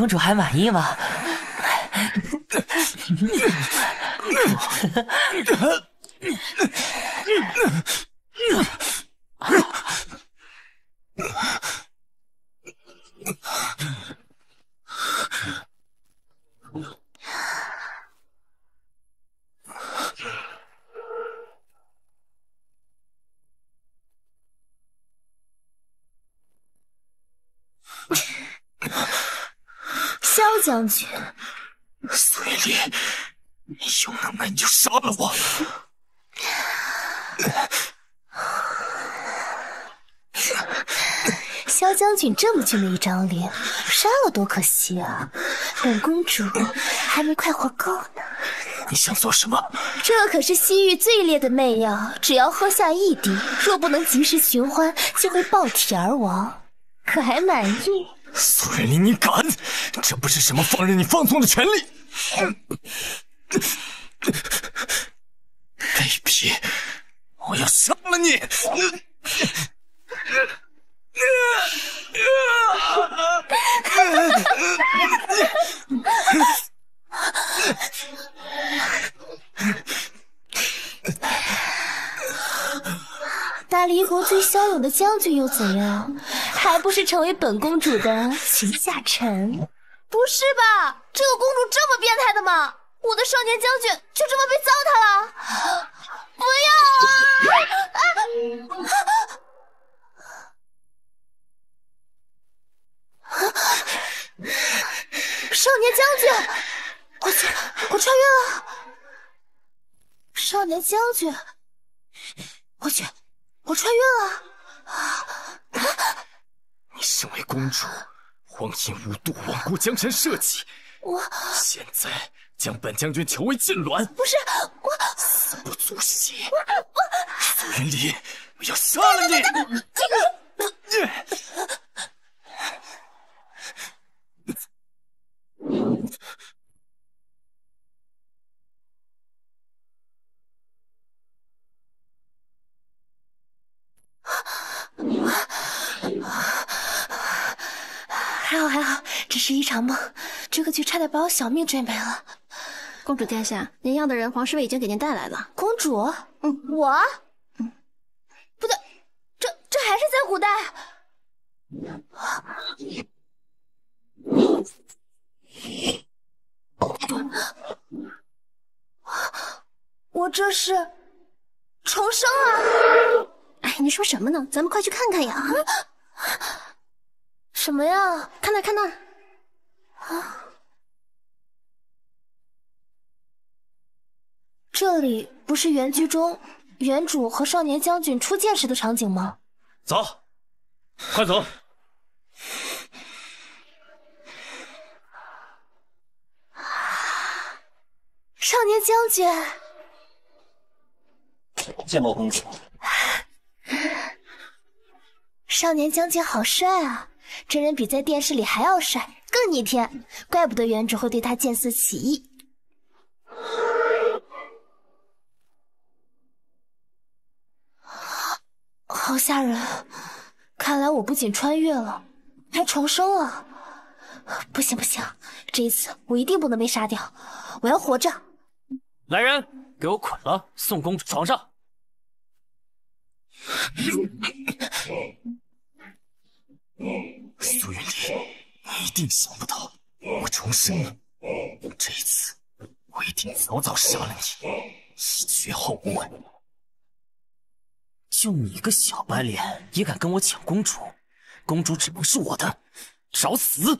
公主还满意吗？将军，苏云丽，你有能耐你就杀了我。萧将军这么俊的一张脸，杀了多可惜啊！本公主还没快活够呢。你想做什么？这可是西域最烈的媚药，只要喝下一滴，若不能及时寻欢，就会爆体而亡。可还满意？苏远林，你敢！这不是什么放任你放纵的权利，卑鄙！我要杀了你！大离国最骁勇的将军又怎样，还不是成为本公主的情下臣？不是吧，这个公主这么变态的吗？我的少年将军就这么被糟蹋了？不要啊！啊！啊少年将军，我我穿越了！少年将军，我去。我穿越了！你身为公主，荒淫无度，罔顾江山社稷，我现在将本将军囚为禁脔。不是我，死不足惜。我我苏云离，我要杀了你！你！还好还好，只是一场梦，追过去差点把我小命追没了。公主殿下，您要的人黄侍卫已经给您带来了。公主，嗯，我，嗯，不对，这这还是在古代？我我这是重生啊！你说什么呢？咱们快去看看呀！什么呀？看那，看那！啊，这里不是原剧中，原主和少年将军初见时的场景吗？走，快走！少年将军，剑魔公子。少年将军好帅啊，真人比在电视里还要帅，更逆天，怪不得原主会对他见色起意。好吓人！看来我不仅穿越了，还重生了。不行不行，这一次我一定不能被杀掉，我要活着。来人，给我捆了，送公主床上。苏云离，你一定想不到我重生了。这一次，我一定早早杀了你，以绝后患。就你一个小白脸，也敢跟我抢公主？公主只能是我的，找死！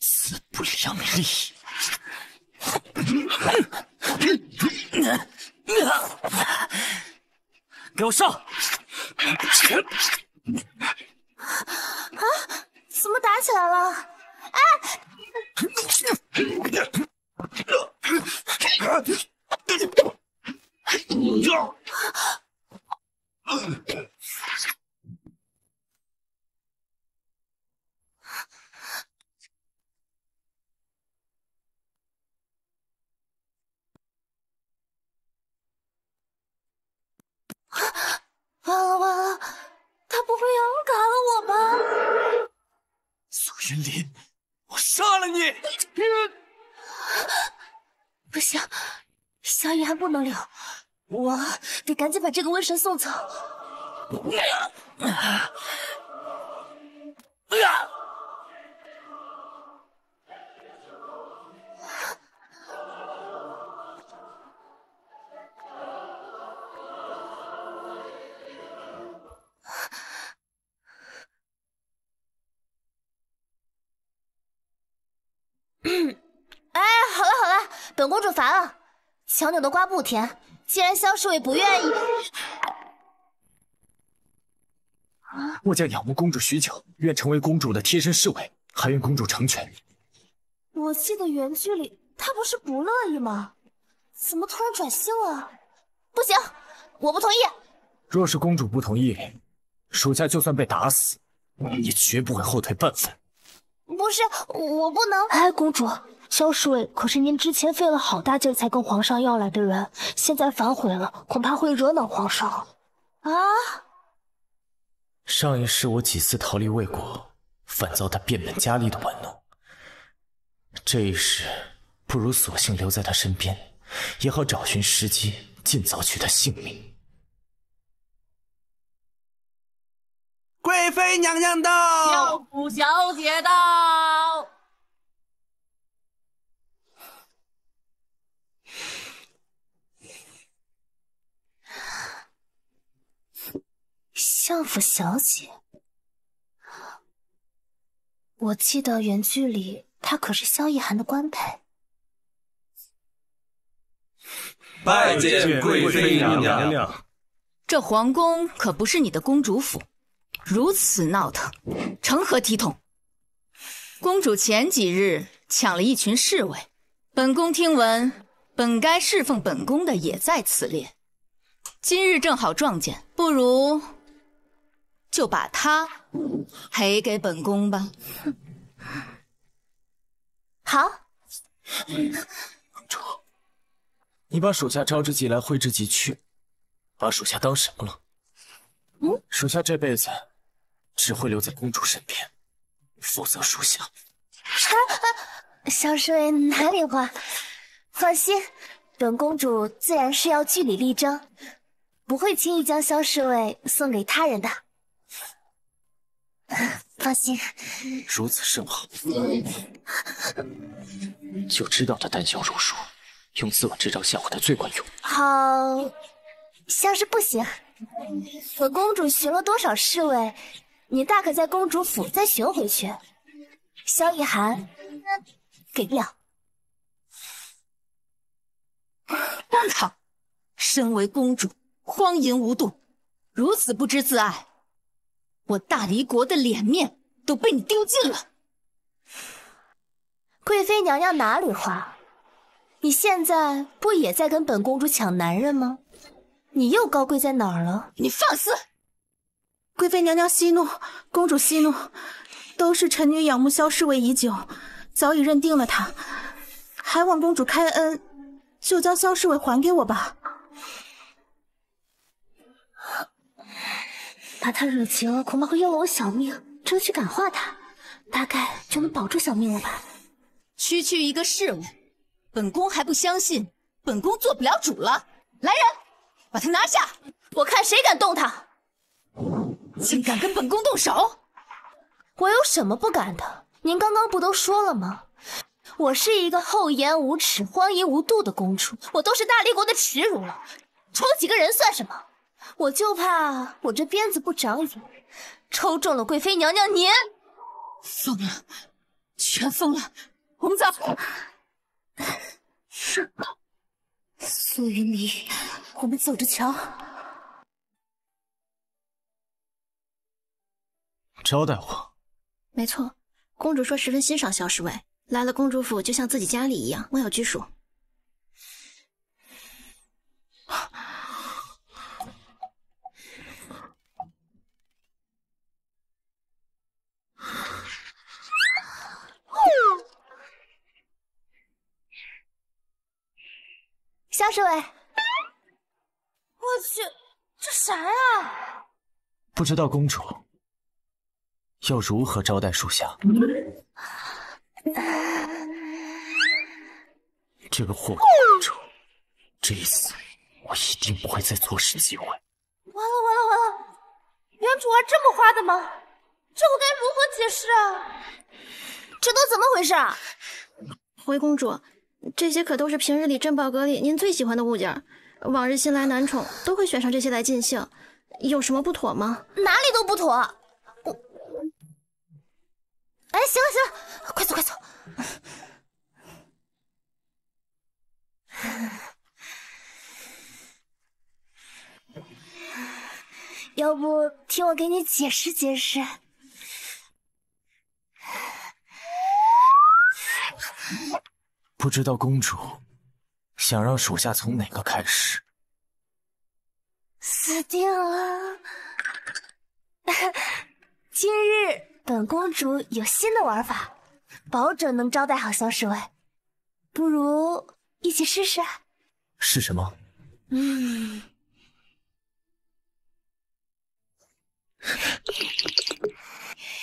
死不两立！给我上！啊！怎么打起来了？哎！不行，小雨还不能留，我得赶紧把这个瘟神送走。瓜不甜，既然萧侍卫不愿意，末将仰慕公主许久，愿成为公主的贴身侍卫，还愿公主成全。我记得原剧里他不是不乐意吗？怎么突然转性了？不行，我不同意。若是公主不同意，属下就算被打死，也绝不会后退半分。不是，我不能。哎，公主。萧侍卫可是您之前费了好大劲才跟皇上要来的人，现在反悔了，恐怕会惹恼皇上。啊！上一世我几次逃离魏国，反遭他变本加厉的玩弄。这一世，不如索性留在他身边，也好找寻时机，尽早取他性命。贵妃娘娘到，小府小姐到。相府小姐，我记得原剧里她可是萧逸涵的官配。拜见贵妃娘娘。这皇宫可不是你的公主府，如此闹腾，成何体统？公主前几日抢了一群侍卫，本宫听闻本该侍奉本宫的也在此列，今日正好撞见，不如。就把他赔给本宫吧。好，公主，你把属下召之即来，挥之即去，把属下当什么了？嗯，属下这辈子只会留在公主身边，否则属下。啊、萧侍卫哪里话？放心，本公主自然是要据理力争，不会轻易将萧侍卫送给他人的。放心，如此甚好。就知道他胆小如鼠，用自刎这招吓唬他最管用。好像，是不行。本公主寻了多少侍卫，你大可在公主府再寻回去。萧逸寒，给不了。荒唐！身为公主，荒淫无度，如此不知自爱。我大离国的脸面都被你丢尽了，贵妃娘娘哪里话？你现在不也在跟本公主抢男人吗？你又高贵在哪儿了？你放肆！贵妃娘娘息怒，公主息怒，都是臣女仰慕萧侍卫已久，早已认定了他，还望公主开恩，就将萧侍卫还给我吧。怕他惹情，恐怕会要了我小命。争取感化他，大概就能保住小命了吧。区区一个侍卫，本宫还不相信，本宫做不了主了。来人，把他拿下！我看谁敢动他！竟敢跟本宫动手！我有什么不敢的？您刚刚不都说了吗？我是一个厚颜无耻、荒淫无度的公主，我都是大荔国的耻辱了，闯几个人算什么？我就怕我这鞭子不长眼，抽中了贵妃娘娘您。疯了，全疯了，我们走。是苏云离，我们走着瞧。招待我？没错，公主说十分欣赏萧侍卫，来了公主府就像自己家里一样，莫要拘束。大侍卫，我去，这啥呀？不知道公主要如何招待属下。这个祸国公主，这一次我一定不会再错失机会。完了完了完了，原主儿这么花的吗？这我该如何解释啊？这都怎么回事啊？回公主。这些可都是平日里珍宝阁里您最喜欢的物件往日新来男宠都会选上这些来尽兴，有什么不妥吗？哪里都不妥，我……哎，行了行了，快走快走，要不听我给你解释解释。不知道公主想让属下从哪个开始，死定了！今日本公主有新的玩法，保准能招待好萧侍卫，不如一起试试？试什么？嗯，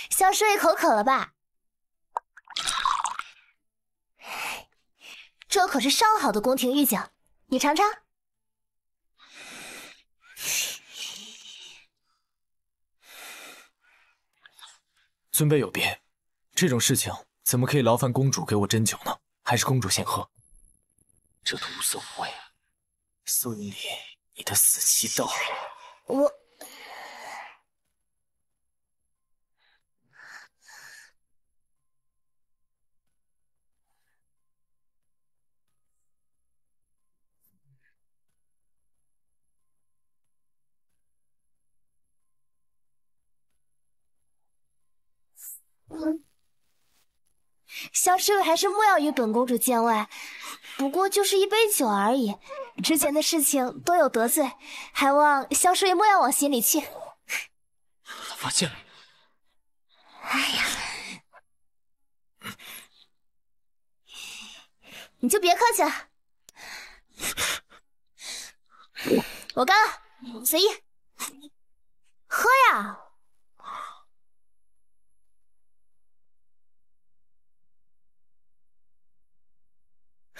萧侍卫口渴了吧？这可是上好的宫廷御酒，你尝尝。尊卑有别，这种事情怎么可以劳烦公主给我斟酒呢？还是公主先喝。这都无所谓，苏云你的死期到了。我。萧侍卫还是莫要与本公主见外，不过就是一杯酒而已。之前的事情多有得罪，还望萧侍卫莫要往心里去。他发现了。哎呀，你就别客气了，我干了，随意喝呀。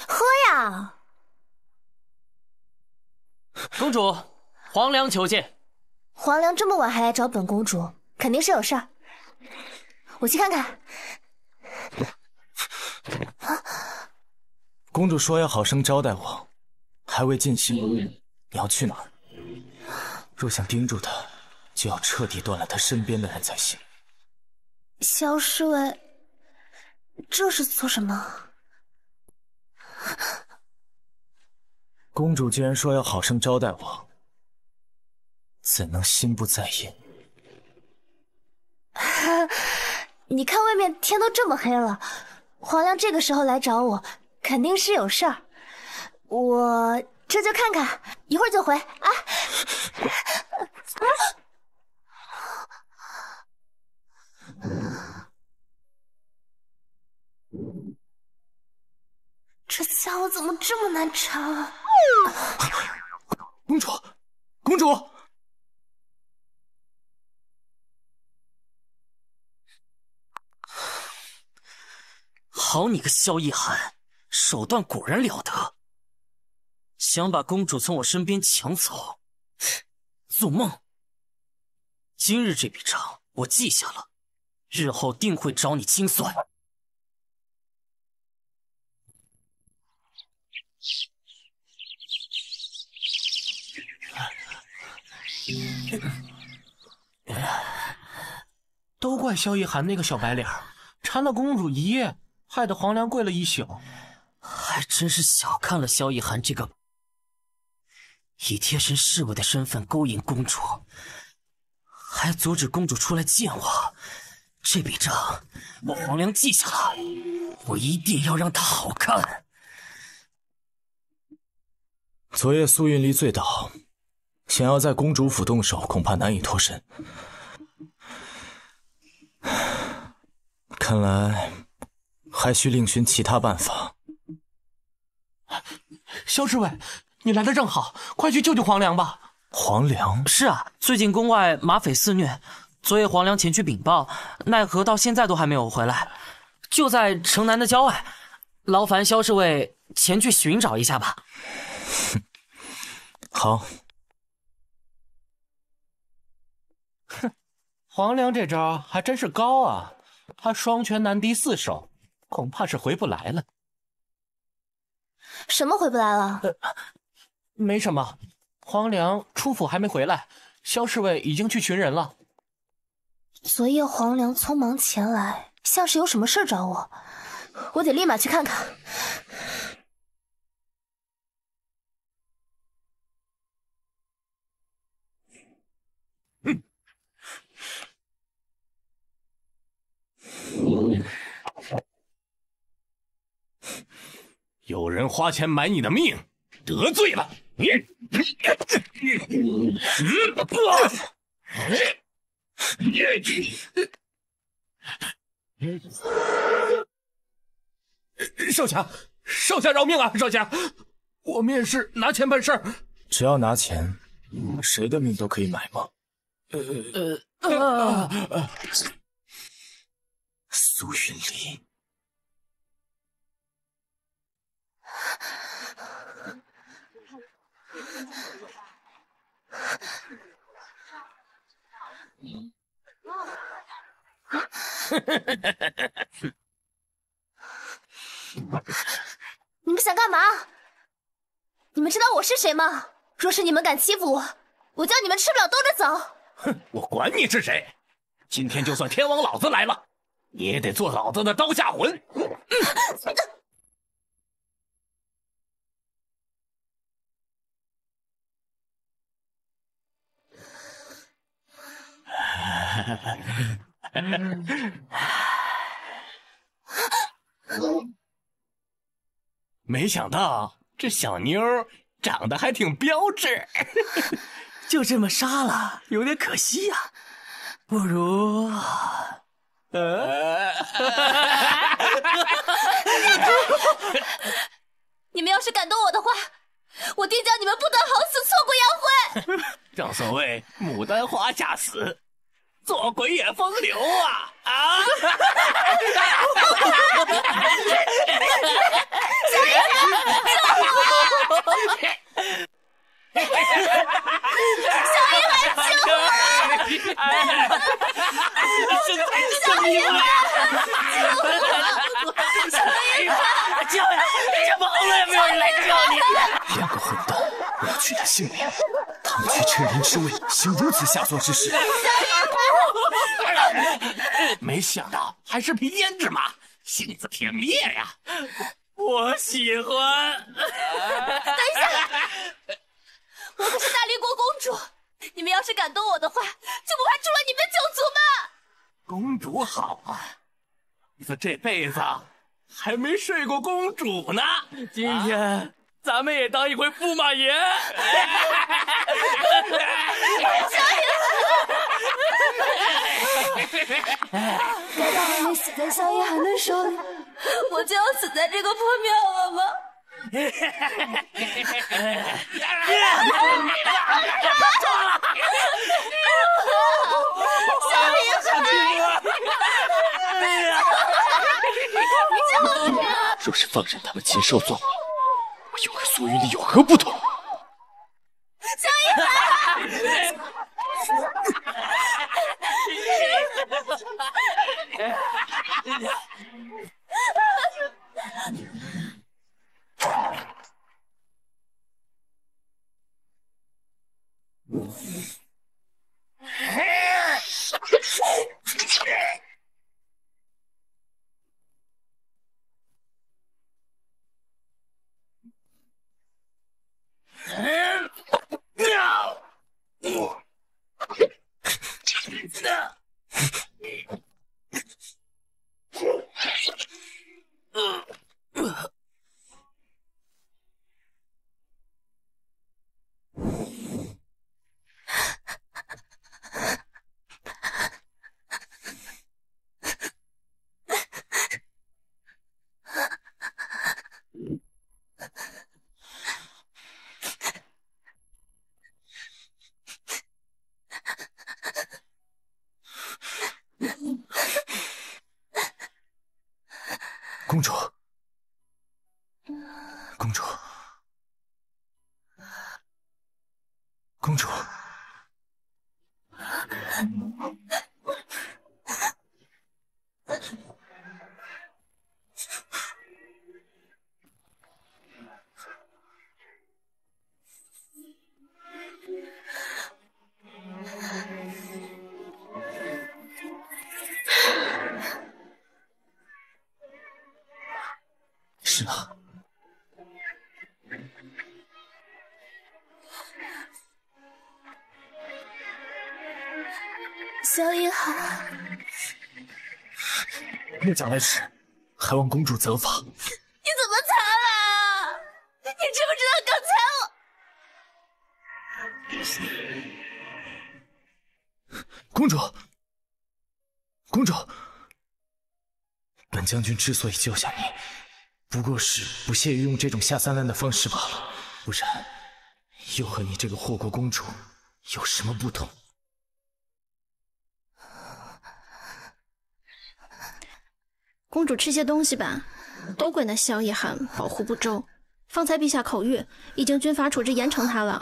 喝呀！公主，皇粮求见。皇粮这么晚还来找本公主，肯定是有事儿。我去看看。公主说要好生招待我，还未尽兴。你要去哪儿？若想盯住他，就要彻底断了他身边的人才行。萧侍卫，这是做什么？公主既然说要好生招待我，怎能心不在焉？你看外面天都这么黑了，皇娘这个时候来找我，肯定是有事儿。我这就看看，一会儿就回啊。这家伙怎么这么难缠啊！公主，公主！好你个萧逸寒，手段果然了得。想把公主从我身边抢走，做梦！今日这笔账我记下了，日后定会找你清算。都怪萧逸寒那个小白脸，缠了公主一夜，害得皇粱跪了一宿。还真是小看了萧逸寒这个以贴身侍卫的身份勾引公主，还阻止公主出来见我。这笔账我皇良记下了，我一定要让他好看。昨夜苏云离醉倒，想要在公主府动手，恐怕难以脱身。看来还需另寻其他办法。萧侍卫，你来的正好，快去救救皇良吧！皇良？是啊，最近宫外马匪肆虐，昨夜皇良前去禀报，奈何到现在都还没有回来。就在城南的郊外，劳烦萧侍卫前去寻找一下吧。哼，好。哼，黄粱这招还真是高啊！他双拳难敌四手，恐怕是回不来了。什么回不来了？呃，没什么。黄粱出府还没回来，萧侍卫已经去寻人了。昨夜黄粱匆忙前来，像是有什么事找我，我得立马去看看。有人花钱买你的命，得罪了。少侠，少侠饶命啊！少侠，我们也是拿钱办事儿。只要拿钱，谁的命都可以买吗？呃呃啊啊！苏云离。你们想干嘛？你们知道我是谁吗？若是你们敢欺负我，我叫你们吃不了兜着走！哼，我管你是谁，今天就算天王老子来了。也得做老子的刀下魂。没想到这小妞长得还挺标致，就这么杀了有点可惜呀，不如。你们要是敢动我的话，我定叫你们不得好死，错过妖灰。正所谓牡丹花下死，做鬼也风流啊！啊！哈哈救哈。小英，快救我！小英，救我！小英，救我！小英，救我！小英，救我！小救我！两个混蛋，我要取他性命。他们却趁人之危，行如此下作之事。没想到还是匹胭脂马，性子挺烈呀。我喜欢。等一下。我可是大离国公主，你们要是敢动我的话，就不怕诛了你们九族吗？公主好啊，你说这辈子还没睡过公主呢，今天咱们也当一回驸马爷。小爷！难道你死在香寒的手里，我就要死在这个破庙了吗？哈哈若是放任他们禽兽作恶，我有何所欲？你有何不同？小云儿！No! 将来时，还望公主责罚。你怎么才来啊？你知不知道刚才我？公主，公主，本将军之所以救下你，不过是不屑于用这种下三滥的方式罢了。不然，又和你这个祸国公主有什么不同？公主吃些东西吧，都怪那萧逸寒保护不周。方才陛下口谕，已经军法处置严惩他了，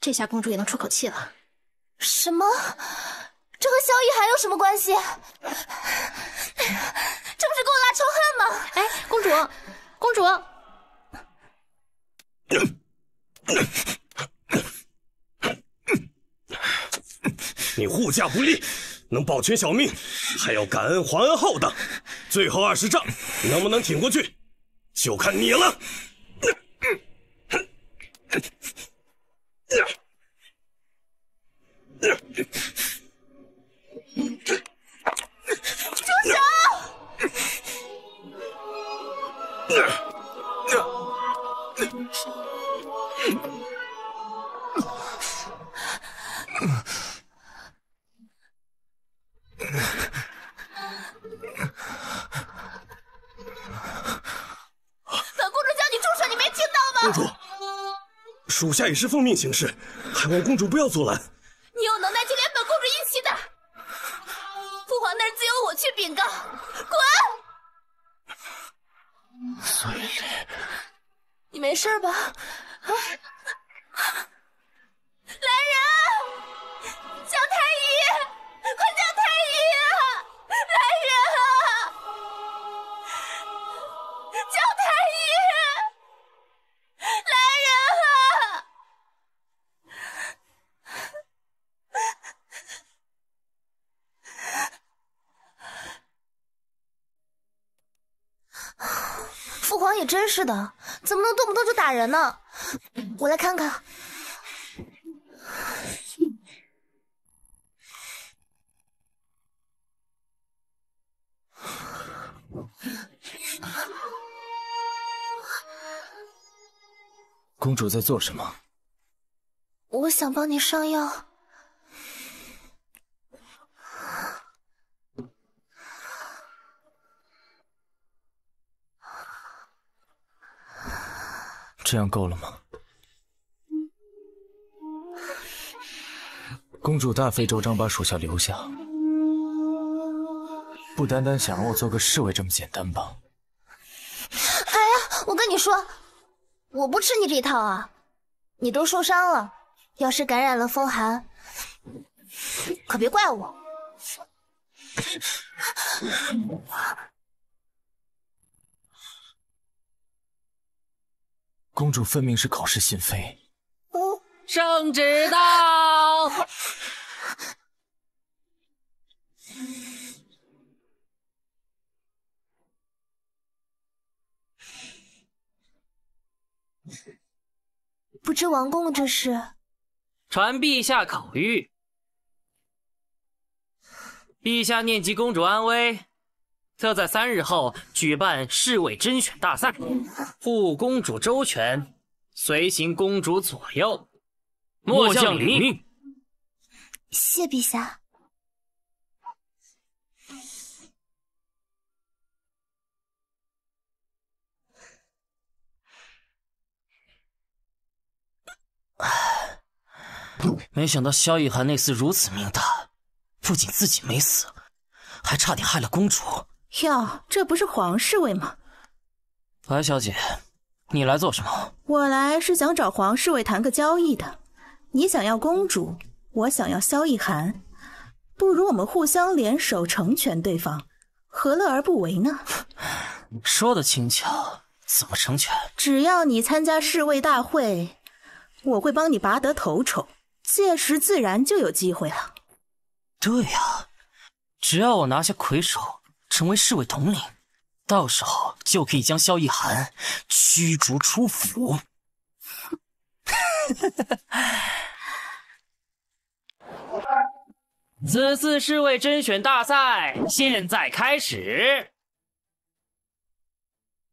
这下公主也能出口气了。什么？这和萧逸寒有什么关系？这不是跟我拉仇恨吗？哎，公主，公主，你护驾不力。能保全小命，还要感恩皇恩浩荡。最后二十丈，能不能挺过去，就看你了。住手！公主，属下也是奉命行事，还望公主不要阻拦。你有能耐就连本公主一起打，父皇那儿自有我去禀告。滚！苏云你没事吧？啊！真是的，怎么能动不动就打人呢？我来看看。公主在做什么？我想帮你上药。这样够了吗？公主大费周章把属下留下，不单单想让我做个侍卫这么简单吧？哎呀，我跟你说，我不吃你这一套啊！你都受伤了，要是感染了风寒，可别怪我。公主分明是口是心非。圣旨到，不知王公这是？传陛下口谕，陛下念及公主安危。特在三日后举办侍卫甄选大赛，护公主周全，随行公主左右。末将领命。谢陛下。没想到萧以寒那厮如此命大，不仅自己没死，还差点害了公主。哟，这不是黄侍卫吗？白小姐，你来做什么？我来是想找黄侍卫谈个交易的。你想要公主，我想要萧逸涵，不如我们互相联手成全对方，何乐而不为呢？说的轻巧，怎么成全？只要你参加侍卫大会，我会帮你拔得头筹，届时自然就有机会了。对呀，只要我拿下魁首。成为侍卫统领，到时候就可以将萧逸涵驱逐出府。此次侍卫甄选大赛现在开始。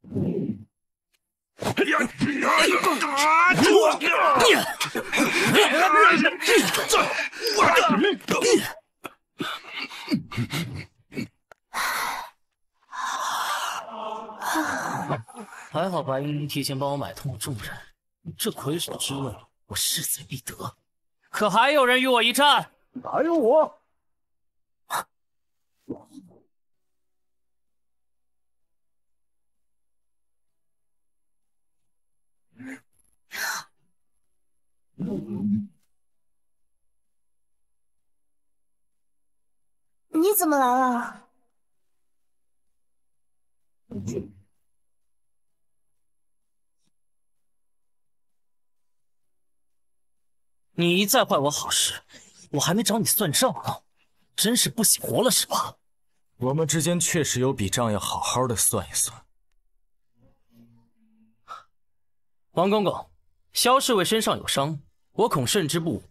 还好白英提前帮我买通了众人，这魁首之位我势在必得。可还有人与我一战？还有我。你怎么来了？你一再坏我好事，我还没找你算账呢，真是不想活了是吧？我们之间确实有笔账要好好的算一算。王公公，萧侍卫身上有伤，我恐甚之不武，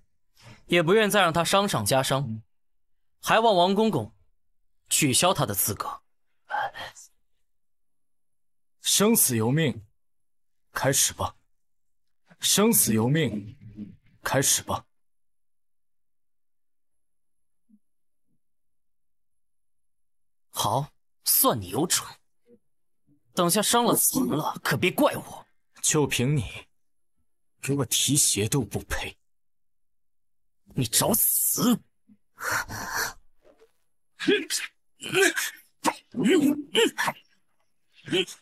也不愿再让他伤上加伤，还望王公公取消他的资格。生死由命，开始吧。生死由命，开始吧。好，算你有种。等下伤了怎么了？可别怪我。就凭你，给我提鞋都不配。你找死！你找死！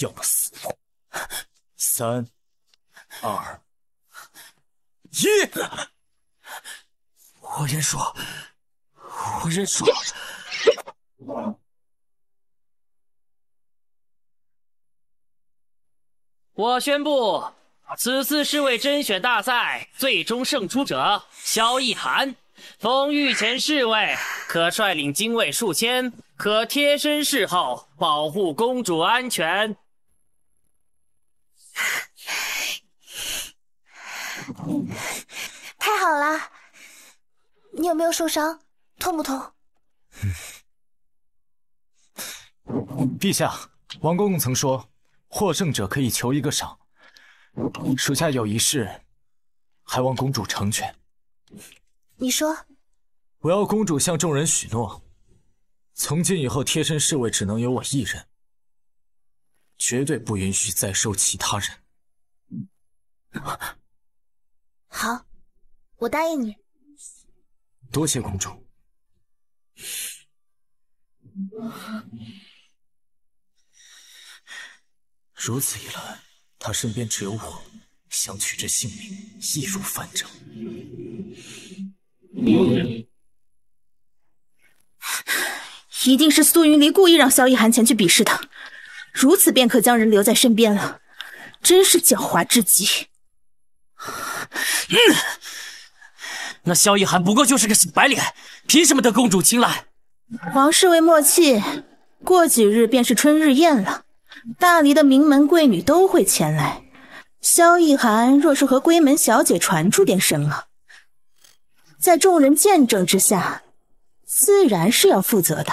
要死！三、二、一，我认输，我认输。我宣布，此次侍卫甄选大赛最终胜出者萧逸寒，封御前侍卫，可率领精卫数千，可贴身侍候，保护公主安全。太好了，你有没有受伤？痛不痛？陛下，王公公曾说，获胜者可以求一个赏。属下有一事，还望公主成全。你说，我要公主向众人许诺，从今以后贴身侍卫只能有我一人。绝对不允许再收其他人。好，我答应你。多谢公主。如此一来，他身边只有我，想取这性命易如反掌。一定是苏云离故意让萧逸寒前去比试的。如此便可将人留在身边了，真是狡猾至极。嗯，那萧逸寒不过就是个小白脸，凭什么得公主青睐？王侍卫莫气，过几日便是春日宴了，大黎的名门贵女都会前来。萧逸寒若是和闺门小姐传出点什么，在众人见证之下，自然是要负责的。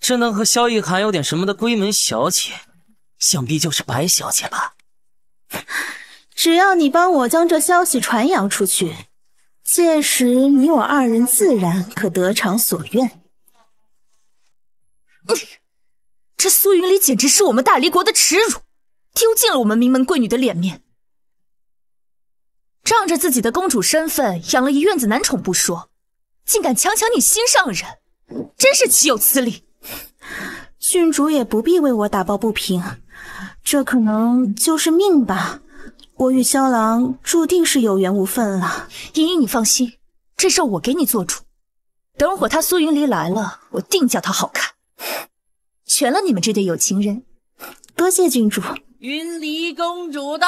这能和萧逸寒有点什么的闺门小姐，想必就是白小姐吧。只要你帮我将这消息传扬出去，届时你我二人自然可得偿所愿。这苏云离简直是我们大离国的耻辱，丢尽了我们名门贵女的脸面。仗着自己的公主身份，养了一院子男宠不说，竟敢强抢你心上人，真是岂有此理！郡主也不必为我打抱不平，这可能就是命吧。我与萧郎注定是有缘无分了。依依，你放心，这事我给你做主。等会他苏云离来了，我定叫他好看，全了你们这对有情人。多谢郡主。云离公主到。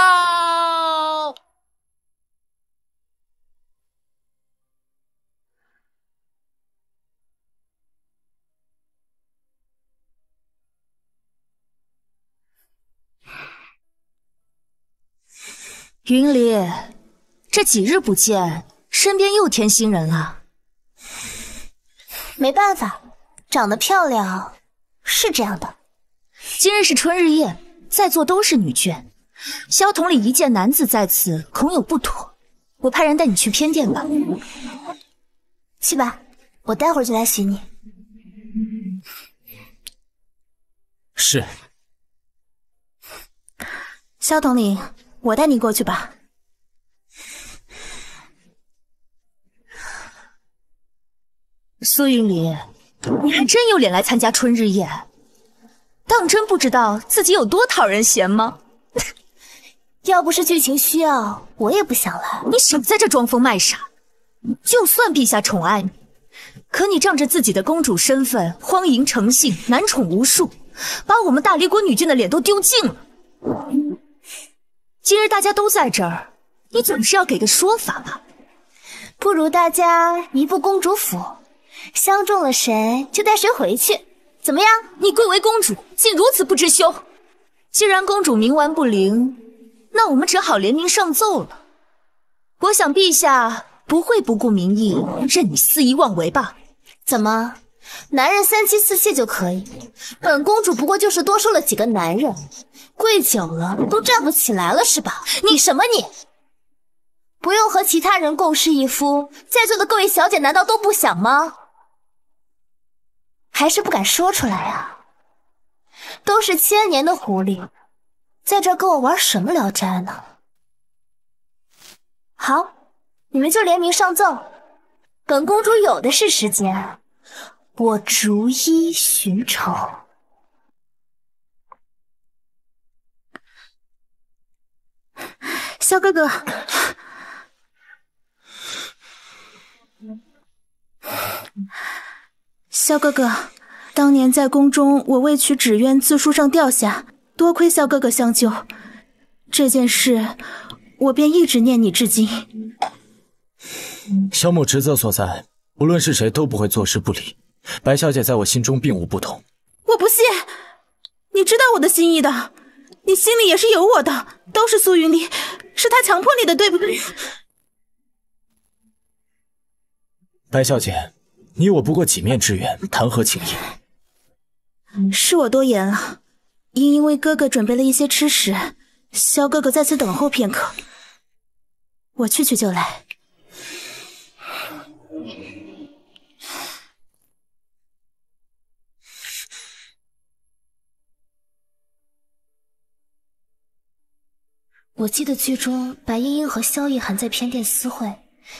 云离，这几日不见，身边又添新人了。没办法，长得漂亮是这样的。今日是春日宴，在座都是女眷，萧统领一见男子在此，恐有不妥。我派人带你去偏殿吧。去吧，我待会儿就来寻你。是，萧统领。我带你过去吧，苏云璃，你还真有脸来参加春日宴？当真不知道自己有多讨人嫌吗？要不是剧情需要，我也不想来。你少在这装疯卖傻！就算陛下宠爱你，可你仗着自己的公主身份，荒淫成性，男宠无数，把我们大理国女眷的脸都丢尽了。今日大家都在这儿，你总是要给个说法吧？不如大家移步公主府，相中了谁就带谁回去，怎么样？你贵为公主，竟如此不知羞！既然公主冥顽不灵，那我们只好联名上奏了。我想陛下不会不顾民意，任你肆意妄为吧？怎么，男人三妻四妾就可以？本公主不过就是多收了几个男人。跪久了都站不起来了是吧？你什么你？不用和其他人共侍一夫，在座的各位小姐难道都不想吗？还是不敢说出来呀？都是千年的狐狸，在这跟我玩什么聊斋呢？好，你们就联名上奏，本公主有的是时间，我逐一寻仇。萧哥哥，萧哥哥，当年在宫中，我未取纸鸢自树上掉下，多亏萧哥哥相救，这件事我便一直念你至今。小母职责所在，无论是谁都不会坐视不理。白小姐在我心中并无不同。我不信，你知道我的心意的，你心里也是有我的，都是苏云璃。是他强迫你的，对不对，白小姐？你我不过几面之缘，谈何情谊？是我多言了。英英为哥哥准备了一些吃食，萧哥哥在此等候片刻，我去去就来。我记得剧中白莺莺和萧逸寒在偏殿私会，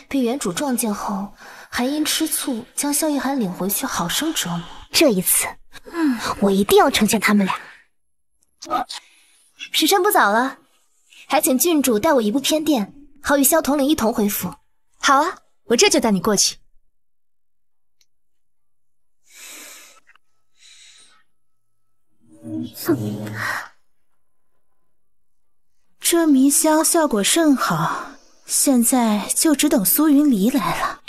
被原主撞见后，还因吃醋将萧逸寒领回去好生折磨。这一次，嗯，我一定要成全他们俩。时辰不早了，还请郡主带我一步偏殿，好与萧统领一同回府。好啊，我这就带你过去。这迷香效果甚好，现在就只等苏云离来了。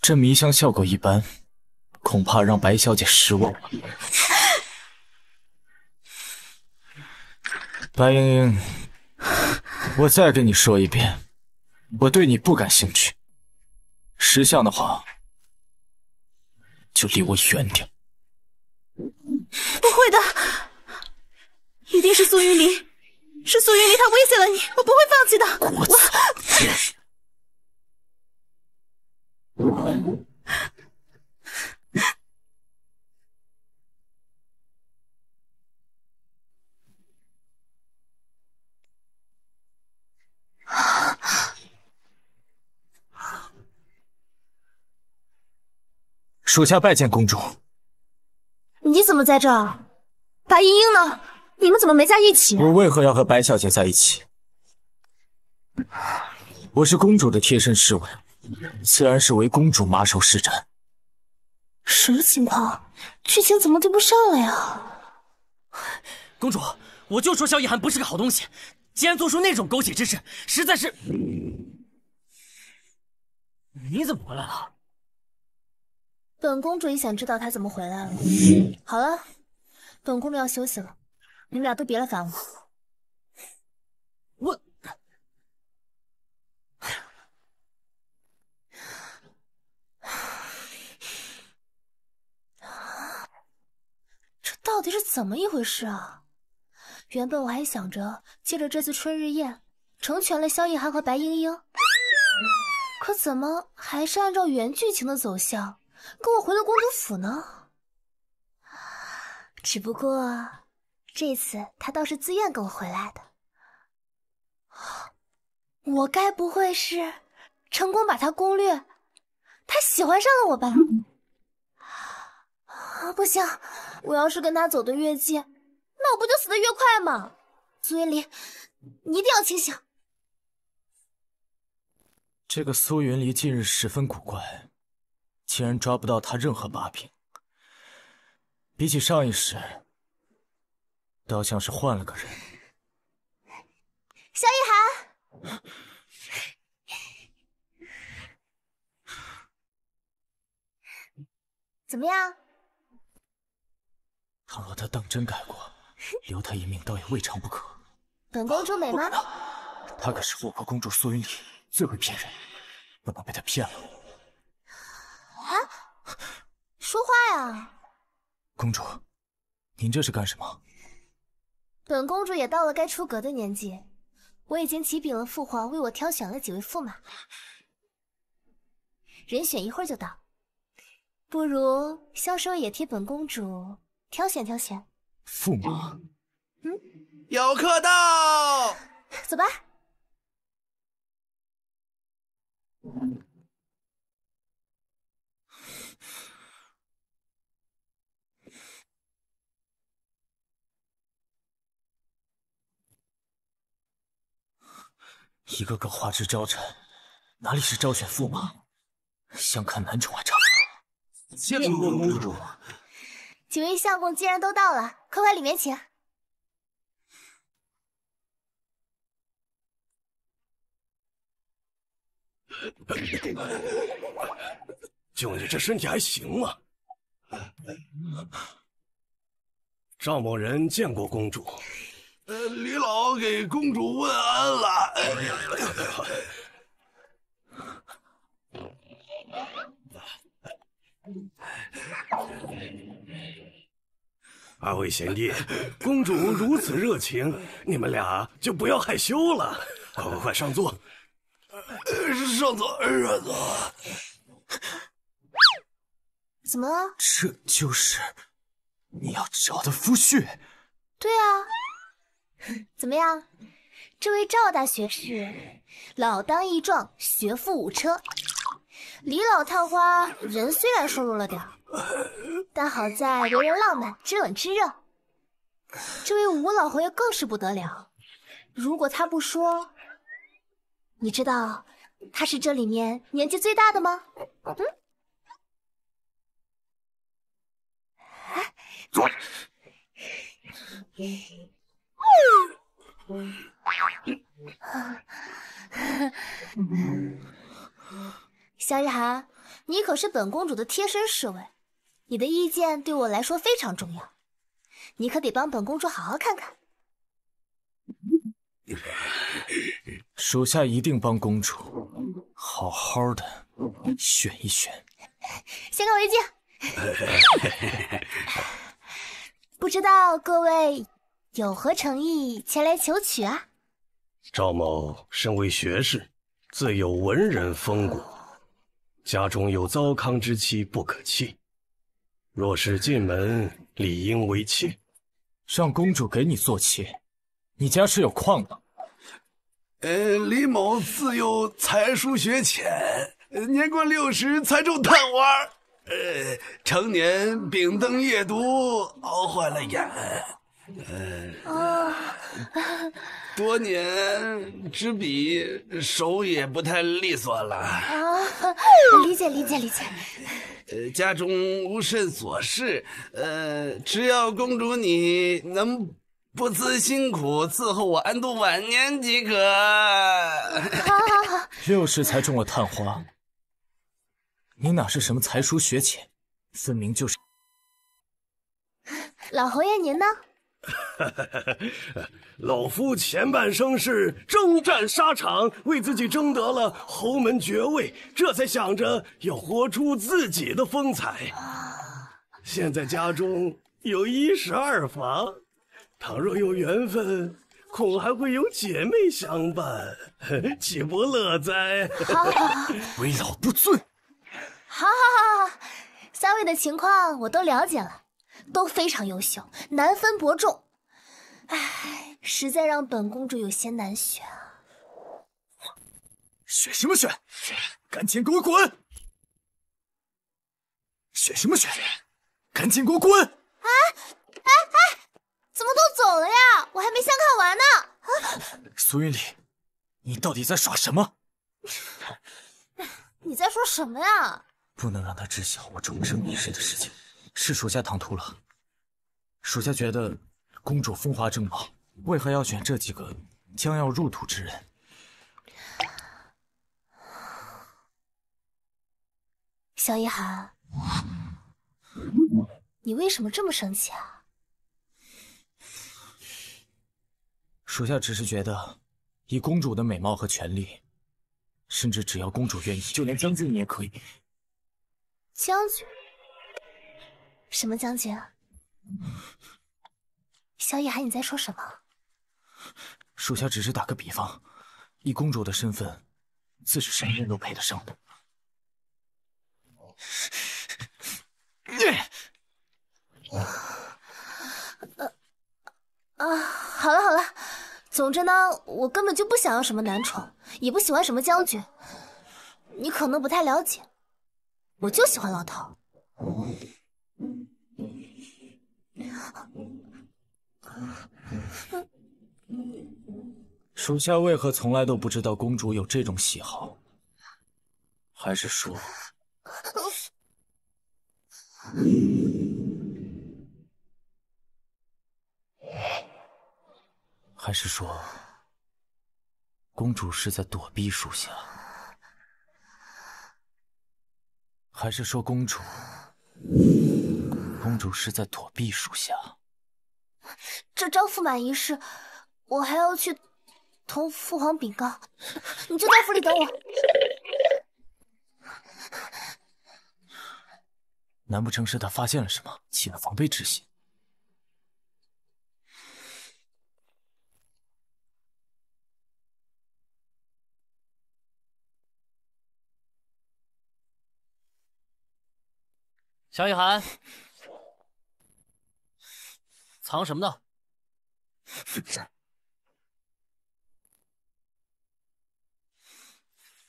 这迷香效果一般，恐怕让白小姐失望了。白莺莺，我再跟你说一遍，我对你不感兴趣，识相的话就离我远点。不会的，一定是苏云离，是苏云离，他威胁了你，我不会放弃的。我，贱属下拜见公主。你怎么在这儿？白莺莺呢？你们怎么没在一起？我为何要和白小姐在一起？我是公主的贴身侍卫，自然是为公主马首是瞻。什么情况？剧情怎么对不上了呀？公主，我就说萧逸涵不是个好东西，竟然做出那种狗血之事，实在是……你怎么回来了？本公主也想知道他怎么回来了。好了，本公主要休息了，你们俩都别来烦我。我，这到底是怎么一回事啊？原本我还想着借着这次春日宴，成全了萧逸寒和白莺莺，可怎么还是按照原剧情的走向？跟我回了公主府呢，只不过这次他倒是自愿跟我回来的。我该不会是成功把他攻略，他喜欢上了我吧？啊，不行！我要是跟他走的越近，那我不就死的越快吗？苏云离，你一定要清醒！这个苏云离近日十分古怪。竟然抓不到他任何把柄，比起上一世，倒像是换了个人。萧逸寒，怎么样？倘若他当真改过，留他一命倒也未尝不可。本公主美吗？她他可是我国公主苏云璃最会骗人，不能被他骗了。啊！说话呀！公主，您这是干什么？本公主也到了该出阁的年纪，我已经启禀了父皇，为我挑选了几位驸马，人选一会儿就到，不如萧叔也替本公主挑选挑选。驸马，嗯，有客到，走吧。一个个花枝招展，哪里是招选驸马？相看难成爱长。见过公主，几位相公既然都到了，快快里面请。就你这身体还行吗？赵某人见过公主。李老给公主问安了。二位贤弟，公主如此热情，你们俩就不要害羞了。快快快，上座！上座，上座。怎么了？这就是你要找的夫婿？对啊。怎么样？这位赵大学士老当益壮，学富五车；李老探花人虽然瘦弱了点但好在为人浪漫，知冷知热。这位吴老侯爷更是不得了，如果他不说，你知道他是这里面年纪最大的吗？嗯。萧 一涵，你可是本公主的贴身侍卫，你的意见对我来说非常重要，你可得帮本公主好好看看。属下一定帮公主好好的选一选。先告一敬，不知道各位。有何诚意前来求娶啊？赵某身为学士，自有文人风骨，家中有糟糠之妻不可弃。若是进门，理应为妾，让公主给你做妾。你家是有矿的？呃，李某自幼才疏学浅，年过六十才中探花，呃，成年秉灯夜读，熬坏了眼。呃，多年执笔，手也不太利索了。啊，理解理解理解。呃，家中无甚琐事，呃，只要公主你能不辞辛苦伺候我安度晚年即可。好好好。六十才中了探花，你哪是什么才疏学浅，分明就是。老侯爷您呢？哈哈，老夫前半生是征战沙场，为自己争得了侯门爵位，这才想着要活出自己的风采。现在家中有一十二房，倘若有缘分，恐还会有姐妹相伴，岂不乐哉？好好好，为老不尊。好好好好，三位的情况我都了解了。都非常优秀，难分伯仲，唉，实在让本公主有些难选啊！选什么选？赶紧给我滚！选什么选？赶紧给我滚！啊！哎哎，怎么都走了呀？我还没相看完呢！啊，苏云里，你到底在耍什么？你在说什么呀？不能让他知晓我终生一世的事情。是属下唐突了，属下觉得公主风华正茂，为何要选这几个将要入土之人？萧一涵，你为什么这么生气啊？属下只是觉得，以公主的美貌和权力，甚至只要公主愿意，就连将军你也可以。将军。什么将军？萧逸寒，你在说什么？属下只是打个比方，以公主的身份，自是谁人都配得上。的。呃，啊，好了好了，总之呢，我根本就不想要什么男宠，也不喜欢什么将军，你可能不太了解，我就喜欢老头。属下为何从来都不知道公主有这种喜好？还是说，还是说，公主是在躲避属下？还是说，公主，公主是在躲避属下？这招驸马一事，我还要去同父皇禀告，你就在府里等我。难不成是他发现了什么，起了防备之心？萧雨涵。藏什么呢？哼！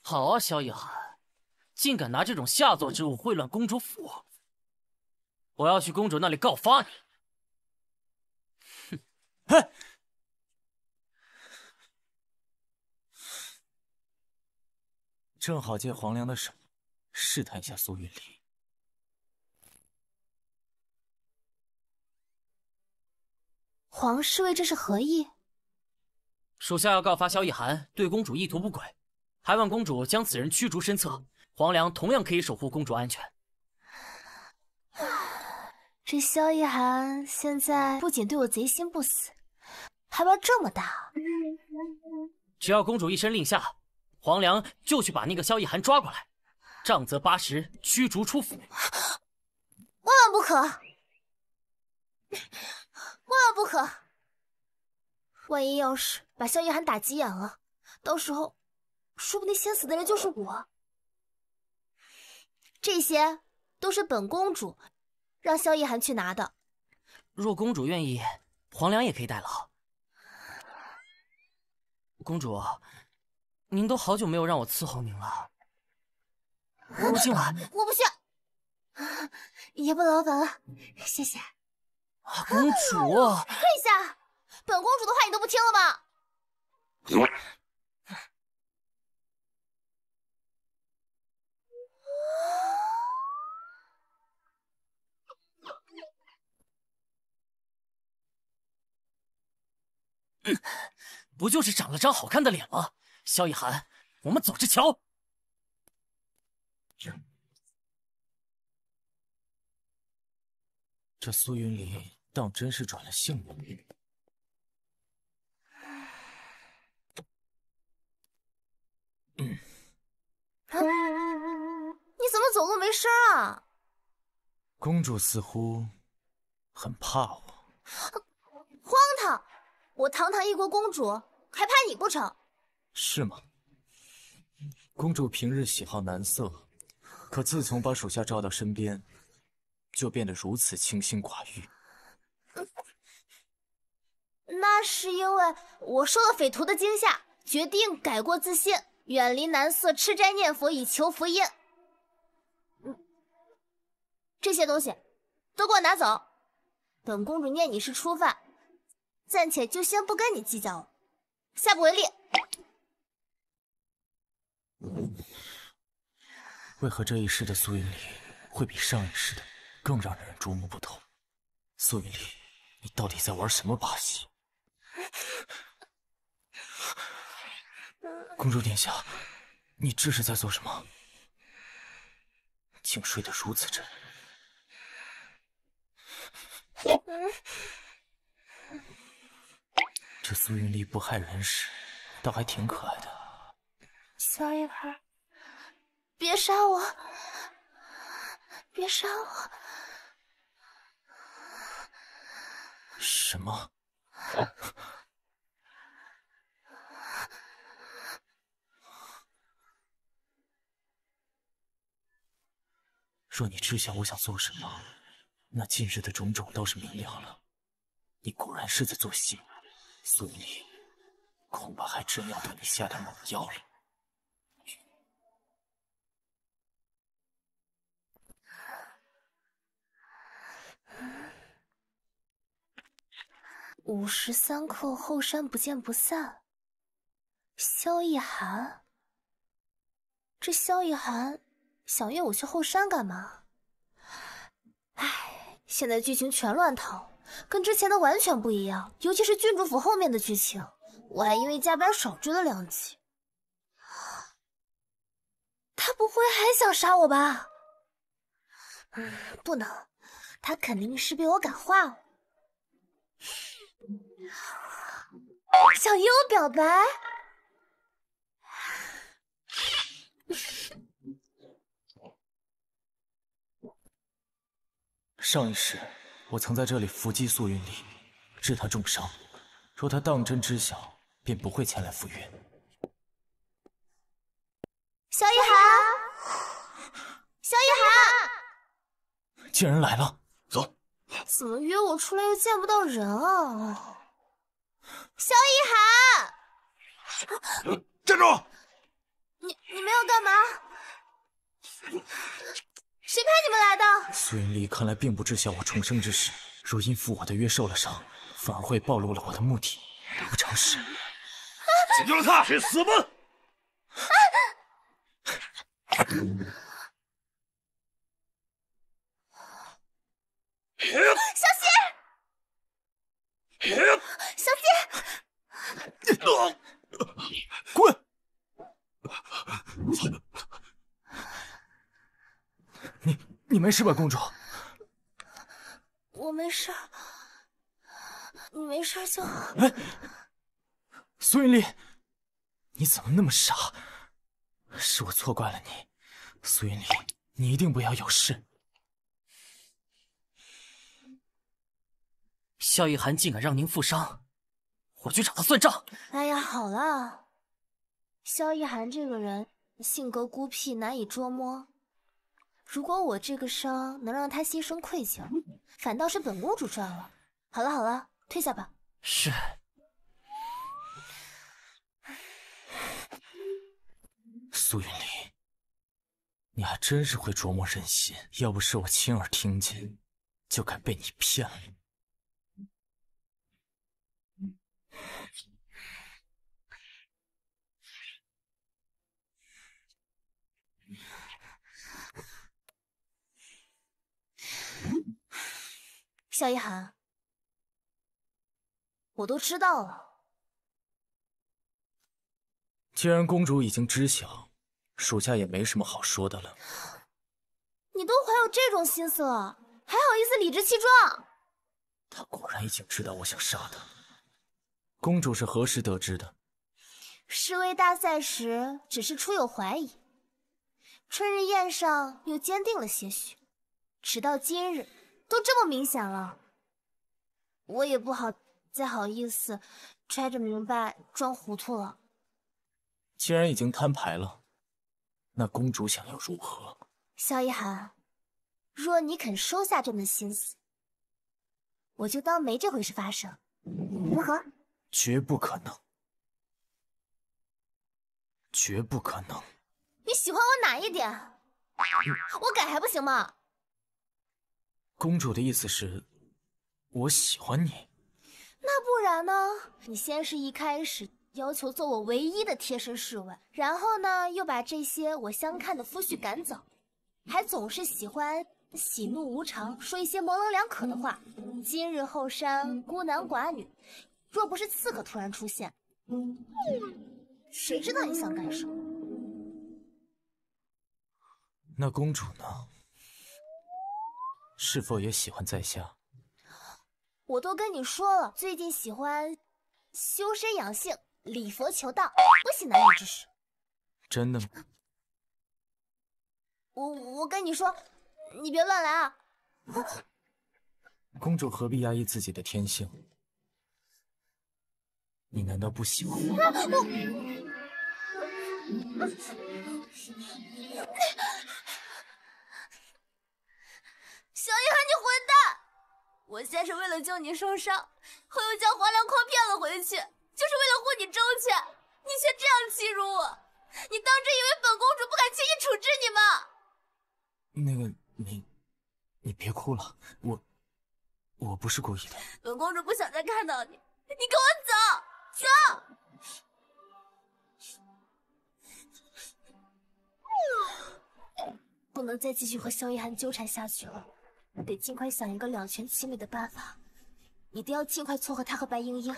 好啊，萧以寒，竟敢拿这种下作之物秽乱公主府，我要去公主那里告发你！哼！正好借皇粱的手，试探一下苏云璃。皇侍卫，这是何意？属下要告发萧逸寒对公主意图不轨，还望公主将此人驱逐身侧。黄粮同样可以守护公主安全。这萧逸寒现在不仅对我贼心不死，还玩这么大。只要公主一声令下，黄粮就去把那个萧逸寒抓过来，杖责八十，驱逐出府。万万不可！万万不可！万一要是把萧逸寒打急眼了，到时候说不定先死的人就是我。这些都是本公主让萧逸寒去拿的。若公主愿意，皇粮也可以代劳。公主，您都好久没有让我伺候您了，我今晚我不去，也不劳烦了，谢谢。啊，公主，跪 下！本公主的话你都不听了吗？不就是长了张好看的脸吗？萧以寒，我们走着瞧。这苏云离当真是转了性了。嗯，你怎么走路没声啊？公主似乎很怕我。荒唐！我堂堂一国公主，还怕你不成？是吗？公主平日喜好男色，可自从把属下召到身边。就变得如此清心寡欲，那是因为我受了匪徒的惊吓，决定改过自新，远离男色，吃斋念佛以求福音。这些东西都给我拿走。本公主念你是初犯，暂且就先不跟你计较了，下不为例。为何这一世的苏云礼会比上一世的？更让人捉摸不透，苏云丽，你到底在玩什么把戏？公主殿下，你这是在做什么？竟睡得如此真。这苏云丽不害人时，倒还挺可爱的。小婴儿，别杀我！别杀我！什么？若你知晓我想做什么，那近日的种种倒是明了了。你果然是在做戏，所以恐怕还真要对你下点猛药了。午时三刻，后山不见不散。萧逸寒，这萧逸寒想约我去后山干嘛？唉，现在剧情全乱套，跟之前的完全不一样，尤其是郡主府后面的剧情，我还因为加班少追了两集。他不会还想杀我吧？不能，他肯定是被我感化了。想约我表白？上一世，我曾在这里伏击素云离，致他重伤。若他当真知晓，便不会前来赴约。萧一涵，萧一涵，竟然来了，走。怎么约我出来又见不到人啊？萧逸涵，站住！你你们要干嘛？谁派你们来的？苏云离看来并不知晓我重生之事，若因赴我的约受了伤，反而会暴露了我的目的，得不偿失。解救了他，去死吧！啊！小。小姐，你滚！你你没事吧，公主？我没事，你没事就好。苏云丽，你怎么那么傻？是我错怪了你，苏云丽，你一定不要有事。萧逸涵竟敢让您负伤，我去找他算账。哎呀，好了，萧逸涵这个人性格孤僻，难以捉摸。如果我这个伤能让他心生愧疚，反倒是本公主赚了。好了好了，退下吧。是。苏云离，你还真是会琢磨人心。要不是我亲耳听见，就该被你骗了。萧 一涵，我都知道了。既然公主已经知晓，属下也没什么好说的了。你都怀有这种心思，了，还好意思理直气壮？他果然已经知道我想杀他。公主是何时得知的？侍卫大赛时，只是初有怀疑；春日宴上，又坚定了些许；直到今日，都这么明显了，我也不好再好意思揣着明白装糊涂了。既然已经摊牌了，那公主想要如何？萧一涵，若你肯收下这的心思，我就当没这回事发生，如何？绝不可能，绝不可能。你喜欢我哪一点？我改还不行吗？公主的意思是，我喜欢你。那不然呢？你先是一开始要求做我唯一的贴身侍卫，然后呢，又把这些我相看的夫婿赶走，还总是喜欢喜怒无常，说一些模棱两可的话。今日后山孤男寡女。若不是刺客突然出现，谁知道你想干什么？那公主呢？是否也喜欢在下？我都跟你说了，最近喜欢修身养性、礼佛求道，不喜男女之事。真的吗？我我跟你说，你别乱来啊！公主何必压抑自己的天性？你难道不喜欢我？小叶寒，你混蛋！我先是为了救你受伤，后又将黄良诓骗了回去，就是为了护你周全。你却这样欺辱我！你当真以为本公主不敢轻易处置你吗？那个你，你别哭了，我我不是故意的。本公主不想再看到你，你跟我走。不能再继续和萧一涵纠缠下去了，得尽快想一个两全其美的办法。一定要尽快撮合他和白莹莹。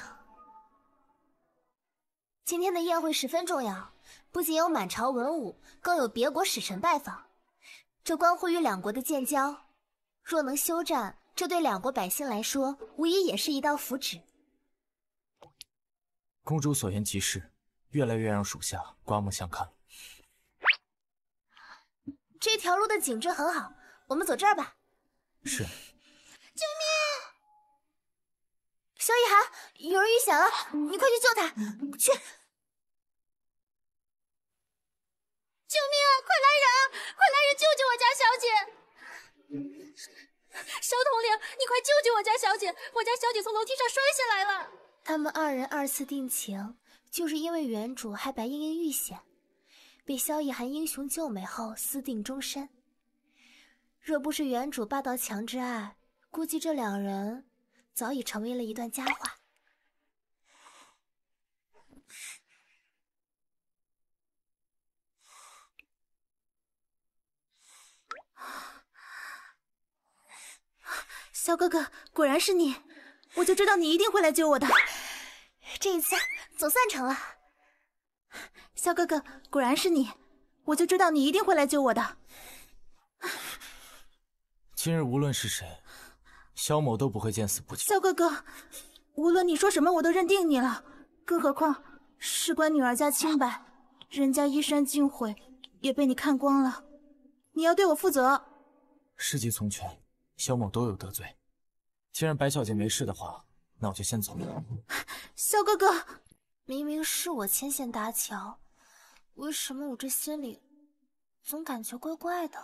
今天的宴会十分重要，不仅有满朝文武，更有别国使臣拜访，这关乎于两国的建交。若能休战，这对两国百姓来说，无疑也是一道福祉。公主所言极是，越来越让属下刮目相看。这条路的景致很好，我们走这儿吧。是。救命！萧逸涵，有人遇险了，你快去救他。去。救命啊！快来人啊！快来人救救我家小姐！萧统领，你快救救我家小姐！我家小姐从楼梯上摔下来了。他们二人二次定情，就是因为原主害白莺莺遇险，被萧逸寒英雄救美后私定终身。若不是原主霸道强之爱，估计这两人早已成为了一段佳话。萧哥哥，果然是你！我就知道你一定会来救我的，这一次总算成了。肖哥哥，果然是你！我就知道你一定会来救我的。今日无论是谁，肖某都不会见死不救。肖哥哥，无论你说什么，我都认定你了。更何况事关女儿家清白，人家衣衫尽毁，也被你看光了，你要对我负责。事急从权，肖某都有得罪。既然白小姐没事的话，那我就先走了。小 哥哥，明明是我牵线搭桥，为什么我这心里总感觉怪怪的？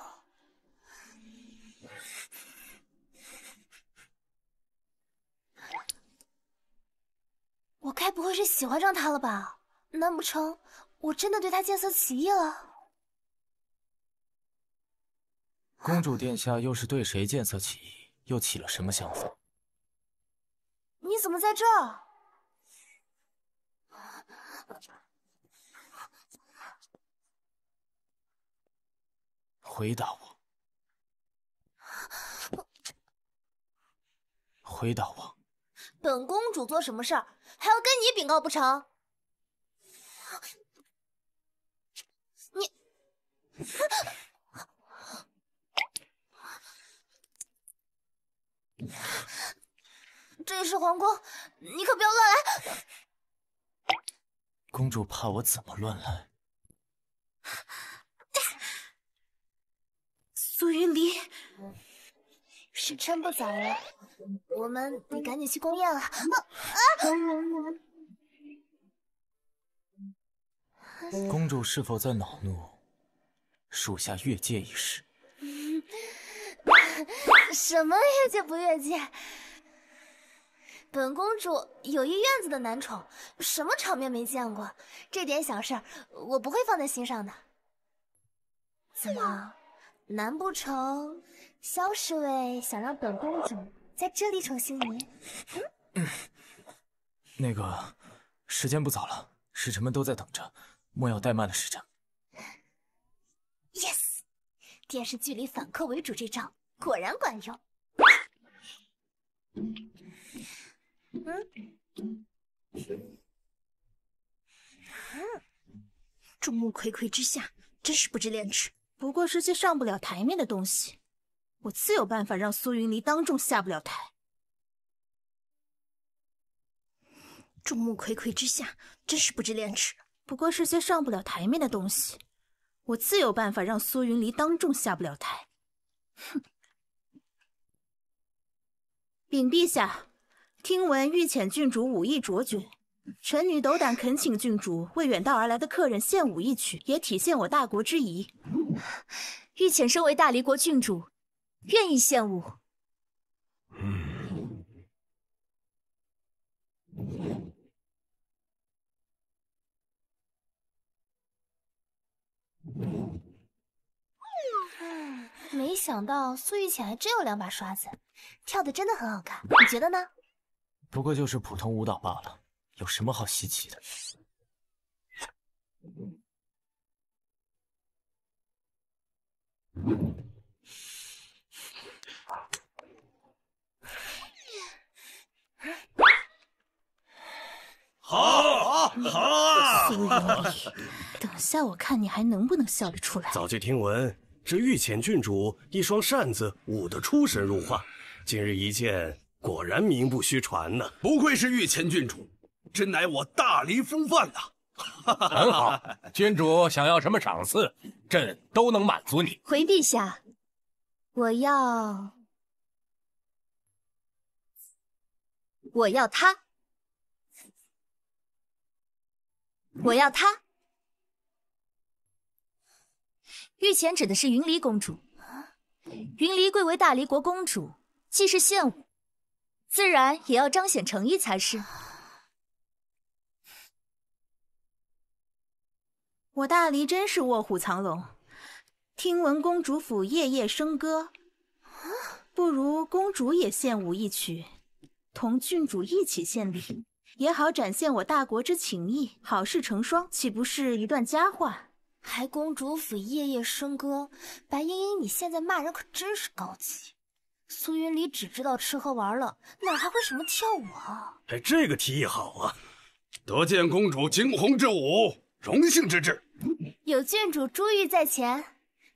我该不会是喜欢上他了吧？难不成我真的对他见色起意了？公主殿下又是对谁见色起意，又起了什么想法？你怎么在这儿？回答我！回答我！本公主做什么事儿还要跟你禀告不成？你！这里是皇宫，你可不要乱来。公主怕我怎么乱来？苏云离，时辰不早了，我们得赶紧去宫宴了。公主是否在恼怒属下越界一事？什么越界不越界？本公主有一院子的男宠，什么场面没见过，这点小事儿我不会放在心上的。怎么？难不成萧侍卫想让本公主在这里宠幸你？那个，时间不早了，使臣们都在等着，莫要怠慢了使臣。Yes，电视剧里反客为主这招果然管用。嗯，嗯，众目睽睽之下，真是不知廉耻。不过是些上不了台面的东西，我自有办法让苏云离当众下不了台。众目睽睽之下，真是不知廉耻。不过是些上不了台面的东西，我自有办法让苏云离当众下不了台。哼！禀陛下。听闻玉浅郡主武艺卓绝，臣女斗胆恳请郡主为远道而来的客人献舞一曲，也体现我大国之仪。玉浅身为大离国郡主，愿意献舞。没想到苏玉浅还真有两把刷子，跳的真的很好看。你觉得呢？不过就是普通舞蹈罢了，有什么好稀奇的？好，好，好！苏等下我看你还能不能笑得出来。早就听闻这御浅郡主一双扇子舞得出神入化，今日一见。果然名不虚传呢！不愧是御前郡主，真乃我大黎风范呐！很好，郡主想要什么赏赐，朕都能满足你。回陛下，我要，我要他，我要他。御前指的是云离公主，云离贵为大黎国公主，既是献舞，自然也要彰显诚意才是。我大黎真是卧虎藏龙，听闻公主府夜夜笙歌，不如公主也献舞一曲，同郡主一起献礼，也好展现我大国之情谊。好事成双，岂不是一段佳话？还公主府夜夜笙歌，白莺莺，你现在骂人可真是高级。苏云离只知道吃喝玩乐，哪还会什么跳舞啊？哎，这个提议好啊！得见公主惊鸿之舞，荣幸之至。有郡主珠玉在前，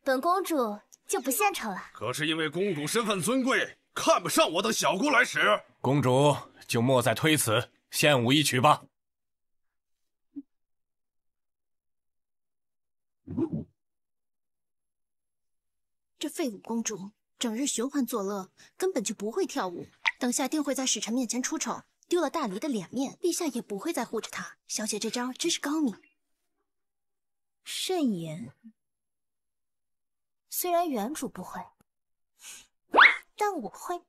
本公主就不献丑了。可是因为公主身份尊贵，看不上我等小姑来使。公主就莫再推辞，献舞一曲吧。这废物公主。整日寻欢作乐，根本就不会跳舞，等下定会在使臣面前出丑，丢了大黎的脸面，陛下也不会再护着他。小姐这招真是高明，慎言。虽然原主不会，但我会。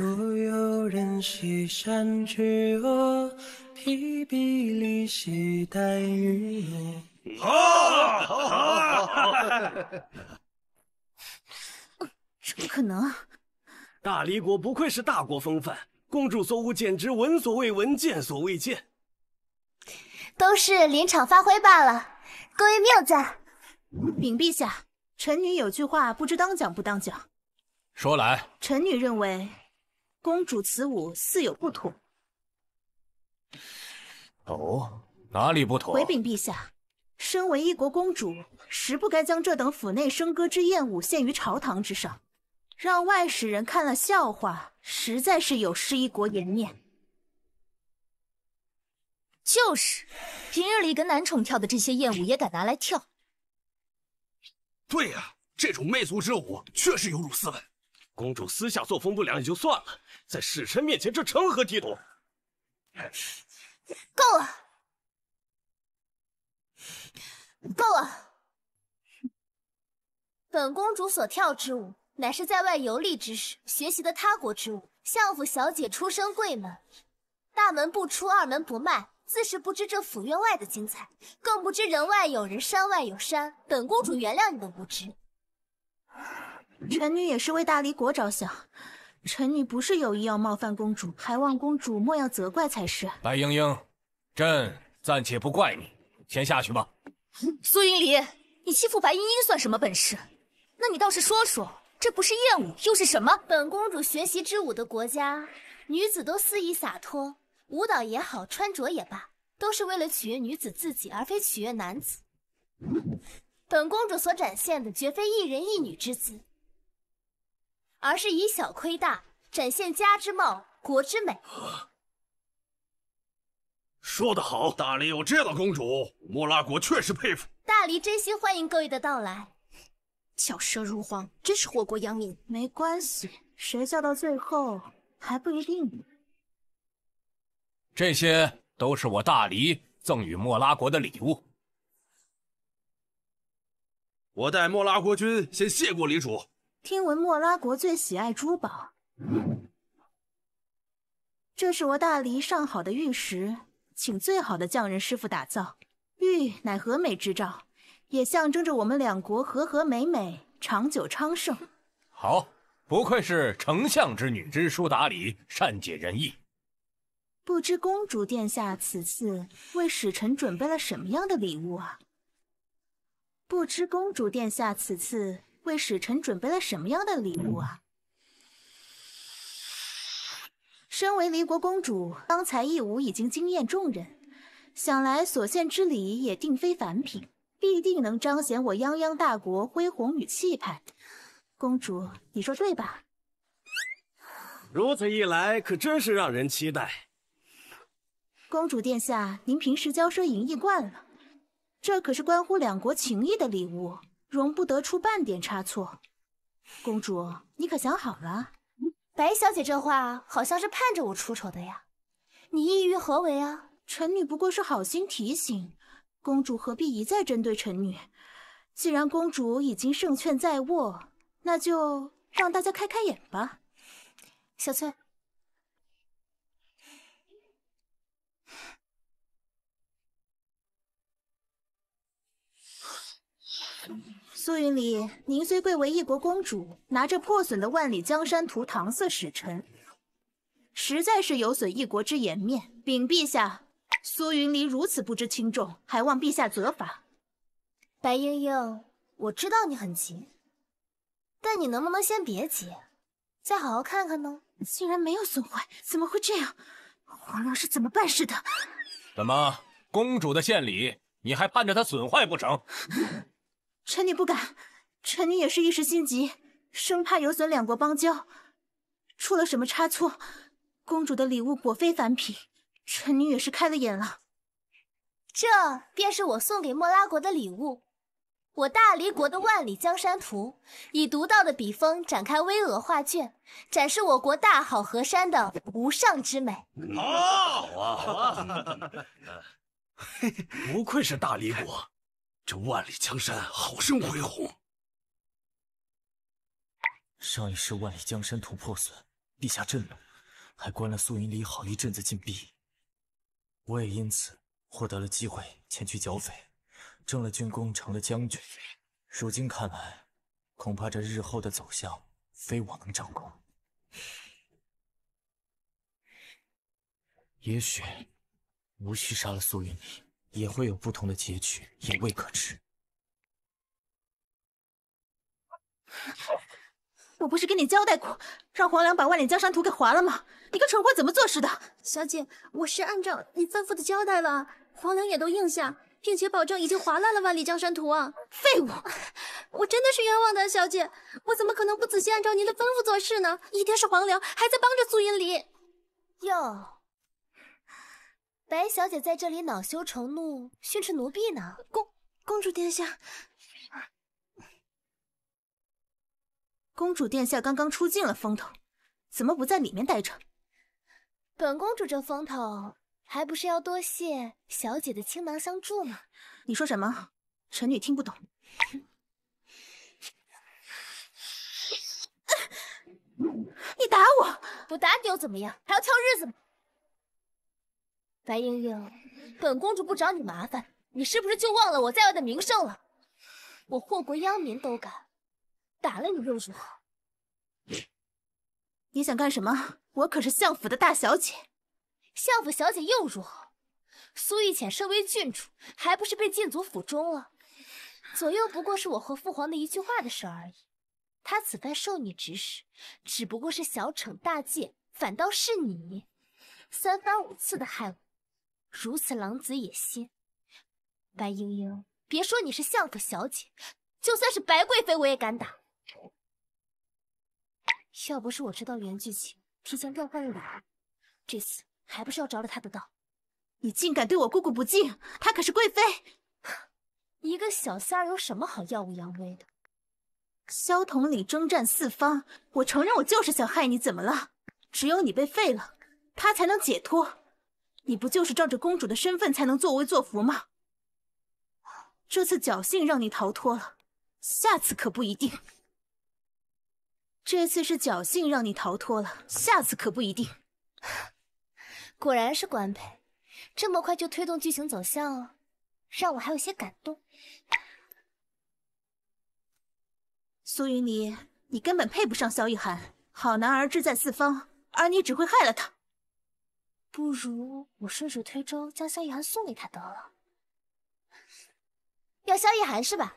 若有人西山之恶，提笔利兮待雨落。好，好，好，这不可能！大理国不愧是大国风范，公主所舞简直闻所未闻，见所未见。都是临场发挥罢了，各位谬赞。禀陛下，臣女有句话不知当讲不当讲。说来，臣女认为。公主，此舞似有不妥。哦，哪里不妥？回禀陛下，身为一国公主，实不该将这等府内笙歌之艳舞献于朝堂之上，让外使人看了笑话，实在是有失一国颜面。就是，平日里跟男宠跳的这些艳舞，也敢拿来跳？对呀，这种媚俗之舞，确实有辱斯文。公主私下作风不良也就算了，在使臣面前这成何体统？够了，够了！本公主所跳之舞，乃是在外游历之时学习的他国之舞。相府小姐出身贵门，大门不出二门不迈，自是不知这府院外的精彩，更不知人外有人山外有山。本公主原谅你们无知。臣女也是为大离国着想，臣女不是有意要冒犯公主，还望公主莫要责怪才是。白莺莺，朕暂且不怪你，先下去吧。苏云离，你欺负白莺莺算什么本事？那你倒是说说，这不是艳舞又是什么？本公主学习之舞的国家，女子都肆意洒脱，舞蹈也好，穿着也罢，都是为了取悦女子自己，而非取悦男子。本公主所展现的，绝非一人一女之姿。而是以小窥大，展现家之貌，国之美。说得好，大理有这样的公主，莫拉国确实佩服。大理真心欢迎各位的到来。巧舌如簧，真是祸国殃民。没关系，谁叫到最后还不一定呢？这些都是我大黎赠予莫拉国的礼物。我代莫拉国君先谢过黎主。听闻莫拉国最喜爱珠宝，这是我大理上好的玉石，请最好的匠人师傅打造。玉乃和美之兆，也象征着我们两国和和美美，长久昌盛。好，不愧是丞相之女，知书达理，善解人意。不知公主殿下此次为使臣准备了什么样的礼物啊？不知公主殿下此次。为使臣准备了什么样的礼物啊？身为离国公主，刚才一舞已经惊艳众人，想来所献之礼也定非凡品，必定能彰显我泱泱大国恢宏与气派。公主，你说对吧？如此一来，可真是让人期待。公主殿下，您平时骄奢淫逸惯了，这可是关乎两国情谊的礼物。容不得出半点差错，公主，你可想好了？白小姐这话好像是盼着我出丑的呀，你意欲何为啊？臣女不过是好心提醒，公主何必一再针对臣女？既然公主已经胜券在握，那就让大家开开眼吧，小翠。苏云离，您虽贵为一国公主，拿着破损的万里江山图搪塞使臣，实在是有损一国之颜面。禀陛下，苏云离如此不知轻重，还望陛下责罚。白莺莺，我知道你很急，但你能不能先别急，再好好看看呢？竟然没有损坏，怎么会这样？皇上是怎么办事的？怎么，公主的献礼你还盼着它损坏不成？臣女不敢，臣女也是一时心急，生怕有损两国邦交，出了什么差错。公主的礼物果非凡品，臣女也是开了眼了。这便是我送给莫拉国的礼物，我大黎国的万里江山图，以独到的笔锋展开巍峨画卷，展示我国大好河山的无上之美。好啊，不愧是大黎国。这万里江山好生恢宏。上一世万里江山图破损，陛下震怒，还关了苏云离好一阵子禁闭。我也因此获得了机会前去剿匪，挣了军功，成了将军。如今看来，恐怕这日后的走向非我能掌控。也许，无需杀了苏云离。也会有不同的结局，也未可知。我不是跟你交代过，让黄良把万里江山图给划了吗？你个蠢货，怎么做事的？小姐，我是按照你吩咐的交代了，黄良也都应下，并且保证已经划烂了万里江山图啊！废物，我真的是冤枉的，小姐，我怎么可能不仔细按照您的吩咐做事呢？一定是黄良还在帮着苏云离。哟。白小姐在这里恼羞成怒，训斥奴婢呢。公公主殿下，公主殿下刚刚出尽了风头，怎么不在里面待着？本公主这风头，还不是要多谢小姐的倾囊相助吗？你说什么？臣女听不懂。你打我，我打你又怎么样？还要挑日子吗？白莺莺，本公主不找你麻烦，你是不是就忘了我在外的名声了？我祸国殃民都敢，打了你又如何？你想干什么？我可是相府的大小姐，相府小姐又如何？苏玉浅身为郡主，还不是被禁足府中了？左右不过是我和父皇的一句话的事而已。他此番受你指使，只不过是小惩大戒，反倒是你三番五次的害我。如此狼子野心，白莺莺，别说你是相府小姐，就算是白贵妃，我也敢打。要不是我知道原剧情，提前调换了这次还不是要着了他的道？你竟敢对我姑姑不敬，她可是贵妃，一个小三有什么好耀武扬威的？萧统领征战四方，我承认我就是想害你，怎么了？只有你被废了，他才能解脱。你不就是仗着公主的身份才能作威作福吗？这次侥幸让你逃脱了，下次可不一定。这次是侥幸让你逃脱了，下次可不一定。果然是官配，这么快就推动剧情走向了，让我还有些感动。苏云离，你根本配不上萧逸寒，好男儿志在四方，而你只会害了他。不如我顺水推舟将萧逸寒送给他得了，要萧逸寒是吧？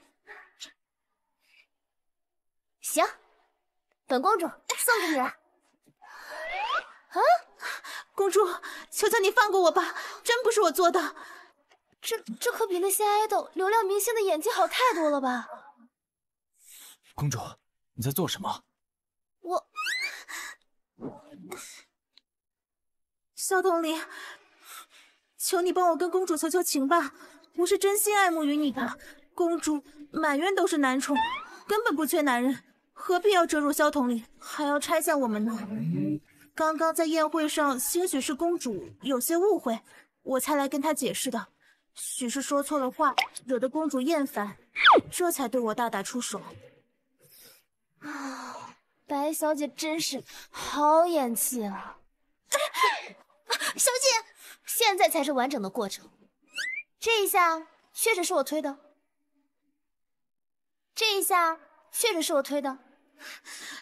行，本公主送给你了。啊！公主，求求你放过我吧，真不是我做的。这这可比那些爱豆、流量明星的演技好太多了吧？公主，你在做什么？我。萧统领，求你帮我跟公主求求情吧！我是真心爱慕于你的，公主满院都是男宠，根本不缺男人，何必要折辱萧统领，还要拆散我们呢？刚刚在宴会上，兴许是公主有些误会，我才来跟她解释的，许是说错了话，惹得公主厌烦，这才对我大打出手。啊，白小姐真是好眼气啊！小姐，现在才是完整的过程。这一下确实是我推的，这一下确实是我推的。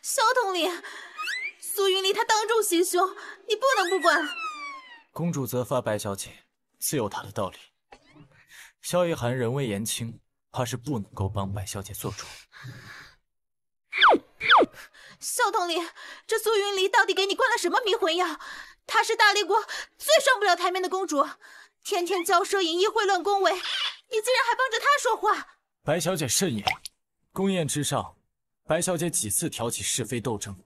萧统领，苏云离他当众行凶，你不能不管。公主责罚白小姐，自有她的道理。萧一涵人微言轻，怕是不能够帮白小姐做主。萧统领，这苏云离到底给你灌了什么迷魂药？她是大丽国最上不了台面的公主，天天骄奢淫逸、秽乱宫闱，你竟然还帮着她说话，白小姐慎言。宫宴之上，白小姐几次挑起是非斗争，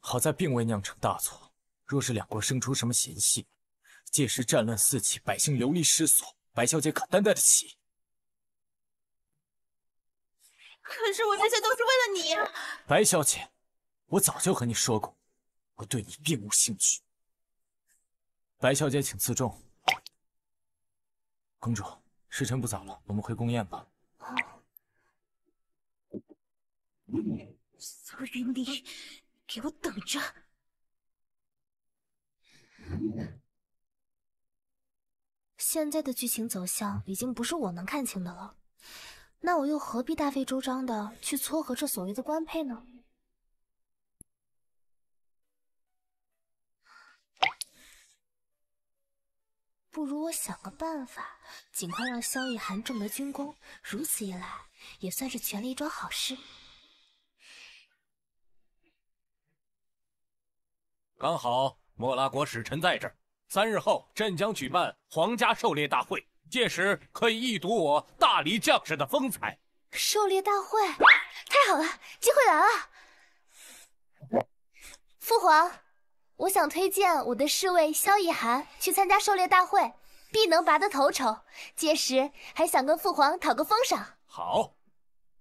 好在并未酿成大错。若是两国生出什么嫌隙，届时战乱四起，百姓流离失所，白小姐可担待得起？可是我这些都是为了你，白小姐，我早就和你说过。我对你并无兴趣，白小姐，请自重。公主，时辰不早了，我们回宫宴吧。苏云离，你给我等着！现在的剧情走向已经不是我能看清的了，那我又何必大费周章的去撮合这所谓的官配呢？不如我想个办法，尽快让萧逸涵中得军功，如此一来，也算是全了一桩好事。刚好莫拉国使臣在这儿，三日后朕将举办皇家狩猎大会，届时可以一睹我大理将士的风采。狩猎大会，太好了，机会来了！父皇。我想推荐我的侍卫萧逸涵去参加狩猎大会，必能拔得头筹。届时还想跟父皇讨个封赏。好，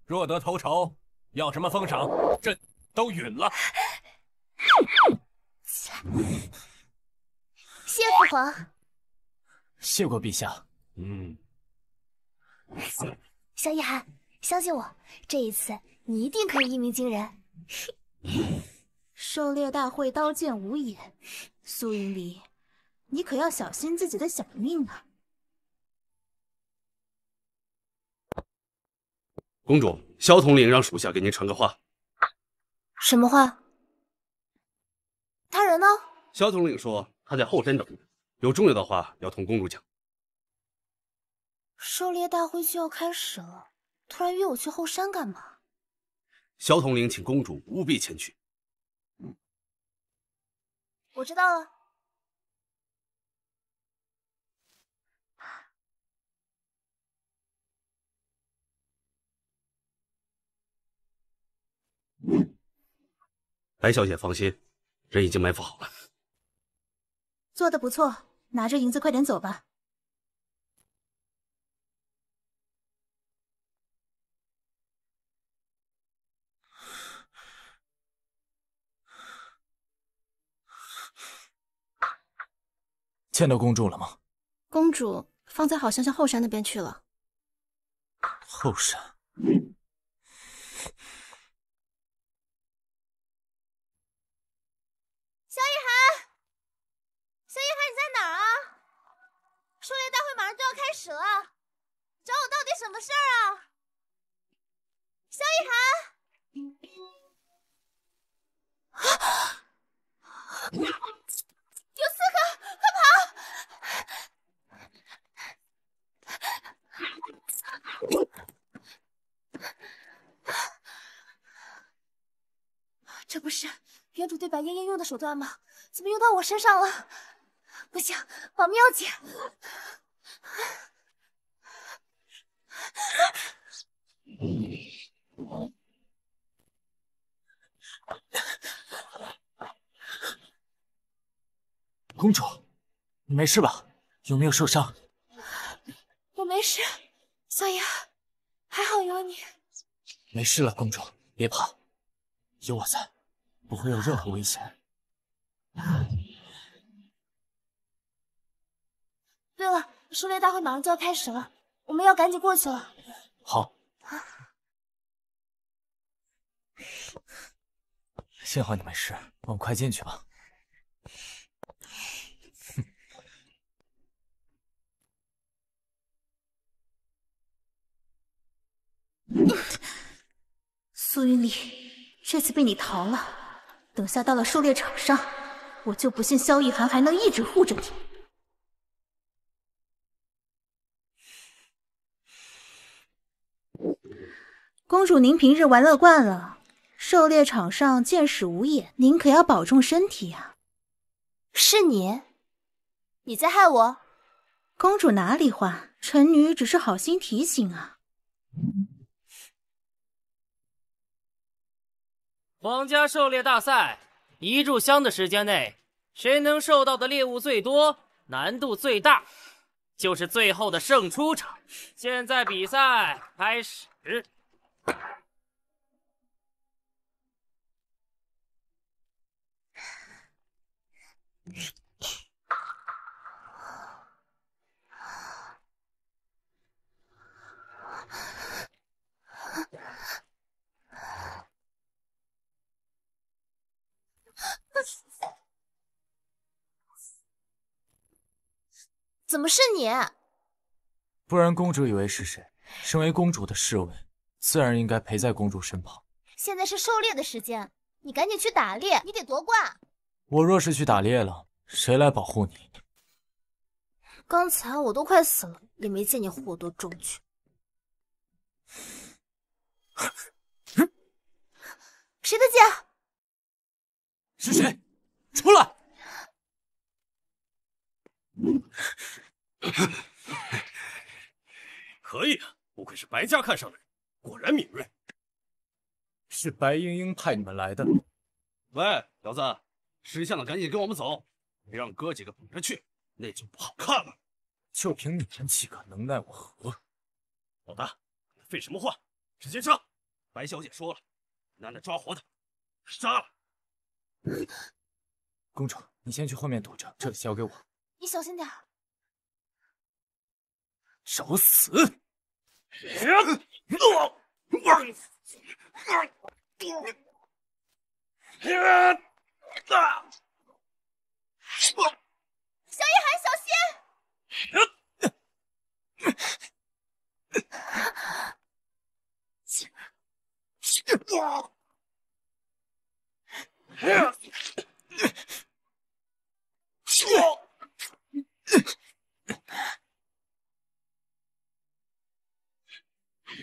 若得头筹，要什么封赏，朕都允了。谢父皇，谢过陛下。嗯。萧逸涵，相信我，这一次你一定可以一鸣惊人。狩猎大会，刀剑无眼，苏云离，你可要小心自己的小命啊！公主，萧统领让属下给您传个话。什么话？他人呢？萧统领说他在后山等着，有重要的话要同公主讲。狩猎大会就要开始了，突然约我去后山干嘛？萧统领请公主务必前去。我知道了，白小姐放心，人已经埋伏好了。做的不错，拿着银子快点走吧。见到公主了吗？公主方才好像向后山那边去了。后山，萧一涵，萧一涵你在哪啊？狩猎大会马上就要开始了，找我到底什么事儿啊？萧一涵。这不是原主对白烟烟用的手段吗？怎么用到我身上了？不行，保命要紧。公主，你没事吧？有没有受伤？我没事，小以还好有你。没事了，公主，别怕，有我在，不会有任何危险。对了，狩猎大会马上就要开始了，我们要赶紧过去了。好，幸好你没事，我们快进去吧。苏云离，这次被你逃了，等下到了狩猎场上，我就不信萧逸寒还能一直护着你。公主，您平日玩乐惯了，狩猎场上见识无也，您可要保重身体啊！是你，你在害我？公主哪里话，臣女只是好心提醒啊。皇家狩猎大赛，一炷香的时间内，谁能受到的猎物最多，难度最大，就是最后的胜出者。现在比赛开始。怎么是你？不然公主以为是谁？身为公主的侍卫，自然应该陪在公主身旁。现在是狩猎的时间，你赶紧去打猎，你得夺冠。我若是去打猎了，谁来保护你？刚才我都快死了，也没见你获多证据。谁的剑？是谁？出来！可以啊，不愧是白家看上的人，果然敏锐。是白莺莺派你们来的。喂，小子，识相的赶紧跟我们走，别让哥几个捧着去，那就不好看了。就凭你们几个能奈我何？老大，废什么话？直接上！白小姐说了，拿来抓活的，杀了。公主，你先去后面躲着，这里交给我。你小心点。找死！啊！啊！啊！啊！啊！啊！萧逸寒，小心！啊！啊！啊！啊！啊！啊！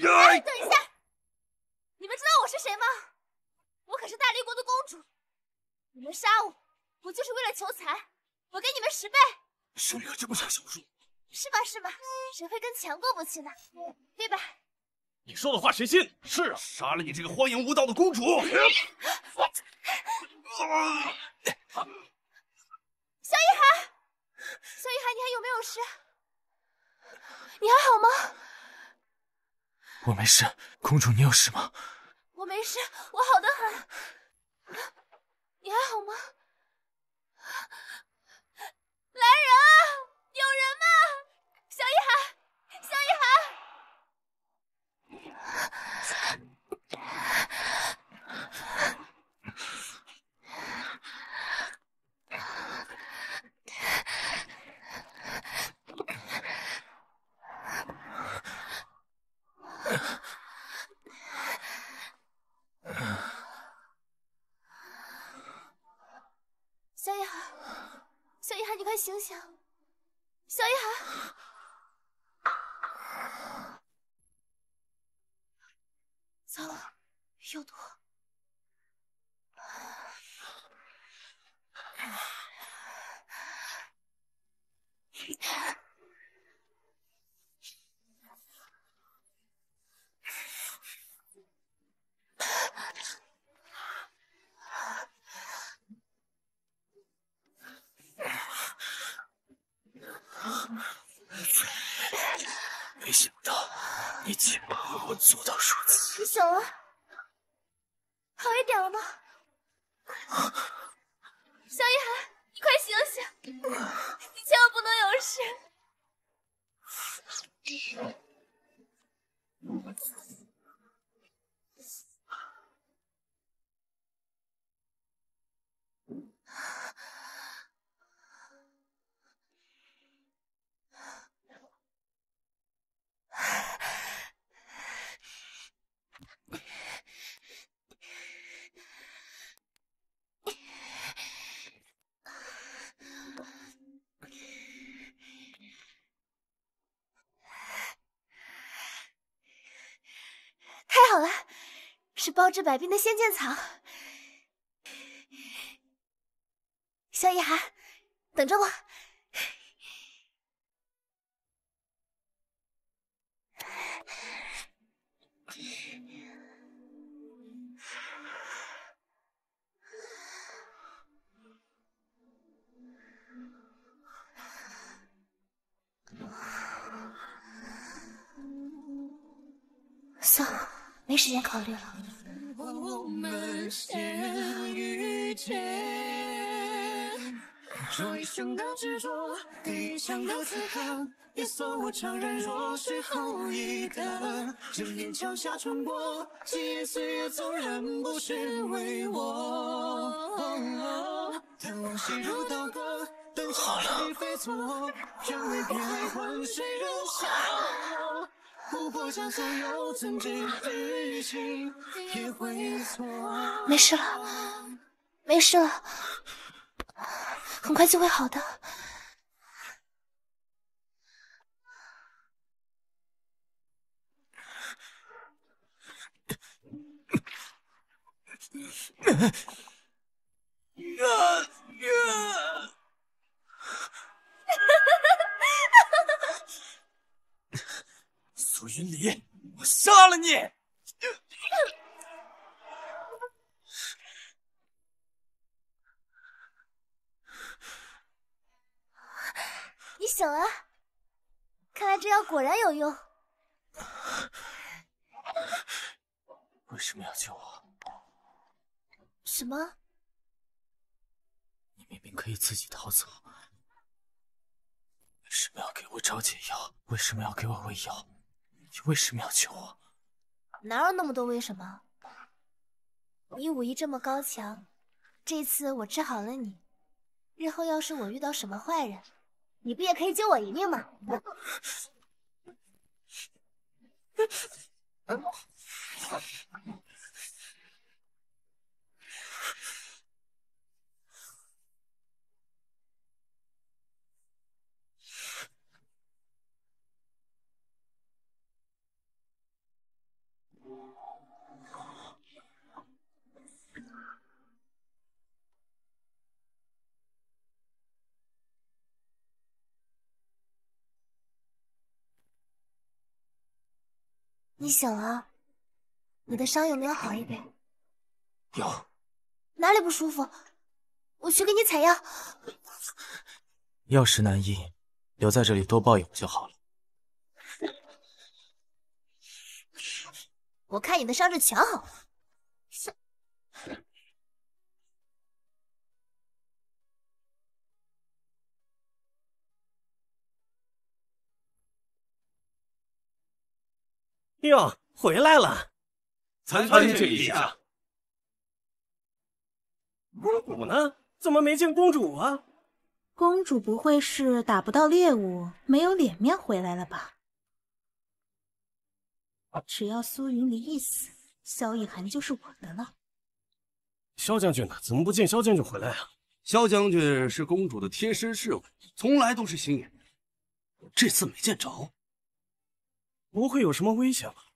哎，等一下！你们知道我是谁吗？我可是大离国的公主！你们杀我，不就是为了求财？我给你们十倍！手里可真不是个小猪，是吧是吧？谁会跟钱过不去呢？对吧？你说的话谁信？是啊，杀了你这个荒淫无道的公主！萧一涵，萧一涵，你还有没有事？你还好吗？我没事，公主，你有事吗？我没事，我好得很。你还好吗？来人啊！有人吗？萧一涵，萧一涵。你快醒醒，小一涵！糟了，有毒。包治百病的仙剑草，萧逸寒，等着我。算了，没时间考虑了。说一生的执着，第一枪的刺客，也算我强人若势后一个。只因桥下穿波，今夜岁月纵然不是为我。等往昔如刀割，但青春已飞错，愿为别来换谁人笑。不破枷锁，又怎知痴心也会错？没事了，没事了。很快就会好的。啊苏云离，我杀了你！你醒了，看来这药果然有用。为什么要救我？什么？你明明可以自己逃走，为什么要给我找解药？为什么要给我喂药？你为什么要救我？哪有那么多为什么？你武艺这么高强，这次我治好了你，日后要是我遇到什么坏人。你不也可以救我一命吗？你醒了，你的伤有没有好一点？有。哪里不舒服？我去给你采药。药石难医，留在这里多抱一会儿就好了。我看你的伤是全好了。哟，回来了！参见陛下。公主呢？怎么没见公主啊？公主不会是打不到猎物，没有脸面回来了吧？只要苏云离一死，萧以寒就是我的了。萧将军呢？怎么不见萧将军回来啊？萧将军是公主的贴身侍卫，从来都是心眼，这次没见着。不会有什么危险吧？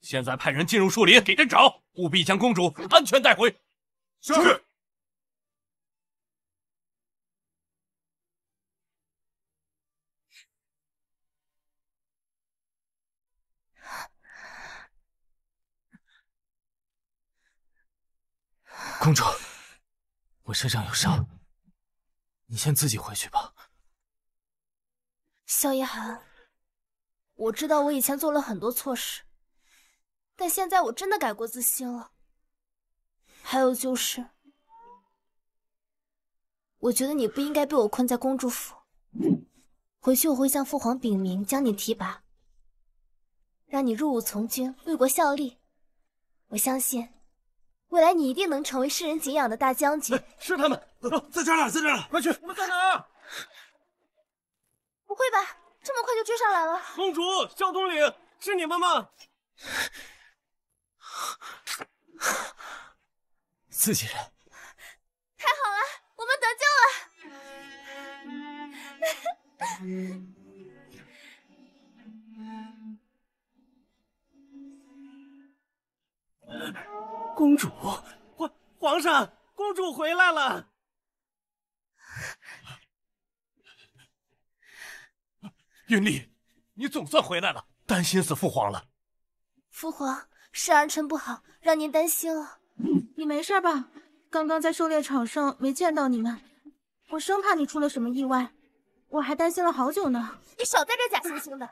现在派人进入树林，给朕找，务必将公主安全带回。是。公主，我身上有伤，你先自己回去吧。萧一涵，我知道我以前做了很多错事，但现在我真的改过自新了。还有就是，我觉得你不应该被我困在公主府，回去我会向父皇禀明，将你提拔，让你入伍从军，为国效力。我相信，未来你一定能成为世人敬仰的大将军。是他们，在这儿呢，在这儿呢，快去！我们在哪？不会吧，这么快就追上来了！公主，萧统领，是你们吗？自己人，太好了，我们得救了！公主，皇皇上，公主回来了！云丽，你总算回来了，担心死父皇了。父皇，是儿臣不好，让您担心了。你没事吧？刚刚在狩猎场上没见到你们，我生怕你出了什么意外，我还担心了好久呢。你少在这假惺惺的！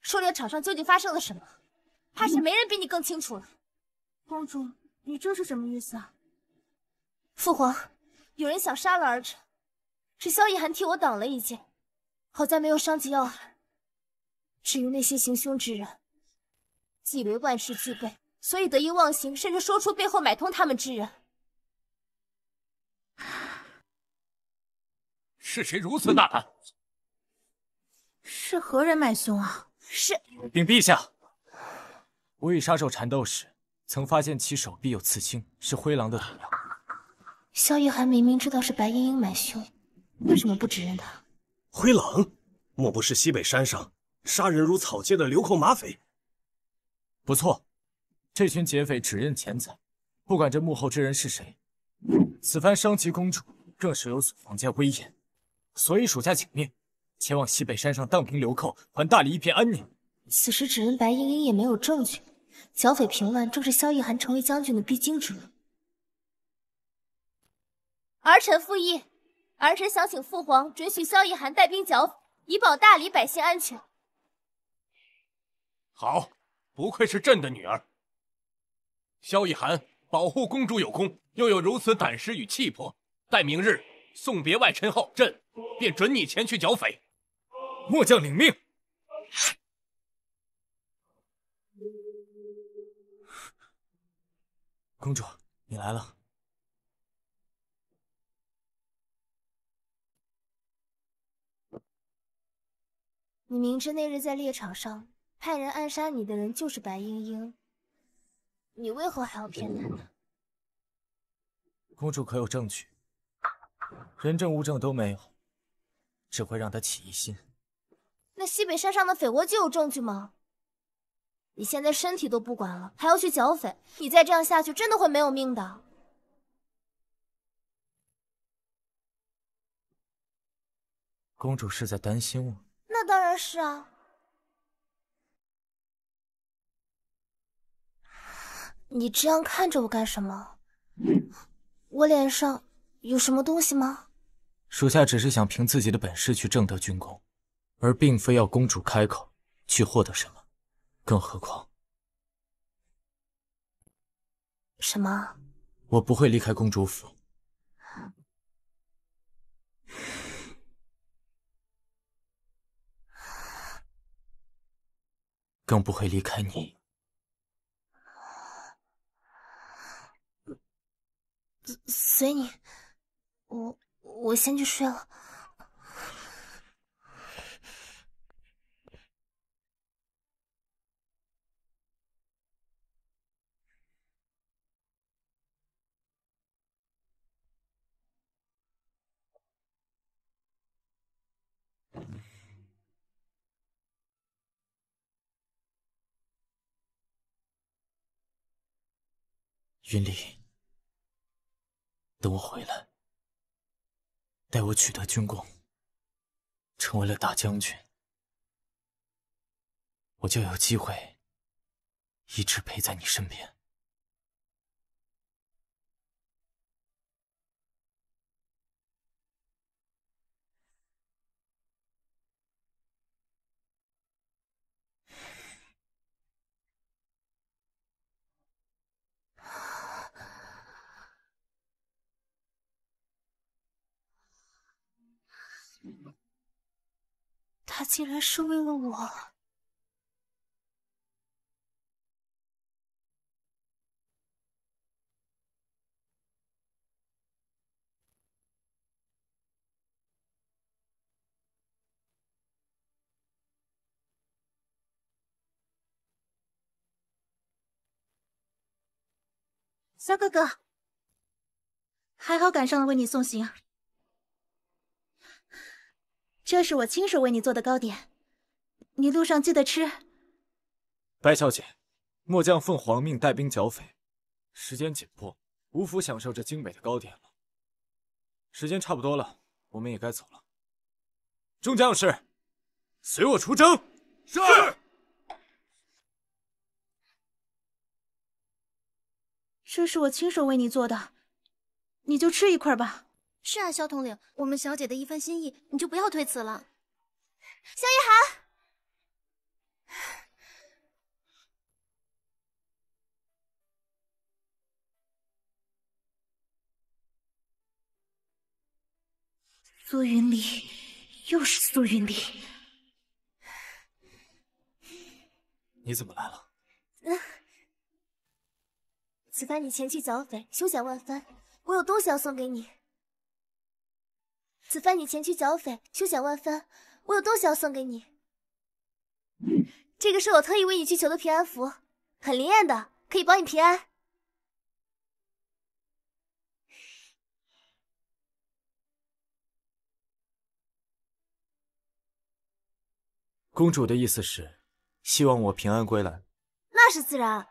狩猎场上究竟发生了什么？怕是没人比你更清楚了。公主，你这是什么意思啊？父皇，有人想杀了儿臣，是萧逸寒替我挡了一剑。好在没有伤及要害。至于那些行凶之人，既为万事俱备，所以得意忘形，甚至说出背后买通他们之人。是谁如此大胆？是何人买凶啊？是。禀陛下，我与杀手缠斗时，曾发现其手臂有刺青，是灰狼的毒药。萧逸寒明明知道是白莺莺买凶，为什么不指认他？灰狼，莫不是西北山上杀人如草芥的流寇马匪？不错，这群劫匪只认钱财，不管这幕后之人是谁。此番伤及公主，更是有损皇家威严，所以属下请命，前往西北山上荡平流寇，还大理一片安宁。此时只认白莺莺也没有证据，剿匪平乱正是萧逸涵成为将军的必经之路。儿臣附议。儿臣想请父皇准许萧逸寒带兵剿匪，以保大理百姓安全。好，不愧是朕的女儿。萧逸寒保护公主有功，又有如此胆识与气魄。待明日送别外臣后，朕便准你前去剿匪。末将领命。公主，你来了。你明知那日在猎场上派人暗杀你的人就是白莺莺，你为何还要骗他呢？公主可有证据？人证物证都没有，只会让他起疑心。那西北山上的匪窝就有证据吗？你现在身体都不管了，还要去剿匪，你再这样下去，真的会没有命的。公主是在担心我。那当然是啊！你这样看着我干什么？我脸上有什么东西吗？属下只是想凭自己的本事去挣得军功，而并非要公主开口去获得什么。更何况，什么？我不会离开公主府。更不会离开你，随你。我我先去睡了。云离，等我回来，待我取得军功，成为了大将军，我就有机会一直陪在你身边。他竟然是为了我，萧哥哥，还好赶上了为你送行。这是我亲手为你做的糕点，你路上记得吃。白小姐，末将奉皇命带兵剿匪，时间紧迫，无福享受这精美的糕点了。时间差不多了，我们也该走了。众将士，随我出征。是。这是我亲手为你做的，你就吃一块吧。是啊，萧统领，我们小姐的一番心意，你就不要推辞了。萧一涵，苏云离，又是苏云离，你怎么来了？此番你前去剿匪，凶险万分，我有东西要送给你。此番你前去剿匪，凶险万分。我有东西要送给你，这个是我特意为你去求的平安符，很灵验的，可以保你平安。公主的意思是，希望我平安归来。那是自然。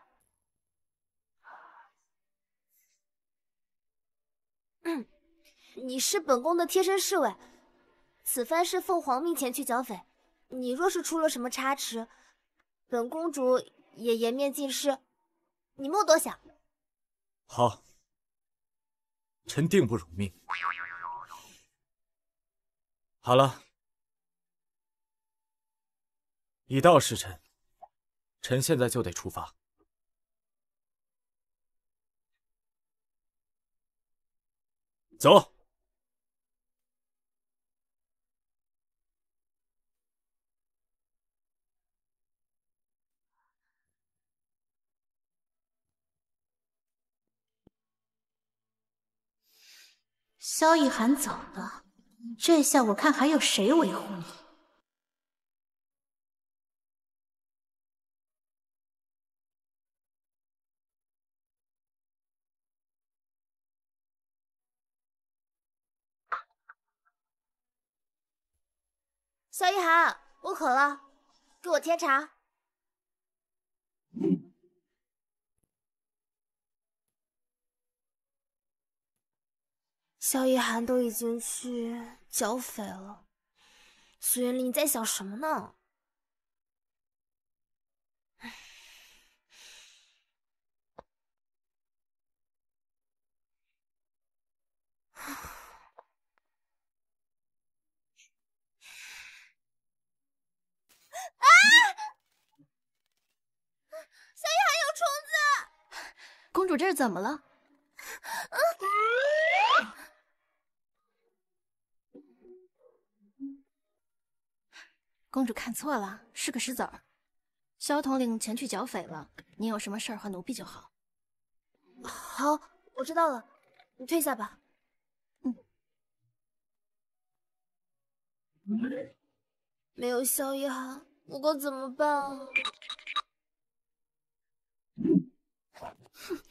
嗯。你是本宫的贴身侍卫，此番是奉皇命前去剿匪，你若是出了什么差池，本公主也颜面尽失。你莫多想。好，臣定不辱命。好了，已到时辰，臣现在就得出发。走。萧逸涵走了，这下我看还有谁维护你？萧逸涵，我渴了，给我添茶。萧逸涵都已经去剿匪了，苏云离，你在想什么呢？萧有虫子！公主，这是怎么了？公主看错了，是个石子儿。萧统领前去剿匪了，你有什么事儿，唤奴婢就好。好，我知道了，你退下吧。嗯。没有萧一航，我该怎么办？哼，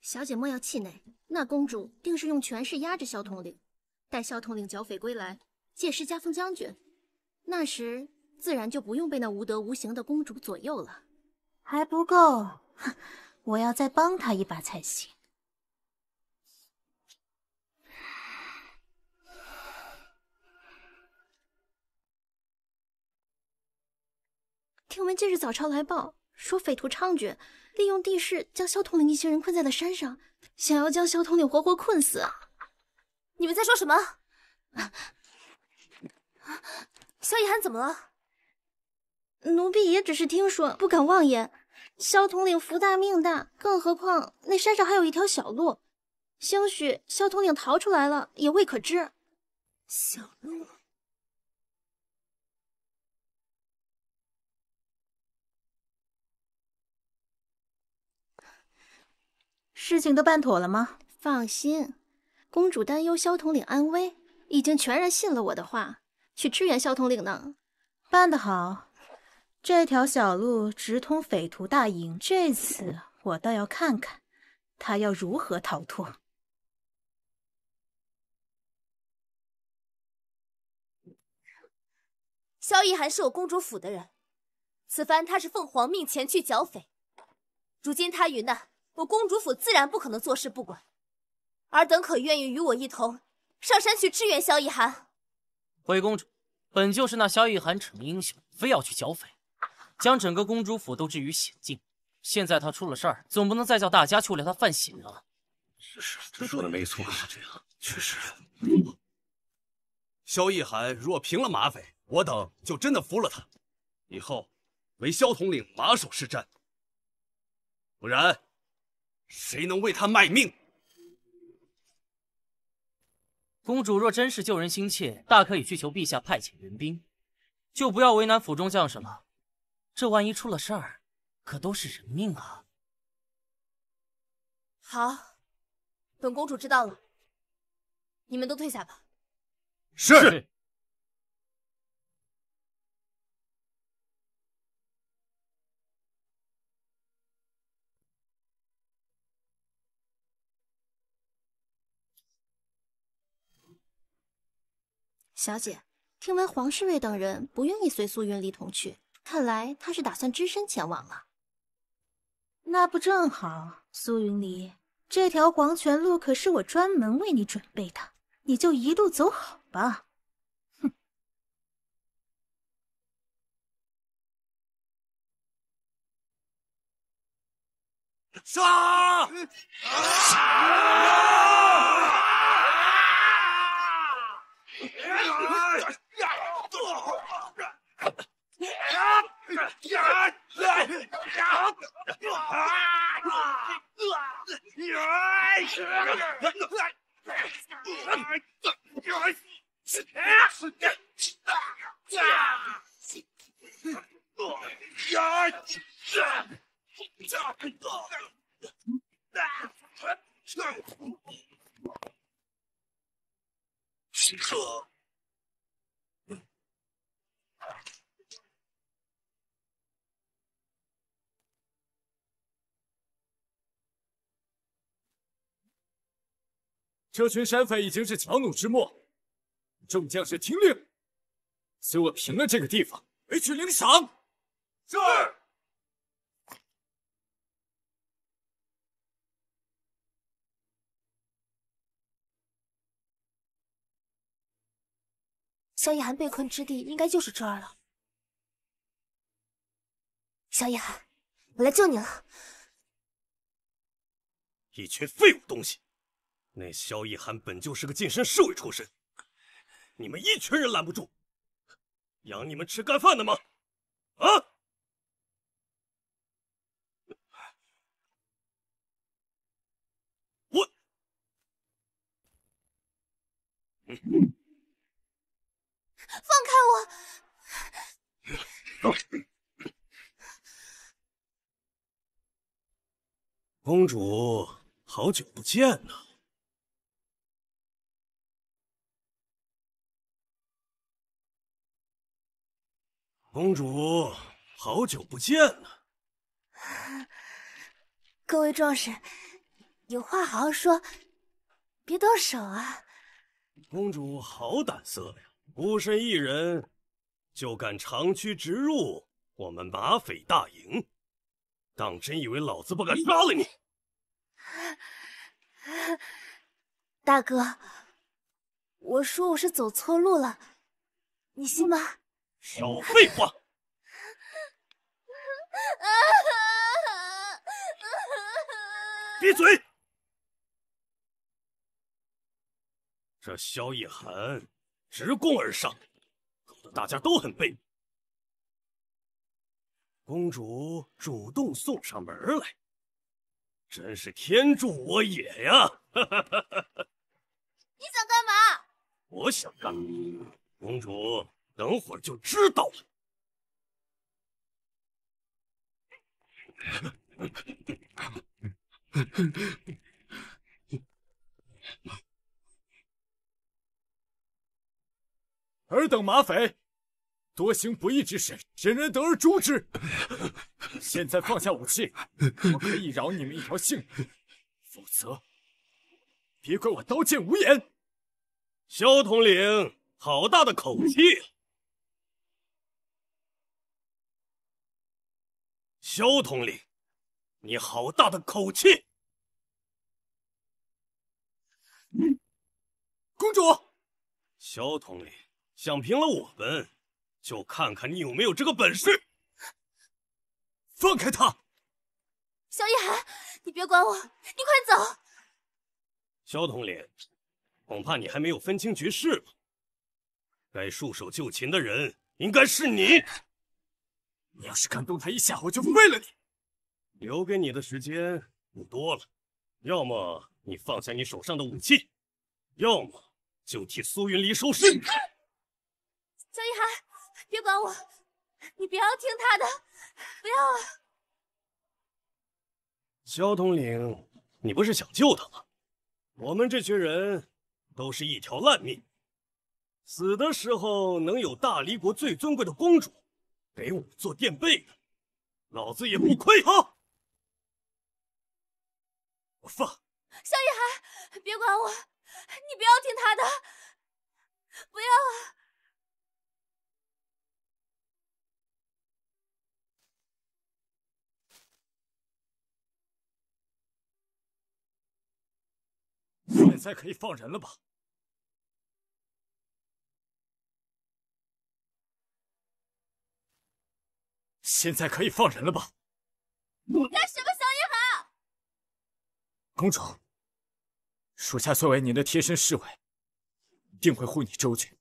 小姐莫要气馁，那公主定是用权势压着萧统领，待萧统领剿匪归来，届时加封将军。那时自然就不用被那无德无行的公主左右了。还不够，我要再帮她一把才行。听闻今日早朝来报，说匪徒猖獗，利用地势将萧统领一行人困在了山上，想要将萧统领活活困死。你们在说什么？萧以寒怎么了？奴婢也只是听说，不敢妄言。萧统领福大命大，更何况那山上还有一条小路，兴许萧统领逃出来了，也未可知。小路，事情都办妥了吗？放心，公主担忧萧统领安危，已经全然信了我的话。去支援萧统领呢？办得好！这条小路直通匪徒大营，这次我倒要看看他要如何逃脱。萧逸寒是我公主府的人，此番他是奉皇命前去剿匪，如今他遇难，我公主府自然不可能坐视不管。尔等可愿意与我一同上山去支援萧逸寒？回公主，本就是那萧逸寒逞英雄，非要去剿匪，将整个公主府都置于险境。现在他出了事儿，总不能再叫大家去为他犯险啊！是是，说的没错。是这样，确实。萧逸寒若平了马匪，我等就真的服了他，以后为萧统领马首是瞻。不然，谁能为他卖命？公主若真是救人心切，大可以去求陛下派遣援兵，就不要为难府中将士了。这万一出了事儿，可都是人命啊！好，本公主知道了，你们都退下吧。是。小姐，听闻黄侍卫等人不愿意随苏云离同去，看来他是打算只身前往了。那不正好？苏云离，这条黄泉路可是我专门为你准备的，你就一路走好吧。哼！杀！杀！Oh, 这群山匪已经是强弩之末，众将士听令，随我平了这个地方，回去领赏。是。萧逸涵被困之地应该就是这儿了。萧逸涵，我来救你了！一群废物东西！那萧逸涵本就是个近身侍卫出身，你们一群人拦不住，养你们吃干饭的吗？啊！我。放开我！公主，好久不见了。公主，好久不见了。各位壮士，有话好好说，别动手啊！公主好胆色呀！孤身一人就敢长驱直入我们马匪大营，当真以为老子不敢杀了你？大哥，我说我是走错路了，你信吗？少废话！闭嘴！这萧逸寒直攻而上，搞得大家都很被。公主主动送上门来，真是天助我也呀！你想干嘛？我想干公主等会儿就知道了。尔等马匪，多行不义之事，人人得而诛之。现在放下武器，我可以饶你们一条性命；否则，别怪我刀剑无眼。萧统领，好大的口气！萧统领，你好大的口气！公主，萧统领。想平了，我们就看看你有没有这个本事。放开他！萧一涵，你别管我，你快走！萧统领，恐怕你还没有分清局势吧？该束手就擒的人应该是你。你要是敢动他一下，我就废了你。留给你的时间不多了，要么你放下你手上的武器，要么就替苏云离收尸。萧一涵，别管我，你不要听他的，不要啊！萧统领，你不是想救他吗？我们这群人都是一条烂命，死的时候能有大离国最尊贵的公主给我们做垫背的，老子也不亏啊！我放。萧一涵，别管我，你不要听他的，不要啊！现在可以放人了吧？现在可以放人了吧？干什么，萧一涵？公主，属下作为您的贴身侍卫，定会护你周全。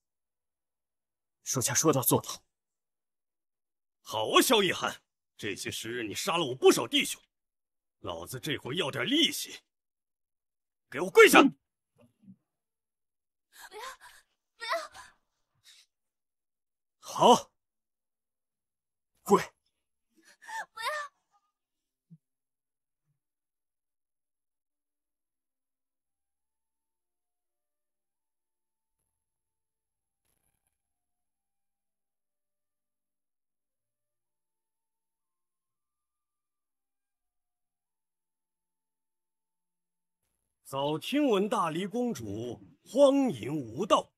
属下说到做到。好啊，萧一涵，这些时日你杀了我不少弟兄，老子这回要点利息。给我跪下！不要，不要！好，跪。早听闻大黎公主荒淫无道，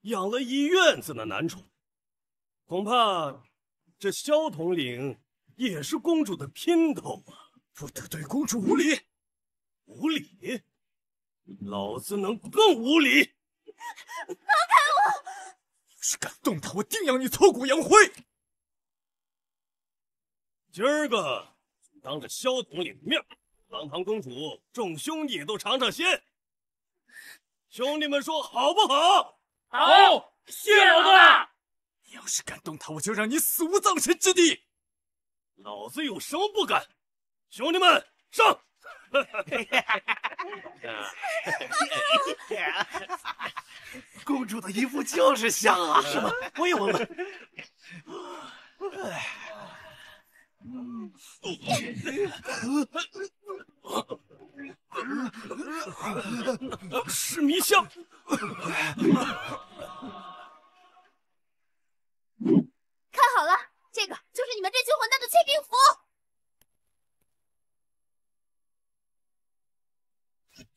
养了一院子的男宠，恐怕这萧统领也是公主的姘头吧？不得对公主无礼！无礼！老子能更无礼！放开我！要是敢动她，我定要你挫骨扬灰！今儿个当着萧统领面。堂堂公主，众兄弟都尝尝鲜。兄弟们说好不好？好，谢老子了。你要是敢动他，我就让你死无葬身之地。老子有什么不敢？兄弟们上！公主的衣服就是香啊！是吗？我也闻闻。是迷香，看好了，这个就是你们这群混蛋的催命符！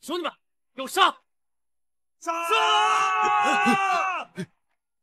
兄弟们，给我杀！杀！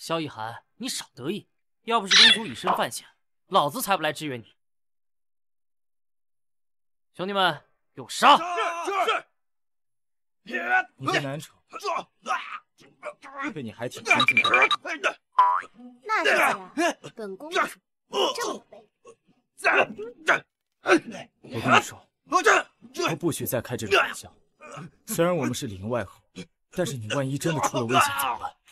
萧以寒，你少得意！要不是公主以身犯险，老子才不来支援你。兄弟们，给我杀！是是。你这难处被你还挺尊敬的。那是本公主我跟你说，以后不许再开这种玩笑。虽然我们是里应外合，但是你万一真的出了危险怎么办？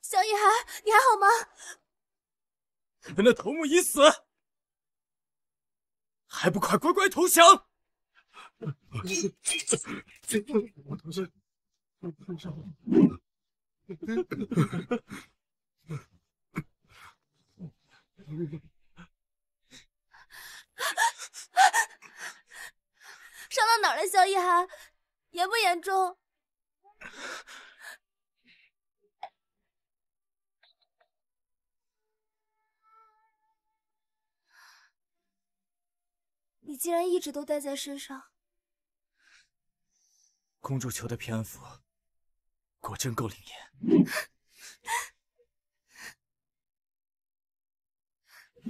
萧逸寒，你还好吗？你们的头目已死，还不快乖乖投降！我投降，我投降。嗯嗯嗯嗯嗯嗯嗯嗯嗯你竟然一直都带在身上，公主求的平安符，果真够灵验。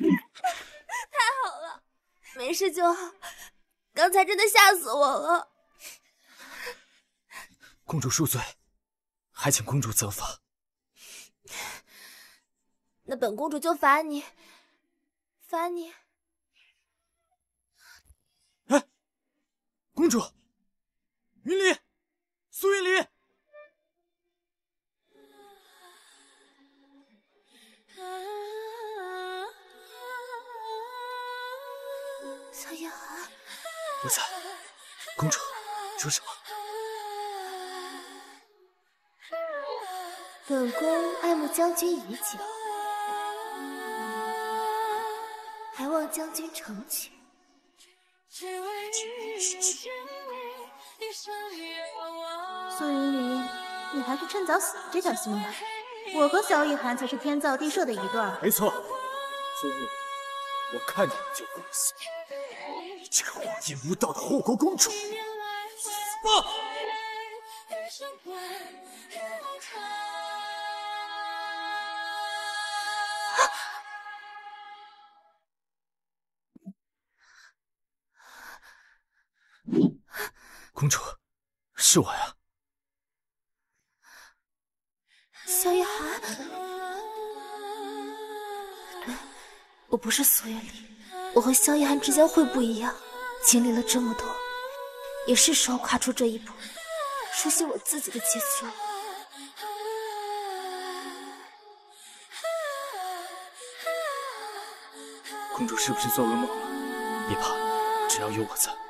太好了，没事就好，刚才真的吓死我了。公主恕罪，还请公主责罚。那本公主就罚你，罚你。公主，云离，苏云离，小夜寒，奴公主，说什么？本宫爱慕将军已久，还望将军成全。苏云霓，你还是趁早死这条心吧。我和萧逸才是天造地设的一对。没错，云，我看见你就你这个荒淫无道的公主，公主，是我呀，萧一涵。对，我不是苏月离，我和萧一涵之间会不一样。经历了这么多，也是时候跨出这一步，书写我自己的结局了。公主是不是做噩梦了？别怕，只要有我在。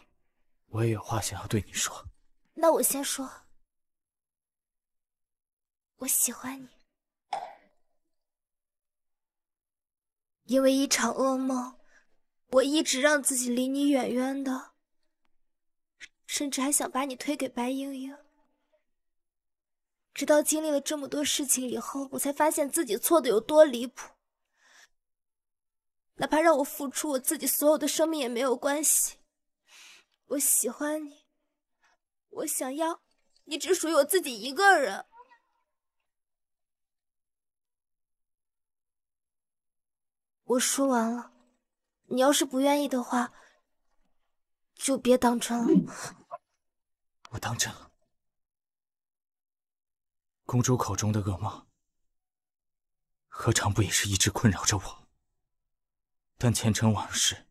我也有话想要对你说。那我先说，我喜欢你。因为一场噩梦，我一直让自己离你远远的，甚至还想把你推给白莹莹。直到经历了这么多事情以后，我才发现自己错的有多离谱。哪怕让我付出我自己所有的生命也没有关系。我喜欢你，我想要你只属于我自己一个人。我说完了，你要是不愿意的话，就别当真了。我当真了。公主口中的噩梦，何尝不也是一直困扰着我？但前尘往事，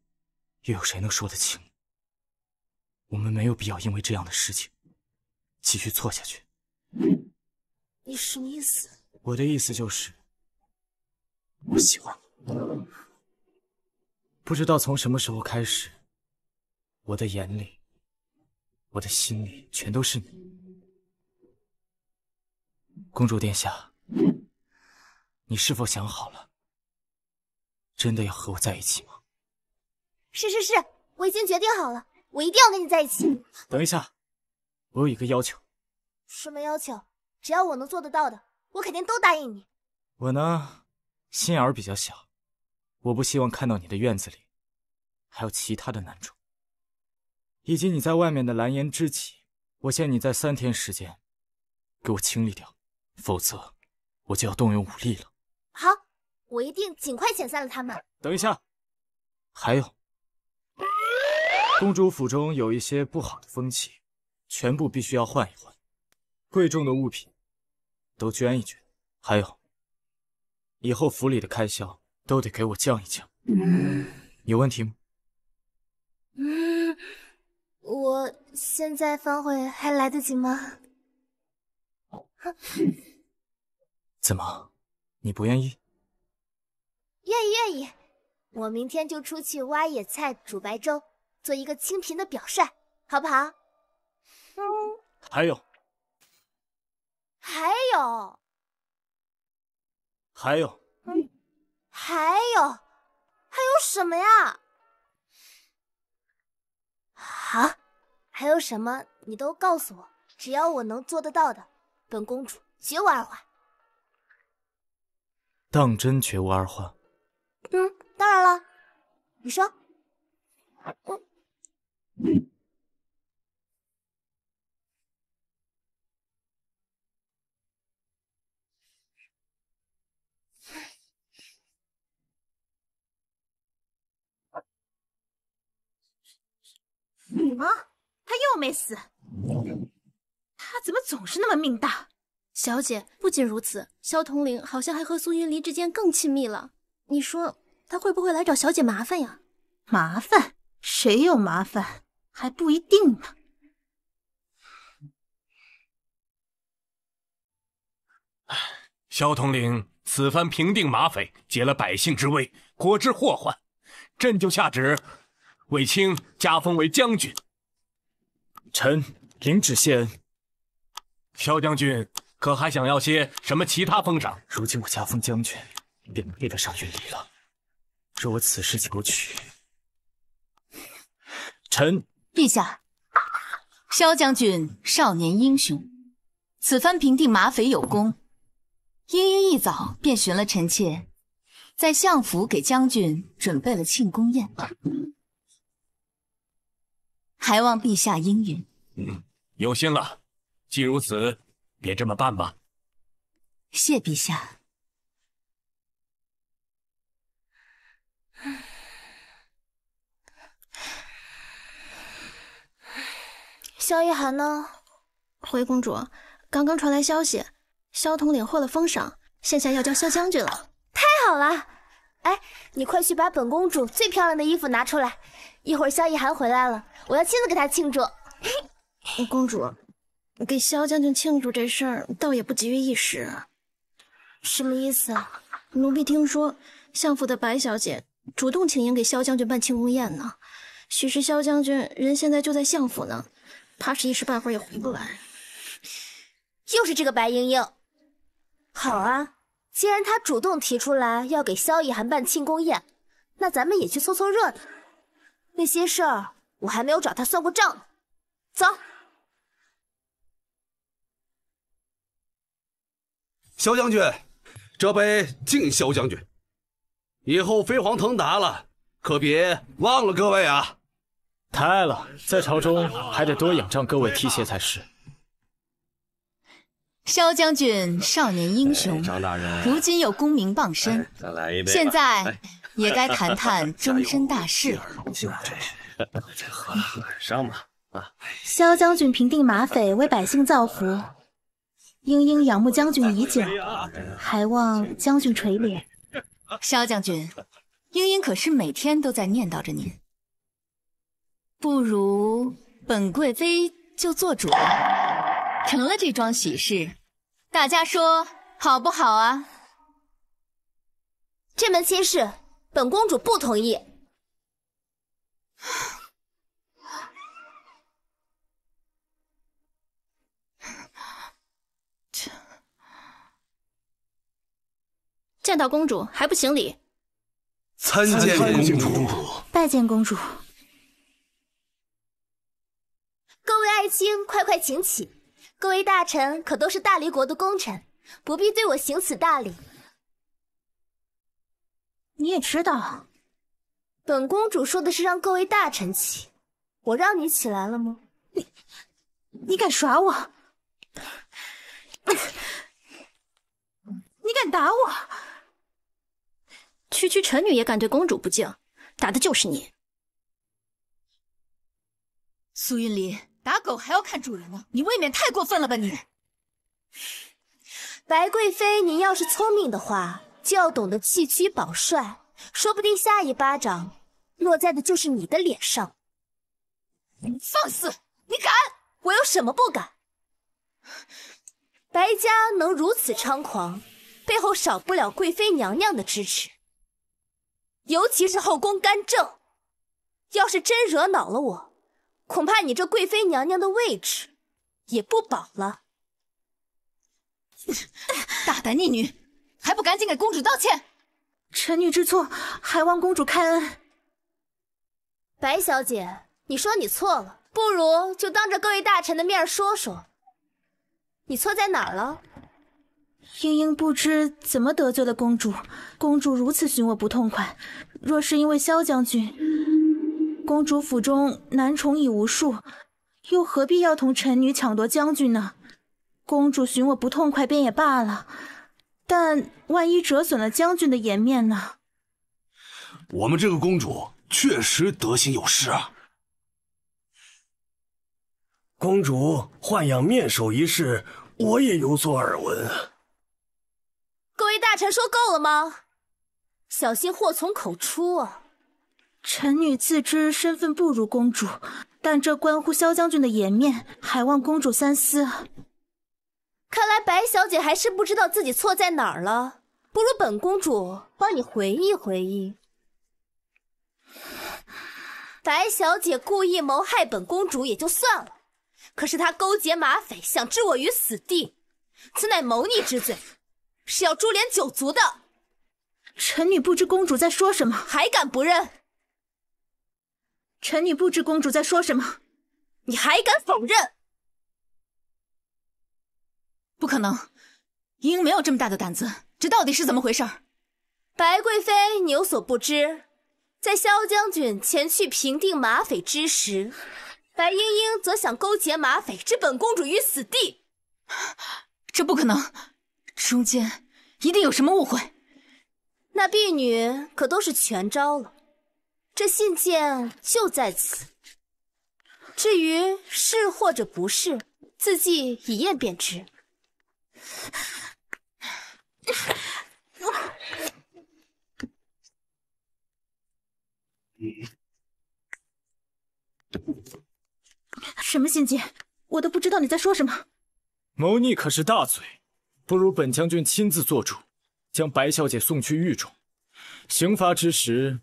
又有谁能说得清？我们没有必要因为这样的事情继续错下去。你什么意思？我的意思就是，我喜欢你。不知道从什么时候开始，我的眼里、我的心里全都是你。公主殿下，你是否想好了？真的要和我在一起吗？是是是，我已经决定好了。我一定要跟你在一起。等一下，我有一个要求。什么要求？只要我能做得到的，我肯定都答应你。我呢，心眼儿比较小，我不希望看到你的院子里还有其他的男主，以及你在外面的蓝颜知己。我限你在三天时间给我清理掉，否则我就要动用武力了。好，我一定尽快遣散了他们。等一下，还有。公主府中有一些不好的风气，全部必须要换一换。贵重的物品都捐一捐，还有，以后府里的开销都得给我降一降。有问题吗？嗯，我现在反悔还来得及吗？怎么，你不愿意？愿意愿意，我明天就出去挖野菜煮白粥。做一个清贫的表率，好不好？还有。还有。还有。还有，还有什么呀？好，还有什么你都告诉我，只要我能做得到的，本公主绝无二话。当真绝无二话？嗯，当然了。你说。嗯。你吗？他又没死，他怎么总是那么命大？小姐，不仅如此，萧统领好像还和苏云离之间更亲密了。你说他会不会来找小姐麻烦呀？麻烦？谁有麻烦？还不一定呢。萧统领此番平定马匪，解了百姓之危，国之祸患，朕就下旨，卫青加封为将军。臣领旨谢恩。萧将军，可还想要些什么其他封赏？如今我加封将军，便配得上云礼了。若我此时求娶，臣。陛下，萧将军少年英雄，此番平定马匪有功，英英一早便寻了臣妾，在相府给将军准备了庆功宴，还望陛下应允。嗯，有心了，既如此，便这么办吧。谢陛下。萧逸涵呢？回公主，刚刚传来消息，萧统领获了封赏，现下要叫萧将军了。太好了！哎，你快去把本公主最漂亮的衣服拿出来，一会儿萧逸涵回来了，我要亲自给他庆祝。公主，给萧将军庆祝这事儿倒也不急于一时。什么意思？奴婢听说相府的白小姐主动请缨给萧将军办庆功宴呢，许是萧将军人现在就在相府呢。怕是一时半会儿也回不来。又是这个白莹莹。好啊，既然她主动提出来要给萧逸寒办庆功宴，那咱们也去凑凑热闹。那些事儿我还没有找他算过账呢。走。萧将军，这杯敬萧将军。以后飞黄腾达了，可别忘了各位啊。太了，在朝中还得多仰仗各位提携才是。萧将军，少年英雄，如今有功名傍身，现在也该谈谈终身大事。萧将军平定马匪，为百姓造福，英英仰慕将军已久，还望将军垂怜。萧将军，英英可是每天都在念叨着您。不如本贵妃就做主，成了这桩喜事，大家说好不好啊？这门亲事，本公主不同意。见到公主还不行礼？参见公主，拜见公主。各位爱卿，快快请起！各位大臣可都是大离国的功臣，不必对我行此大礼。你也知道，本公主说的是让各位大臣起，我让你起来了吗？你，你敢耍我？你敢打我？区区臣女也敢对公主不敬，打的就是你，苏云林。打狗还要看主人呢，你未免太过分了吧你！白贵妃，您要是聪明的话，就要懂得弃曲保帅，说不定下一巴掌落在的就是你的脸上。放肆！你敢？我有什么不敢？白家能如此猖狂，背后少不了贵妃娘娘的支持，尤其是后宫干政，要是真惹恼了我。恐怕你这贵妃娘娘的位置也不保了。大胆逆女，还不赶紧给公主道歉！臣女知错，还望公主开恩。白小姐，你说你错了，不如就当着各位大臣的面说说，你错在哪儿了？莺莺不知怎么得罪了公主，公主如此寻我不痛快，若是因为萧将军。公主府中男宠已无数，又何必要同臣女抢夺将军呢？公主寻我不痛快便也罢了，但万一折损了将军的颜面呢？我们这个公主确实德行有失。啊。公主豢养面首一事，我也有所耳闻。各位大臣说够了吗？小心祸从口出啊！臣女自知身份不如公主，但这关乎萧将军的颜面，还望公主三思。看来白小姐还是不知道自己错在哪儿了，不如本公主帮你回忆回忆。白小姐故意谋害本公主也就算了，可是她勾结马匪，想置我于死地，此乃谋逆之罪，是要株连九族的。臣女不知公主在说什么，还敢不认？臣女不知公主在说什么，你还敢否认？不可能，英莺没有这么大的胆子。这到底是怎么回事？白贵妃，你有所不知，在萧将军前去平定马匪之时，白英英则想勾结马匪置本公主于死地。这不可能，中间一定有什么误会。那婢女可都是全招了。这信件就在此。至于是或者不是，字迹一验便知。什么信件？我都不知道你在说什么。谋逆可是大罪，不如本将军亲自做主，将白小姐送去狱中，刑罚之时。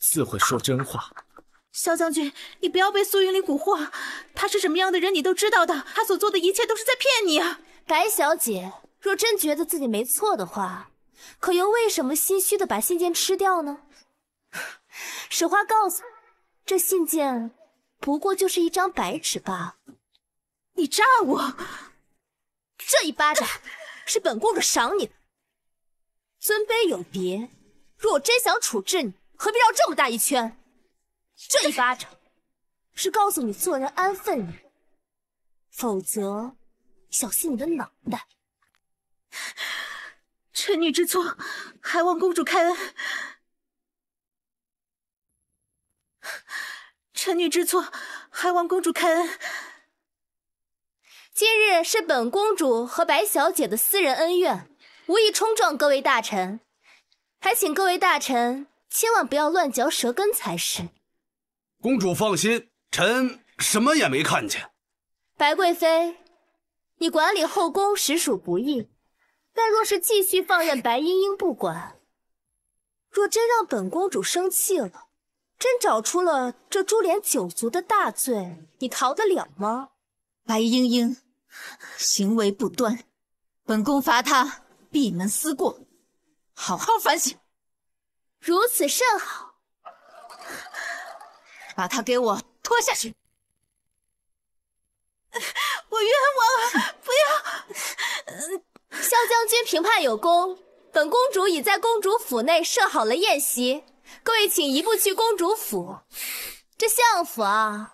自会说真话，萧将军，你不要被苏云林蛊惑。他是什么样的人，你都知道的。他所做的一切都是在骗你。白小姐，若真觉得自己没错的话，可又为什么心虚的把信件吃掉呢？实话告诉你，这信件不过就是一张白纸罢了。你诈我，这一巴掌是本公主赏你的。尊卑有别，若真想处置你。何必绕这么大一圈？这一巴掌是告诉你做人安分点，否则小心你的脑袋。臣女知错，还望公主开恩。臣女知错，还望公主开恩。今日是本公主和白小姐的私人恩怨，无意冲撞各位大臣，还请各位大臣。千万不要乱嚼舌根才是。公主放心，臣什么也没看见。白贵妃，你管理后宫实属不易，但若是继续放任白莺莺不管，若真让本公主生气了，真找出了这株连九族的大罪，你逃得了吗？白莺莺行为不端，本宫罚她闭门思过，好好反省。如此甚好，把他给我拖下去！我冤枉啊！不要！萧将军平叛有功，本公主已在公主府内设好了宴席，各位请移步去公主府。这相府啊，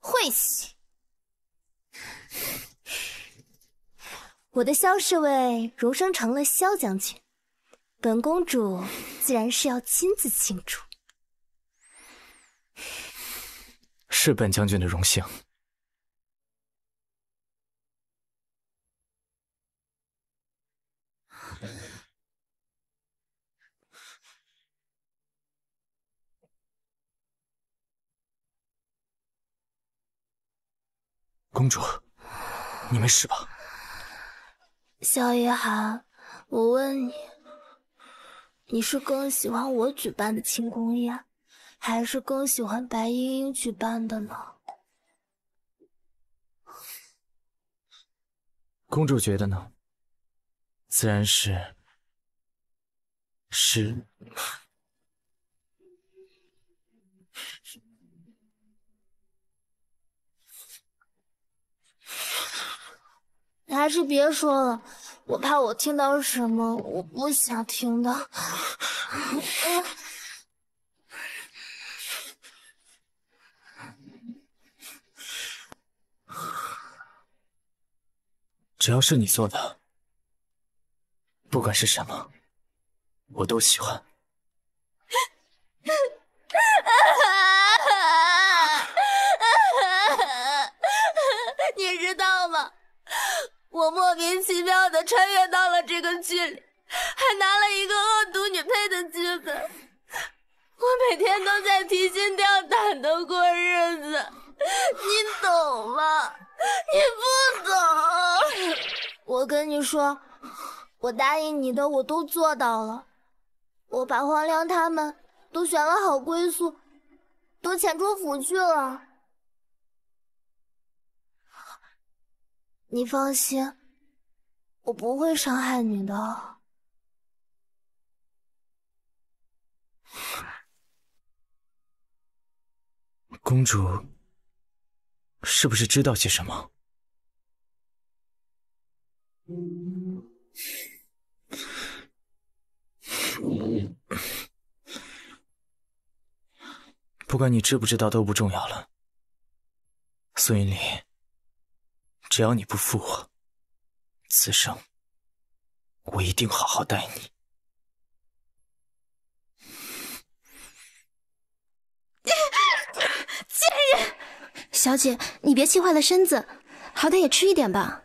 晦气！我的萧侍卫荣升成了萧将军。本公主自然是要亲自庆祝，是本将军的荣幸。公主，你没事吧？萧一涵，我问你。你是更喜欢我举办的庆功宴，还是更喜欢白莺莺举办的呢？公主觉得呢？自然是十。还是别说了。我怕我听到什么我不想听到。只要是你做的，不管是什么，我都喜欢。我莫名其妙的穿越到了这个剧里，还拿了一个恶毒女配的剧本，我每天都在提心吊胆的过日子，你懂吗？你不懂。我跟你说，我答应你的我都做到了，我把黄粱他们都选了好归宿，都遣出府去了。你放心，我不会伤害你的。公主，是不是知道些什么？不管你知不知道都不重要了，苏云璃。只要你不负我，此生我一定好好待你。贱人！小姐，你别气坏了身子，好歹也吃一点吧。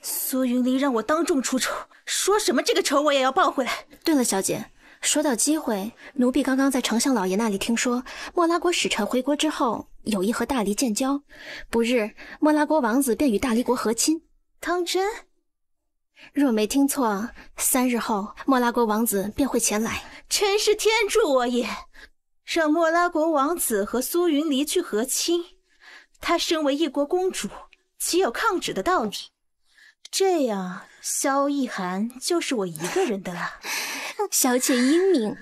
苏云离让我当众出丑，说什么这个仇我也要报回来。对了，小姐，说到机会，奴婢刚刚在丞相老爷那里听说，莫拉国使臣回国之后。有意和大黎建交，不日莫拉国王子便与大黎国和亲。当真？若没听错，三日后莫拉国王子便会前来。真是天助我也！让莫拉国王子和苏云离去和亲，她身为一国公主，岂有抗旨的道理？这样，萧逸寒就是我一个人的了。小姐英明。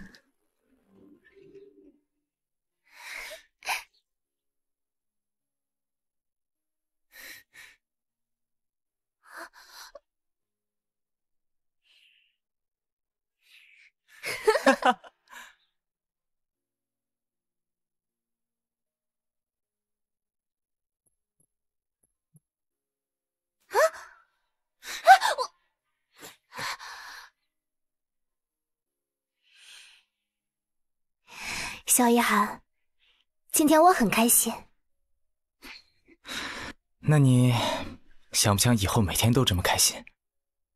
哈哈，啊啊！我萧一涵，今天我很开心。那你想不想以后每天都这么开心？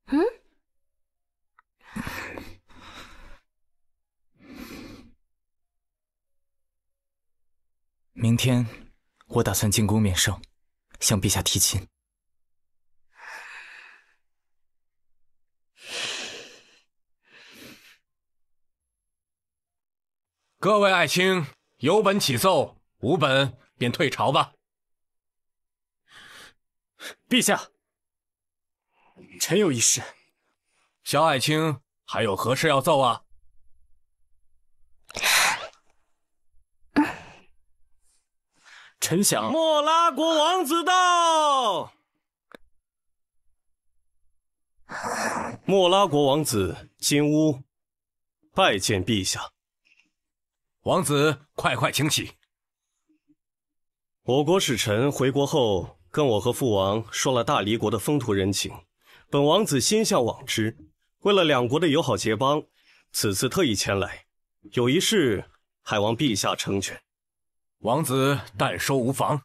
嗯。明天，我打算进宫面圣，向陛下提亲。各位爱卿，有本起奏，无本便退朝吧。陛下，臣有一事。小爱卿还有何事要奏啊？臣想，莫拉国王子到。莫拉国王子金乌，拜见陛下。王子快快请起。我国使臣回国后，跟我和父王说了大黎国的风土人情，本王子心向往之。为了两国的友好结邦，此次特意前来，有一事还望陛下成全。王子但说无妨，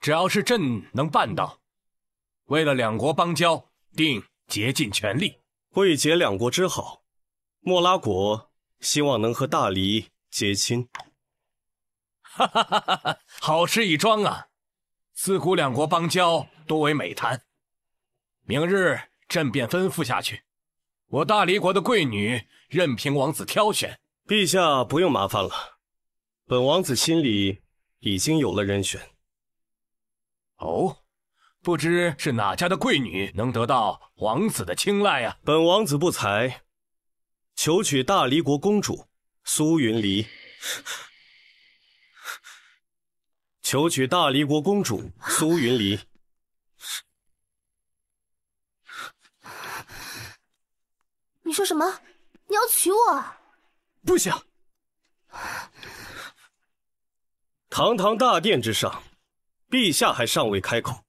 只要是朕能办到，为了两国邦交，定竭尽全力，为结两国之好。莫拉国希望能和大黎结亲。哈哈哈哈！好事一桩啊！自古两国邦交多为美谈。明日朕便吩咐下去，我大黎国的贵女任凭王子挑选。陛下不用麻烦了，本王子心里。已经有了人选。哦，不知是哪家的贵女能得到王子的青睐啊？本王子不才，求娶大离国公主苏云离，求娶大离国公主苏云离。你说什么？你要娶我？不行。堂堂大殿之上，陛下还尚未开口，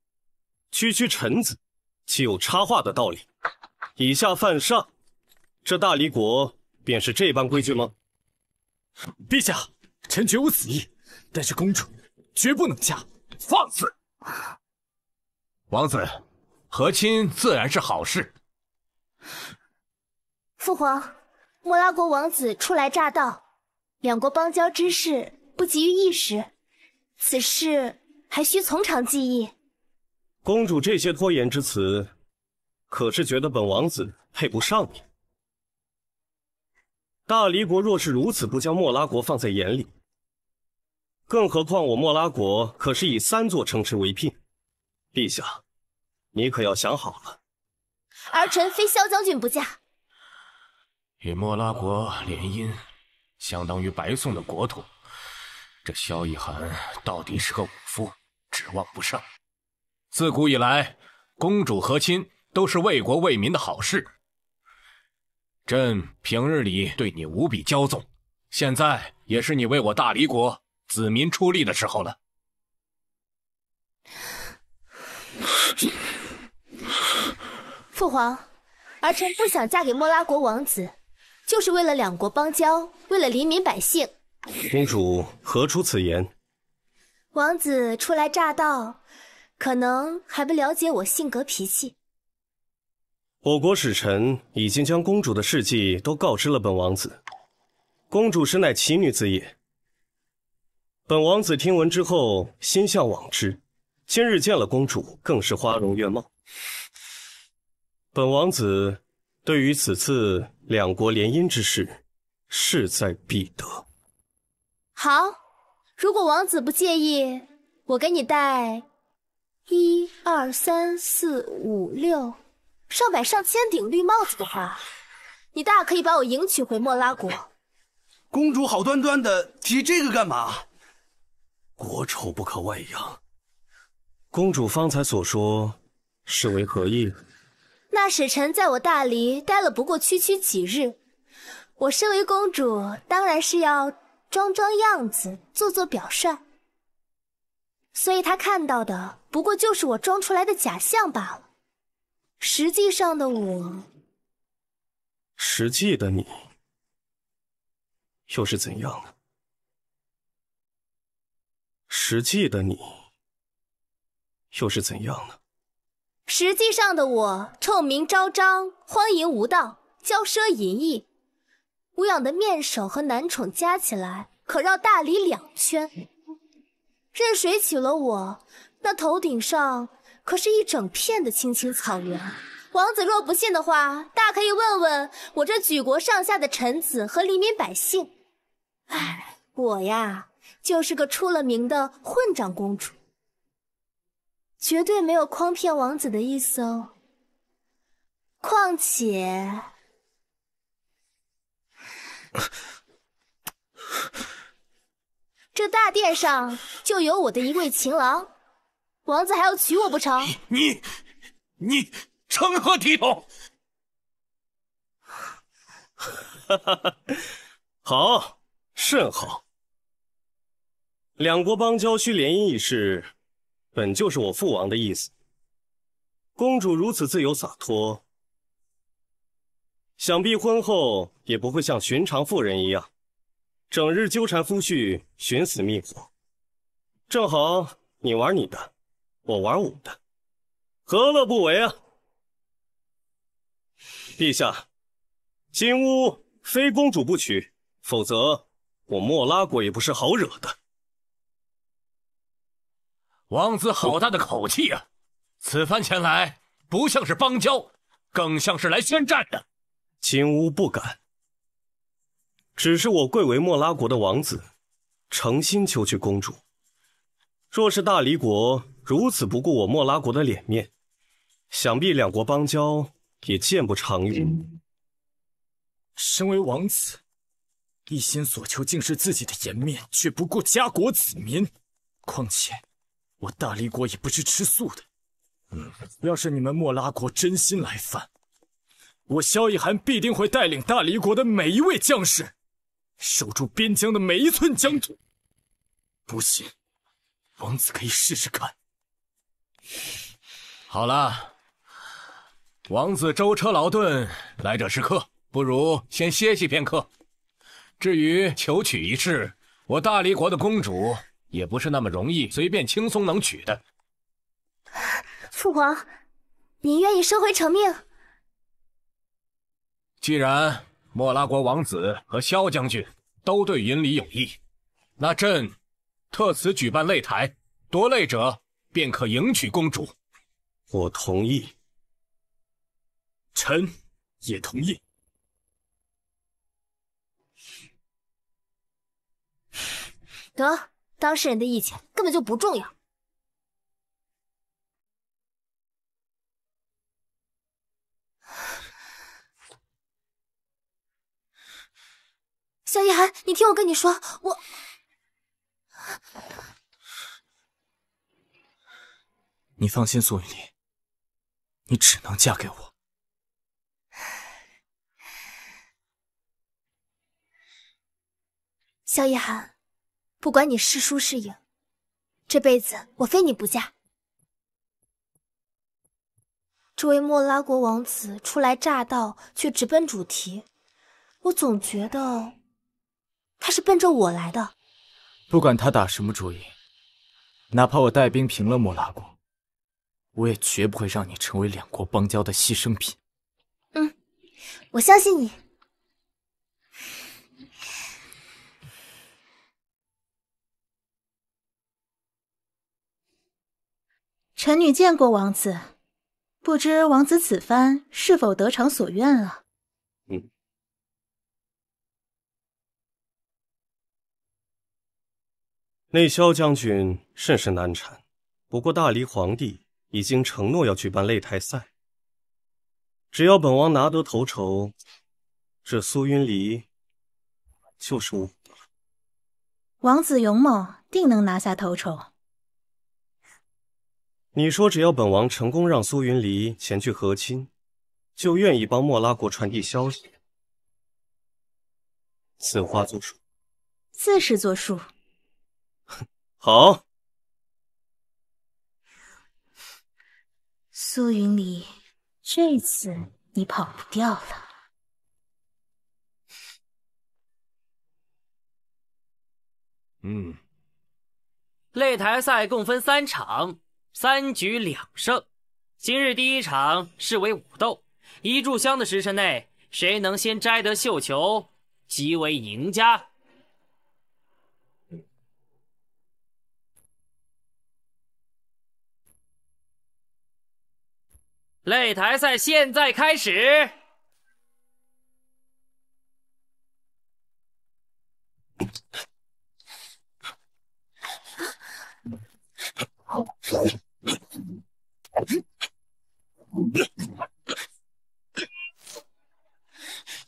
区区臣子岂有插话的道理？以下犯上，这大理国便是这般规矩吗？陛下，臣绝无此意，但是公主绝不能嫁。放肆！王子，和亲自然是好事。父皇，莫拉国王子初来乍到，两国邦交之事不急于一时。此事还需从长计议。公主这些拖延之词，可是觉得本王子配不上你？大离国若是如此不将莫拉国放在眼里，更何况我莫拉国可是以三座城池为聘。陛下，你可要想好了。儿臣非萧将军不嫁。与莫拉国联姻，相当于白送的国土。这萧逸寒到底是个武夫，指望不上。自古以来，公主和亲都是为国为民的好事。朕平日里对你无比骄纵，现在也是你为我大黎国子民出力的时候了。父皇，儿臣不想嫁给莫拉国王子，就是为了两国邦交，为了黎民百姓。公主何出此言？王子初来乍到，可能还不了解我性格脾气。我国使臣已经将公主的事迹都告知了本王子。公主实乃奇女子也。本王子听闻之后心向往之，今日见了公主，更是花容月貌。本王子对于此次两国联姻之事，势在必得。好，如果王子不介意，我给你带一、二、三、四、五、六，上百上千顶绿帽子的话，你大可以把我迎娶回莫拉国。公主好端端的提这个干嘛？国仇不可外扬。公主方才所说是为何意？那使臣在我大黎待了不过区区几日，我身为公主，当然是要。装装样子，做做表率，所以他看到的不过就是我装出来的假象罢了。实际上的我，实际的你又是怎样呢？实际的你又是怎样呢？实际上的我臭名昭彰，荒淫无道，骄奢淫逸。无养的面首和男宠加起来可绕大理两圈，任谁娶了我，那头顶上可是一整片的青青草原。王子若不信的话，大可以问问我这举国上下的臣子和黎民百姓。唉，我呀，就是个出了名的混账公主，绝对没有诓骗王子的意思哦。况且。这大殿上就有我的一位情郎，王子还要娶我不成？你你成何体统？哈哈哈，好，甚好。两国邦交需联姻一事，本就是我父王的意思。公主如此自由洒脱。想必婚后也不会像寻常妇人一样，整日纠缠夫婿，寻死觅活。正好你玩你的，我玩我的，何乐不为啊！陛下，金乌非公主不娶，否则我莫拉国也不是好惹的。王子好大的口气啊！此番前来不像是邦交，更像是来宣战的。金乌不敢，只是我贵为莫拉国的王子，诚心求娶公主。若是大离国如此不顾我莫拉国的脸面，想必两国邦交也见不长。远。身为王子，一心所求竟是自己的颜面，却不顾家国子民。况且，我大离国也不是吃素的。要是你们莫拉国真心来犯，我萧逸寒必定会带领大黎国的每一位将士，守住边疆的每一寸疆土。不信，王子可以试试看。好了，王子舟车劳顿，来者是客，不如先歇息片刻。至于求娶一事，我大黎国的公主也不是那么容易随便轻松能娶的。父皇，您愿意收回成命？既然莫拉国王子和萧将军都对云里有意，那朕特此举办擂台，夺擂者便可迎娶公主。我同意，臣也同意。得，当事人的意见根本就不重要。萧逸涵，你听我跟你说，我，你放心，苏雨玲，你只能嫁给我。萧逸涵，不管你是输是赢，这辈子我非你不嫁。这位莫拉国王子初来乍到，却直奔主题，我总觉得。他是奔着我来的。不管他打什么主意，哪怕我带兵平了莫拉国，我也绝不会让你成为两国邦交的牺牲品。嗯，我相信你。臣女见过王子，不知王子此番是否得偿所愿了？那萧将军甚是难缠，不过大黎皇帝已经承诺要举办擂台赛，只要本王拿得头筹，这苏云离就是我的了。王子勇猛，定能拿下头筹。你说，只要本王成功让苏云离前去和亲，就愿意帮莫拉国传递消息？此话作数？自是作数。好，苏云离，这次你跑不掉了。嗯，擂台赛共分三场，三局两胜。今日第一场是为武斗，一炷香的时辰内，谁能先摘得绣球，即为赢家。擂台赛现在开始。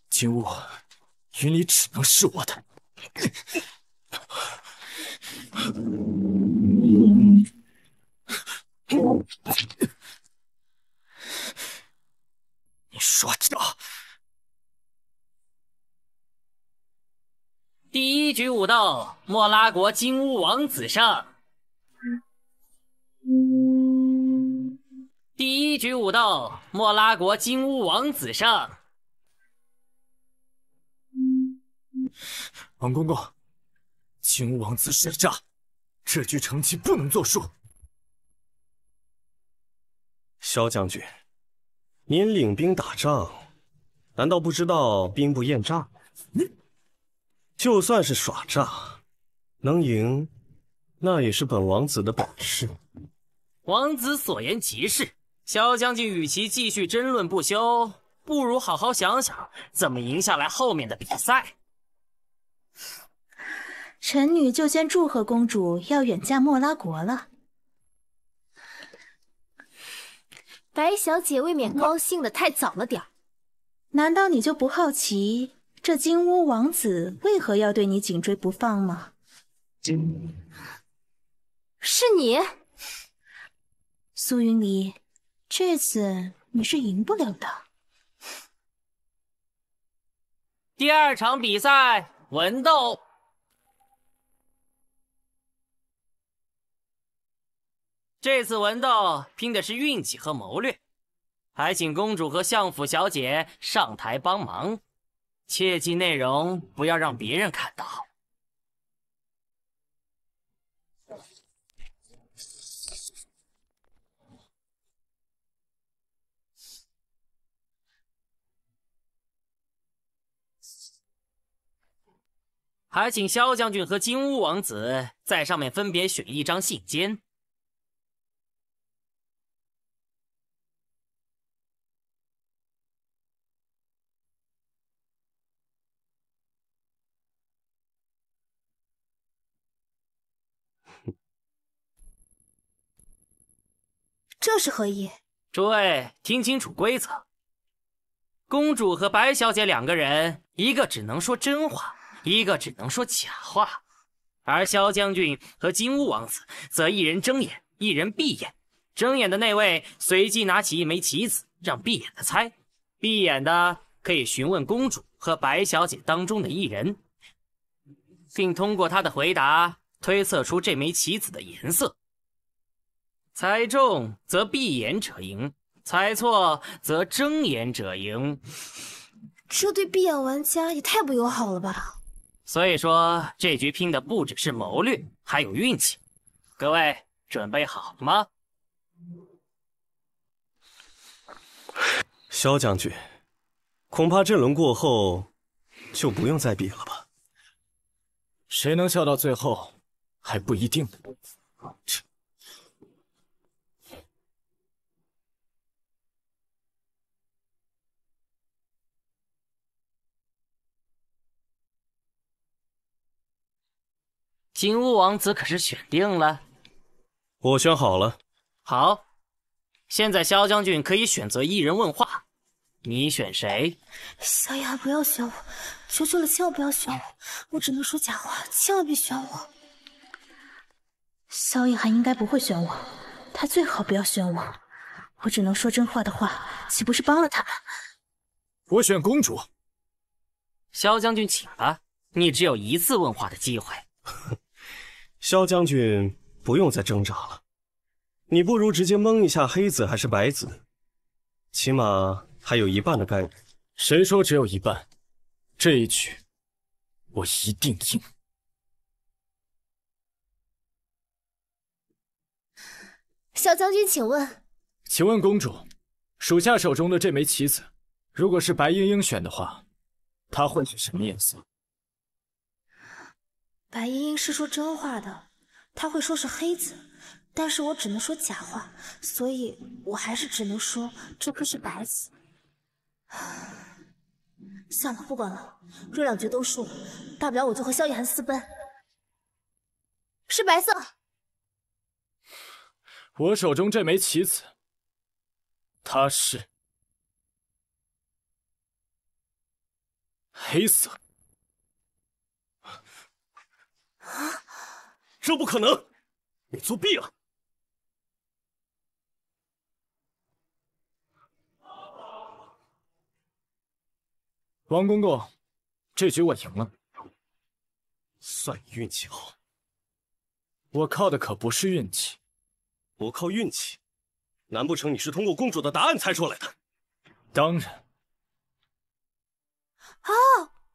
金兀，云离只能是我的。你说这第一局武斗，莫拉国金乌王子胜。第一局武斗，莫拉国金乌王子胜。王公公，金乌王子耍诈，这局成绩不能作数。萧将军，您领兵打仗，难道不知道兵不厌诈就算是耍诈，能赢，那也是本王子的本事。王子所言极是，萧将军与其继续争论不休，不如好好想想怎么赢下来后面的比赛。臣女就先祝贺公主要远嫁莫拉国了。白小姐未免高兴的太早了点难道你就不好奇这金乌王子为何要对你紧追不放吗？是你，苏云离，这次你是赢不了的。第二场比赛，文斗。这次文斗拼的是运气和谋略，还请公主和相府小姐上台帮忙，切记内容不要让别人看到。还请萧将军和金乌王子在上面分别选一张信笺。这是何意？诸位听清楚规则：公主和白小姐两个人，一个只能说真话，一个只能说假话；而萧将军和金乌王子则一人睁眼，一人闭眼。睁眼的那位随即拿起一枚棋子，让闭眼的猜。闭眼的可以询问公主和白小姐当中的一人，并通过他的回答推测出这枚棋子的颜色。猜中则闭眼者赢，猜错则睁眼者赢。这对闭眼玩家也太不友好了吧？所以说，这局拼的不只是谋略，还有运气。各位准备好了吗？萧将军，恐怕这轮过后，就不用再比了吧？谁能笑到最后还不一定呢。金乌王子可是选定了，我选好了。好，现在萧将军可以选择一人问话，你选谁？萧雅，寒，不要选我，求求了，千万不要选我，我只能说假话，千万别选我。萧逸寒应该不会选我，他最好不要选我，我只能说真话的话，岂不是帮了他们？我选公主，萧将军请吧，你只有一次问话的机会。萧将军不用再挣扎了，你不如直接蒙一下黑子还是白子，起码还有一半的概率。谁说只有一半？这一局我一定赢。萧将军，请问，请问公主，属下手中的这枚棋子，如果是白莺莺选的话，它会是什么颜色？白莹莹是说真话的，她会说是黑子，但是我只能说假话，所以我还是只能说这颗是白子。算了，不管了，若两局都输，大不了我就和萧逸寒私奔。是白色。我手中这枚棋子，它是黑色。这不可能！你作弊了！王公公，这局我赢了，算你运气好。我靠的可不是运气，我靠运气？难不成你是通过公主的答案猜出来的？当然。哦，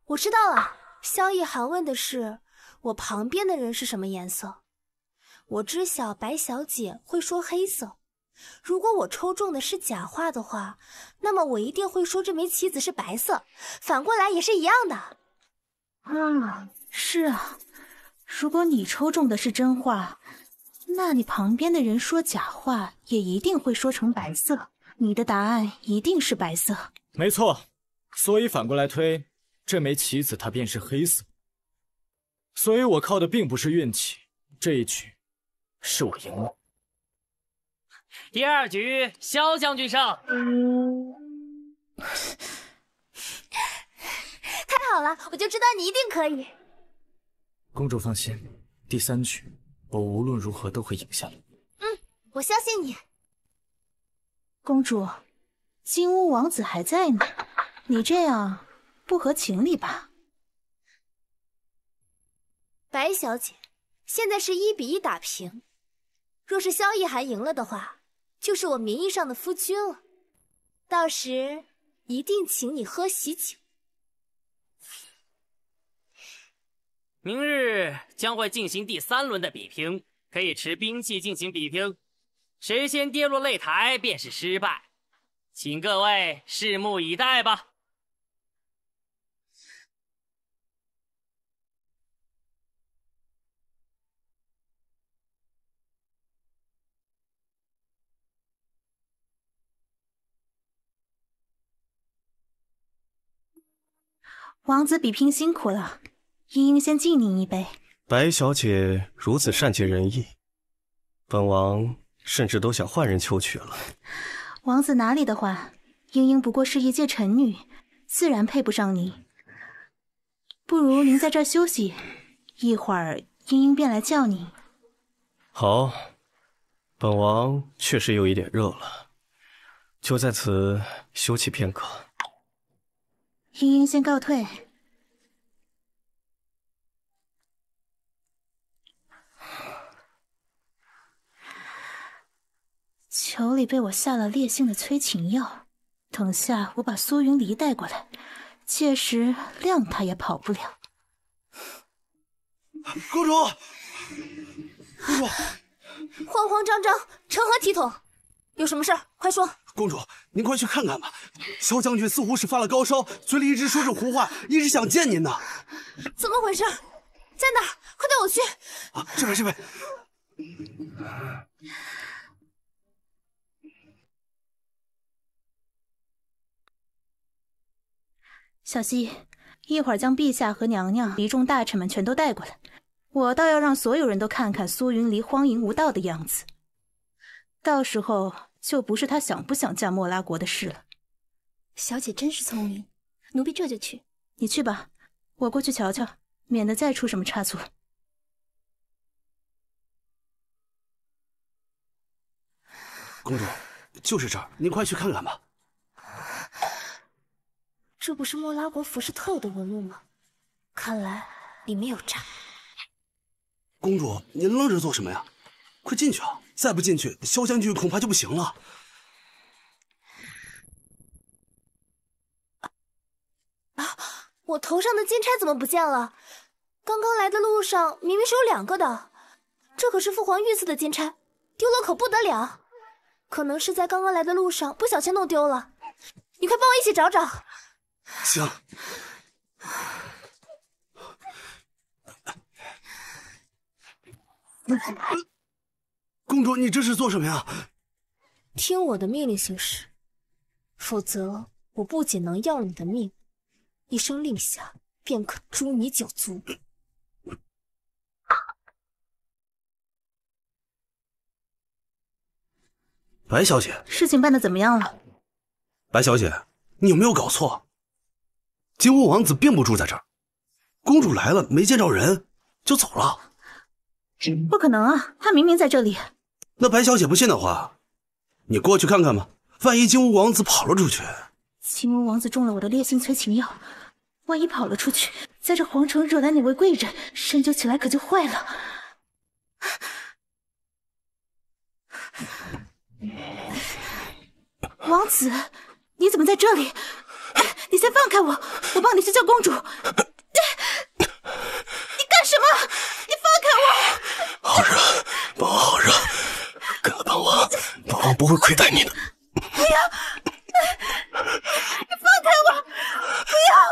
我知道了，萧逸寒问的是。我旁边的人是什么颜色？我知晓白小姐会说黑色。如果我抽中的是假话的话，那么我一定会说这枚棋子是白色。反过来也是一样的。啊，是啊。如果你抽中的是真话，那你旁边的人说假话也一定会说成白色。你的答案一定是白色。没错。所以反过来推，这枚棋子它便是黑色。所以，我靠的并不是运气，这一局是我赢了。第二局，萧将军胜。太好了，我就知道你一定可以。公主放心，第三局我无论如何都会赢下来。嗯，我相信你。公主，金乌王子还在呢，你这样不合情理吧。白小姐，现在是一比一打平，若是萧逸寒赢了的话，就是我名义上的夫君了，到时一定请你喝喜酒。明日将会进行第三轮的比拼，可以持兵器进行比拼，谁先跌落擂台便是失败，请各位拭目以待吧。王子比拼辛苦了，英英先敬您一杯。白小姐如此善解人意，本王甚至都想换人求娶了。王子哪里的话，英英不过是一介臣女，自然配不上您。不如您在这休息，一会儿英英便来叫您。好，本王确实有一点热了，就在此休憩片刻。莺莺先告退。桥里被我下了烈性的催情药，等下我把苏云离带过来，届时谅他也跑不了。公主，公主，慌慌张张成何体统？有什么事快说。公主，您快去看看吧。萧将军似乎是发了高烧，嘴里一直说着胡话，一直想见您呢。怎么回事？在哪？快带我去！这边，这边。小溪，一会儿将陛下和娘娘一众大臣们全都带过来，我倒要让所有人都看看苏云离荒淫无道的样子。到时候。就不是他想不想嫁莫拉国的事了。小姐真是聪明，奴婢这就去。你去吧，我过去瞧瞧，免得再出什么差错。公主，就是这儿，您快去看看吧。这不是莫拉国服饰特有的纹路吗？看来里面有诈。公主，您愣着做什么呀？快进去啊！再不进去，萧将军恐怕就不行了。啊！我头上的金钗怎么不见了？刚刚来的路上明明是有两个的。这可是父皇御赐的金钗，丢了可不得了。可能是在刚刚来的路上不小心弄丢了。你快帮我一起找找。行。公主，你这是做什么呀？听我的命令行事，否则我不仅能要了你的命，一声令下便可诛你九族。白小姐，事情办的怎么样了？白小姐，你有没有搞错？金乌王子并不住在这儿，公主来了没见着人就走了，不可能啊，他明明在这里。那白小姐不信的话，你过去看看吧。万一金乌王子跑了出去，金乌王子中了我的烈性催情药，万一跑了出去，在这皇城惹来哪位贵人，深究起来可就坏了。王子，你怎么在这里？你先放开我，我帮你去叫公主。你干什么？你放开我！好热。不会亏待你的。不要，你放开我！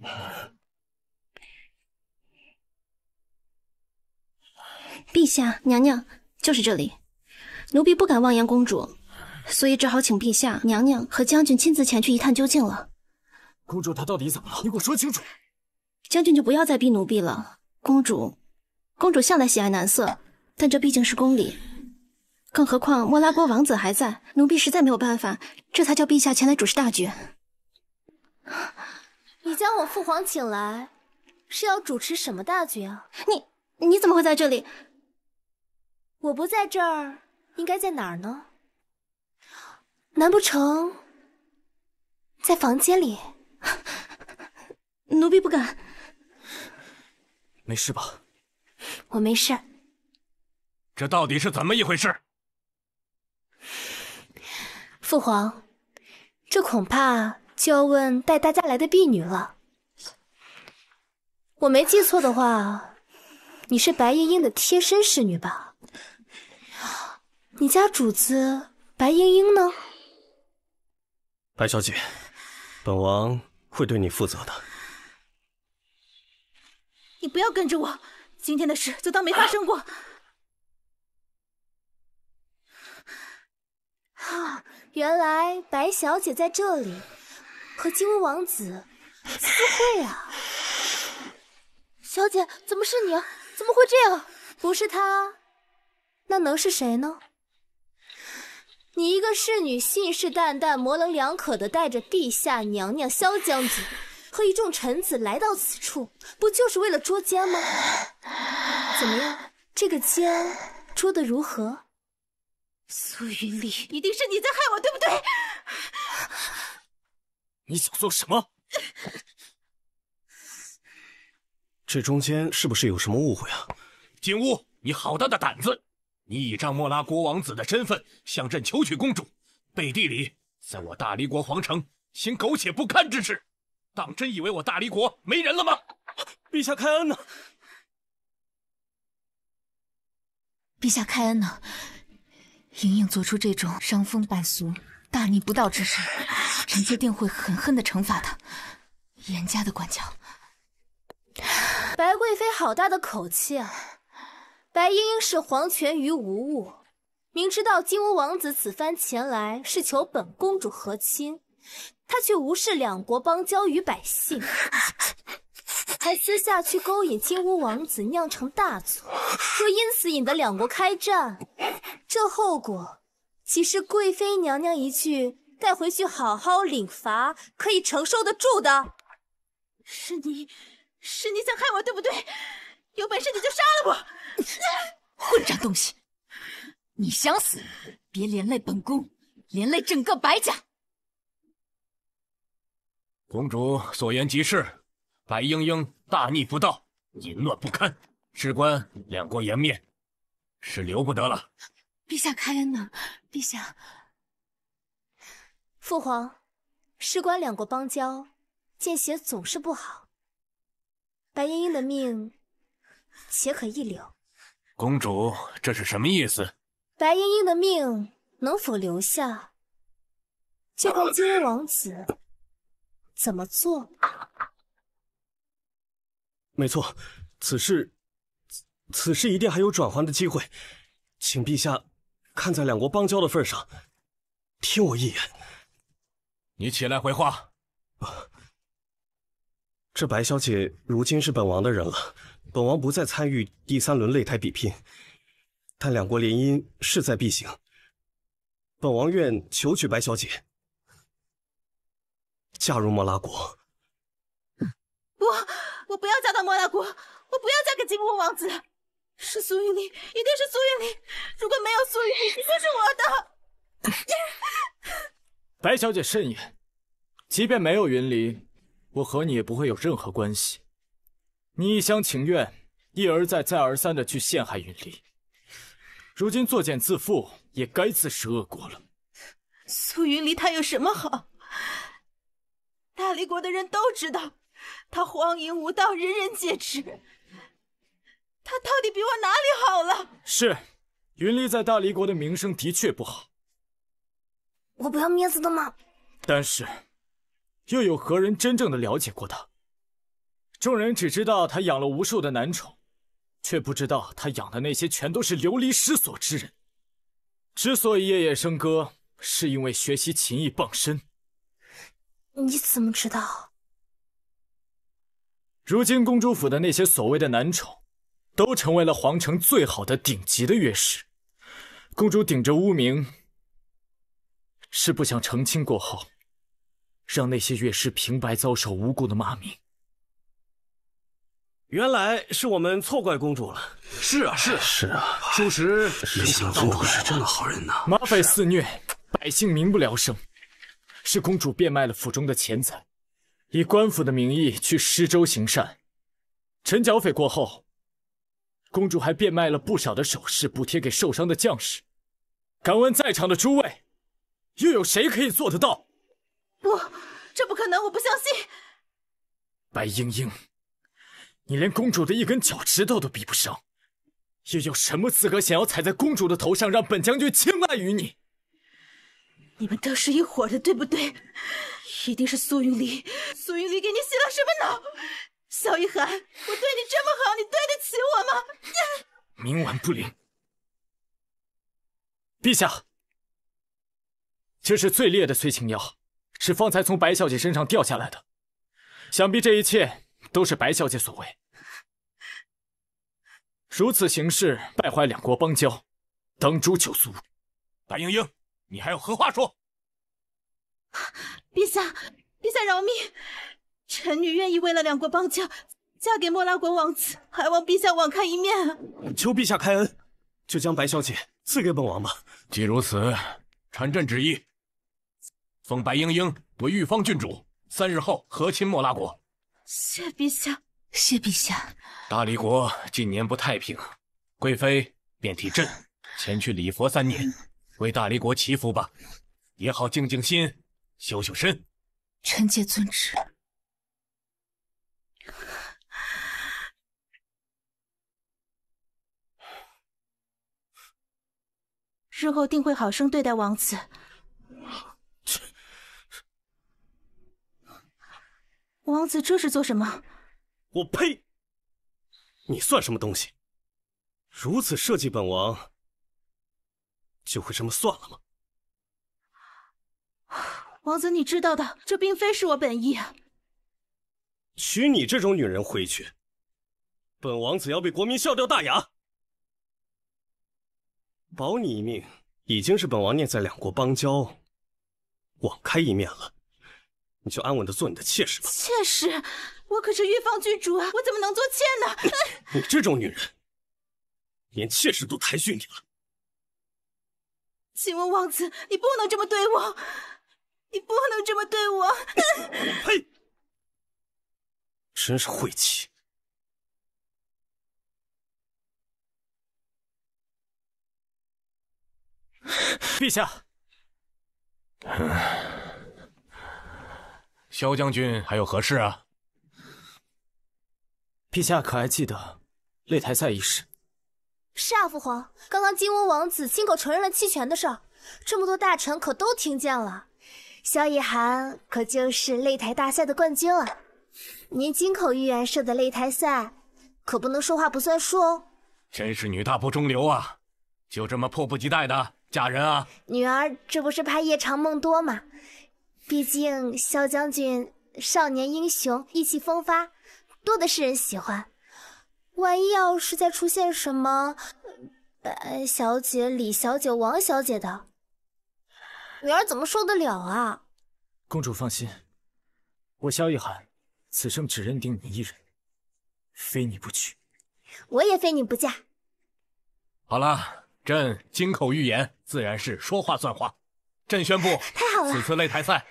不要！陛下，娘娘，就是这里。奴婢不敢妄言公主，所以只好请陛下、娘娘和将军亲自前去一探究竟了。公主她到底怎么了？你给我说清楚。将军就不要再逼奴婢了。公主。公主向来喜爱男色，但这毕竟是宫里，更何况莫拉波王子还在，奴婢实在没有办法，这才叫陛下前来主持大局。你将我父皇请来，是要主持什么大局啊？你你怎么会在这里？我不在这儿，应该在哪儿呢？难不成在房间里？奴婢不敢。没事吧？我没事。这到底是怎么一回事？父皇，这恐怕就要问带大家来的婢女了。我没记错的话，你是白莺莺的贴身侍女吧？你家主子白莺莺呢？白小姐，本王会对你负责的。你不要跟着我。今天的事就当没发生过。啊，原来白小姐在这里和金乌王子私会啊！小姐，怎么是你？怎么会这样？不是他，那能是谁呢？你一个侍女，信誓旦旦、模棱两可的带着地下娘娘、萧将军。和一众臣子来到此处，不就是为了捉奸吗？怎么样，这个奸捉得如何？苏云丽，一定是你在害我，对不对？你想做什么？这中间是不是有什么误会啊？金乌，你好大的胆子！你倚仗莫拉国王子的身份向朕求娶公主，背地里在我大黎国皇城行苟且不堪之事！当真以为我大离国没人了吗？陛下开恩呢！陛下开恩呢！莹莹做出这种伤风败俗、大逆不道之事，臣妾定会狠狠的惩罚她，严加的管教。白贵妃，好大的口气啊！白莺莺视皇权于无物，明知道金乌王子此番前来是求本公主和亲。他却无视两国邦交与百姓，还私下去勾引金乌王子，酿成大错。若因此引得两国开战，这后果岂是贵妃娘娘一句带回去好好领罚可以承受得住的？是你是你想害我对不对？有本事你就杀了我！混账东西，你想死别连累本宫，连累整个白家。公主所言极是，白莺莺大逆不道，淫乱不堪，事关两国颜面，是留不得了。陛下开恩呢？陛下，父皇，事关两国邦交，见血总是不好。白莺莺的命，且可一留。公主这是什么意思？白莺莺的命能否留下，就看金王子。怎么做？没错，此事此此事一定还有转圜的机会，请陛下看在两国邦交的份上，听我一言。你起来回话。这白小姐如今是本王的人了，本王不再参与第三轮擂台比拼，但两国联姻势在必行，本王愿求娶白小姐。嫁入莫拉国？不，我不要嫁到莫拉国，我不要嫁给金木王子。是苏云离，一定是苏云离。如果没有苏云离，你就是我的。白小姐慎言，即便没有云离，我和你也不会有任何关系。你一厢情愿，一而再再而三的去陷害云离，如今作茧自缚，也该自食恶果了。苏云离他有什么好？大理国的人都知道他荒淫无道，人人皆知。他到底比我哪里好了？是，云离在大理国的名声的确不好。我不要面子的吗？但是，又有何人真正的了解过他？众人只知道他养了无数的男宠，却不知道他养的那些全都是流离失所之人。之所以夜夜笙歌，是因为学习琴艺傍身。你怎么知道？如今公主府的那些所谓的男宠，都成为了皇城最好的顶级的乐师。公主顶着污名，是不想成亲过后，让那些乐师平白遭受无辜的骂名。原来是我们错怪公主了。是啊，是是啊，属实。没想到公主是真的好人呐。马匪肆虐，百姓民不聊生。是公主变卖了府中的钱财，以官府的名义去施粥行善。陈剿匪过后，公主还变卖了不少的首饰补贴给受伤的将士。敢问在场的诸位，又有谁可以做得到？不，这不可能！我不相信。白莺莺，你连公主的一根脚趾头都比不上，又有什么资格想要踩在公主的头上，让本将军青睐于你？你们都是一伙的，对不对？一定是苏云离。苏云离给你洗了什么脑？萧一涵，我对你这么好，你对得起我吗？你冥顽不灵，陛下，这是最烈的催情药，是方才从白小姐身上掉下来的。想必这一切都是白小姐所为。如此行事，败坏两国邦交，当诛九族。白莺莺。你还有何话说？陛下，陛下饶命！臣女愿意为了两国邦交，嫁给莫拉国王子，还望陛下网开一面啊！求陛下开恩，就将白小姐赐给本王吧。既如此，传朕旨意，封白莺莺为玉方郡主，三日后和亲莫拉国。谢陛下，谢陛下！大理国近年不太平，贵妃便替朕前去礼佛三年。为大理国祈福吧，也好静静心，修修身。臣妾遵旨。日后定会好生对待王子。王子这是做什么？我呸！你算什么东西？如此设计本王！就会这么算了吗，王子？你知道的，这并非是我本意。娶你这种女人回去，本王子要被国民笑掉大牙。保你一命，已经是本王念在两国邦交，网开一面了。你就安稳的做你的妾室吧。妾室？我可是玉方郡主啊，我怎么能做妾呢？你这种女人，连妾室都抬举你了。请问王子，你不能这么对我，你不能这么对我！呸！真是晦气！陛下，萧将军还有何事啊？陛下可还记得擂台赛一事？是啊，父皇，刚刚金窝王子亲口承认了弃权的事儿，这么多大臣可都听见了。萧以寒可就是擂台大赛的冠军啊！您金口玉言设的擂台赛，可不能说话不算数哦。真是女大不中留啊，就这么迫不及待的嫁人啊？女儿这不是怕夜长梦多吗？毕竟萧将军少年英雄，意气风发，多的是人喜欢。万一要是再出现什么白小姐、李小姐、王小姐的，女儿怎么受得了啊？公主放心，我萧逸涵此生只认定你一人，非你不娶。我也非你不嫁。好了，朕金口玉言，自然是说话算话。朕宣布，太好了！此次擂台赛，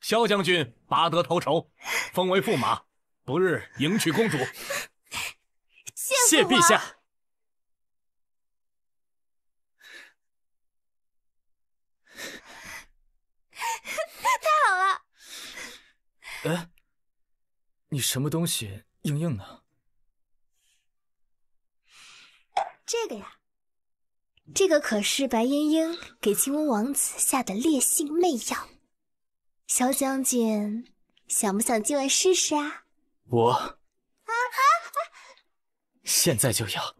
萧将军拔得头筹，封为驸马，不日迎娶公主。谢陛下！太好了！哎，你什么东西硬硬的？这个呀，这个可是白莺莺给青乌王子下的烈性媚药。小将军，想不想今晚试试啊？我。啊现在就要。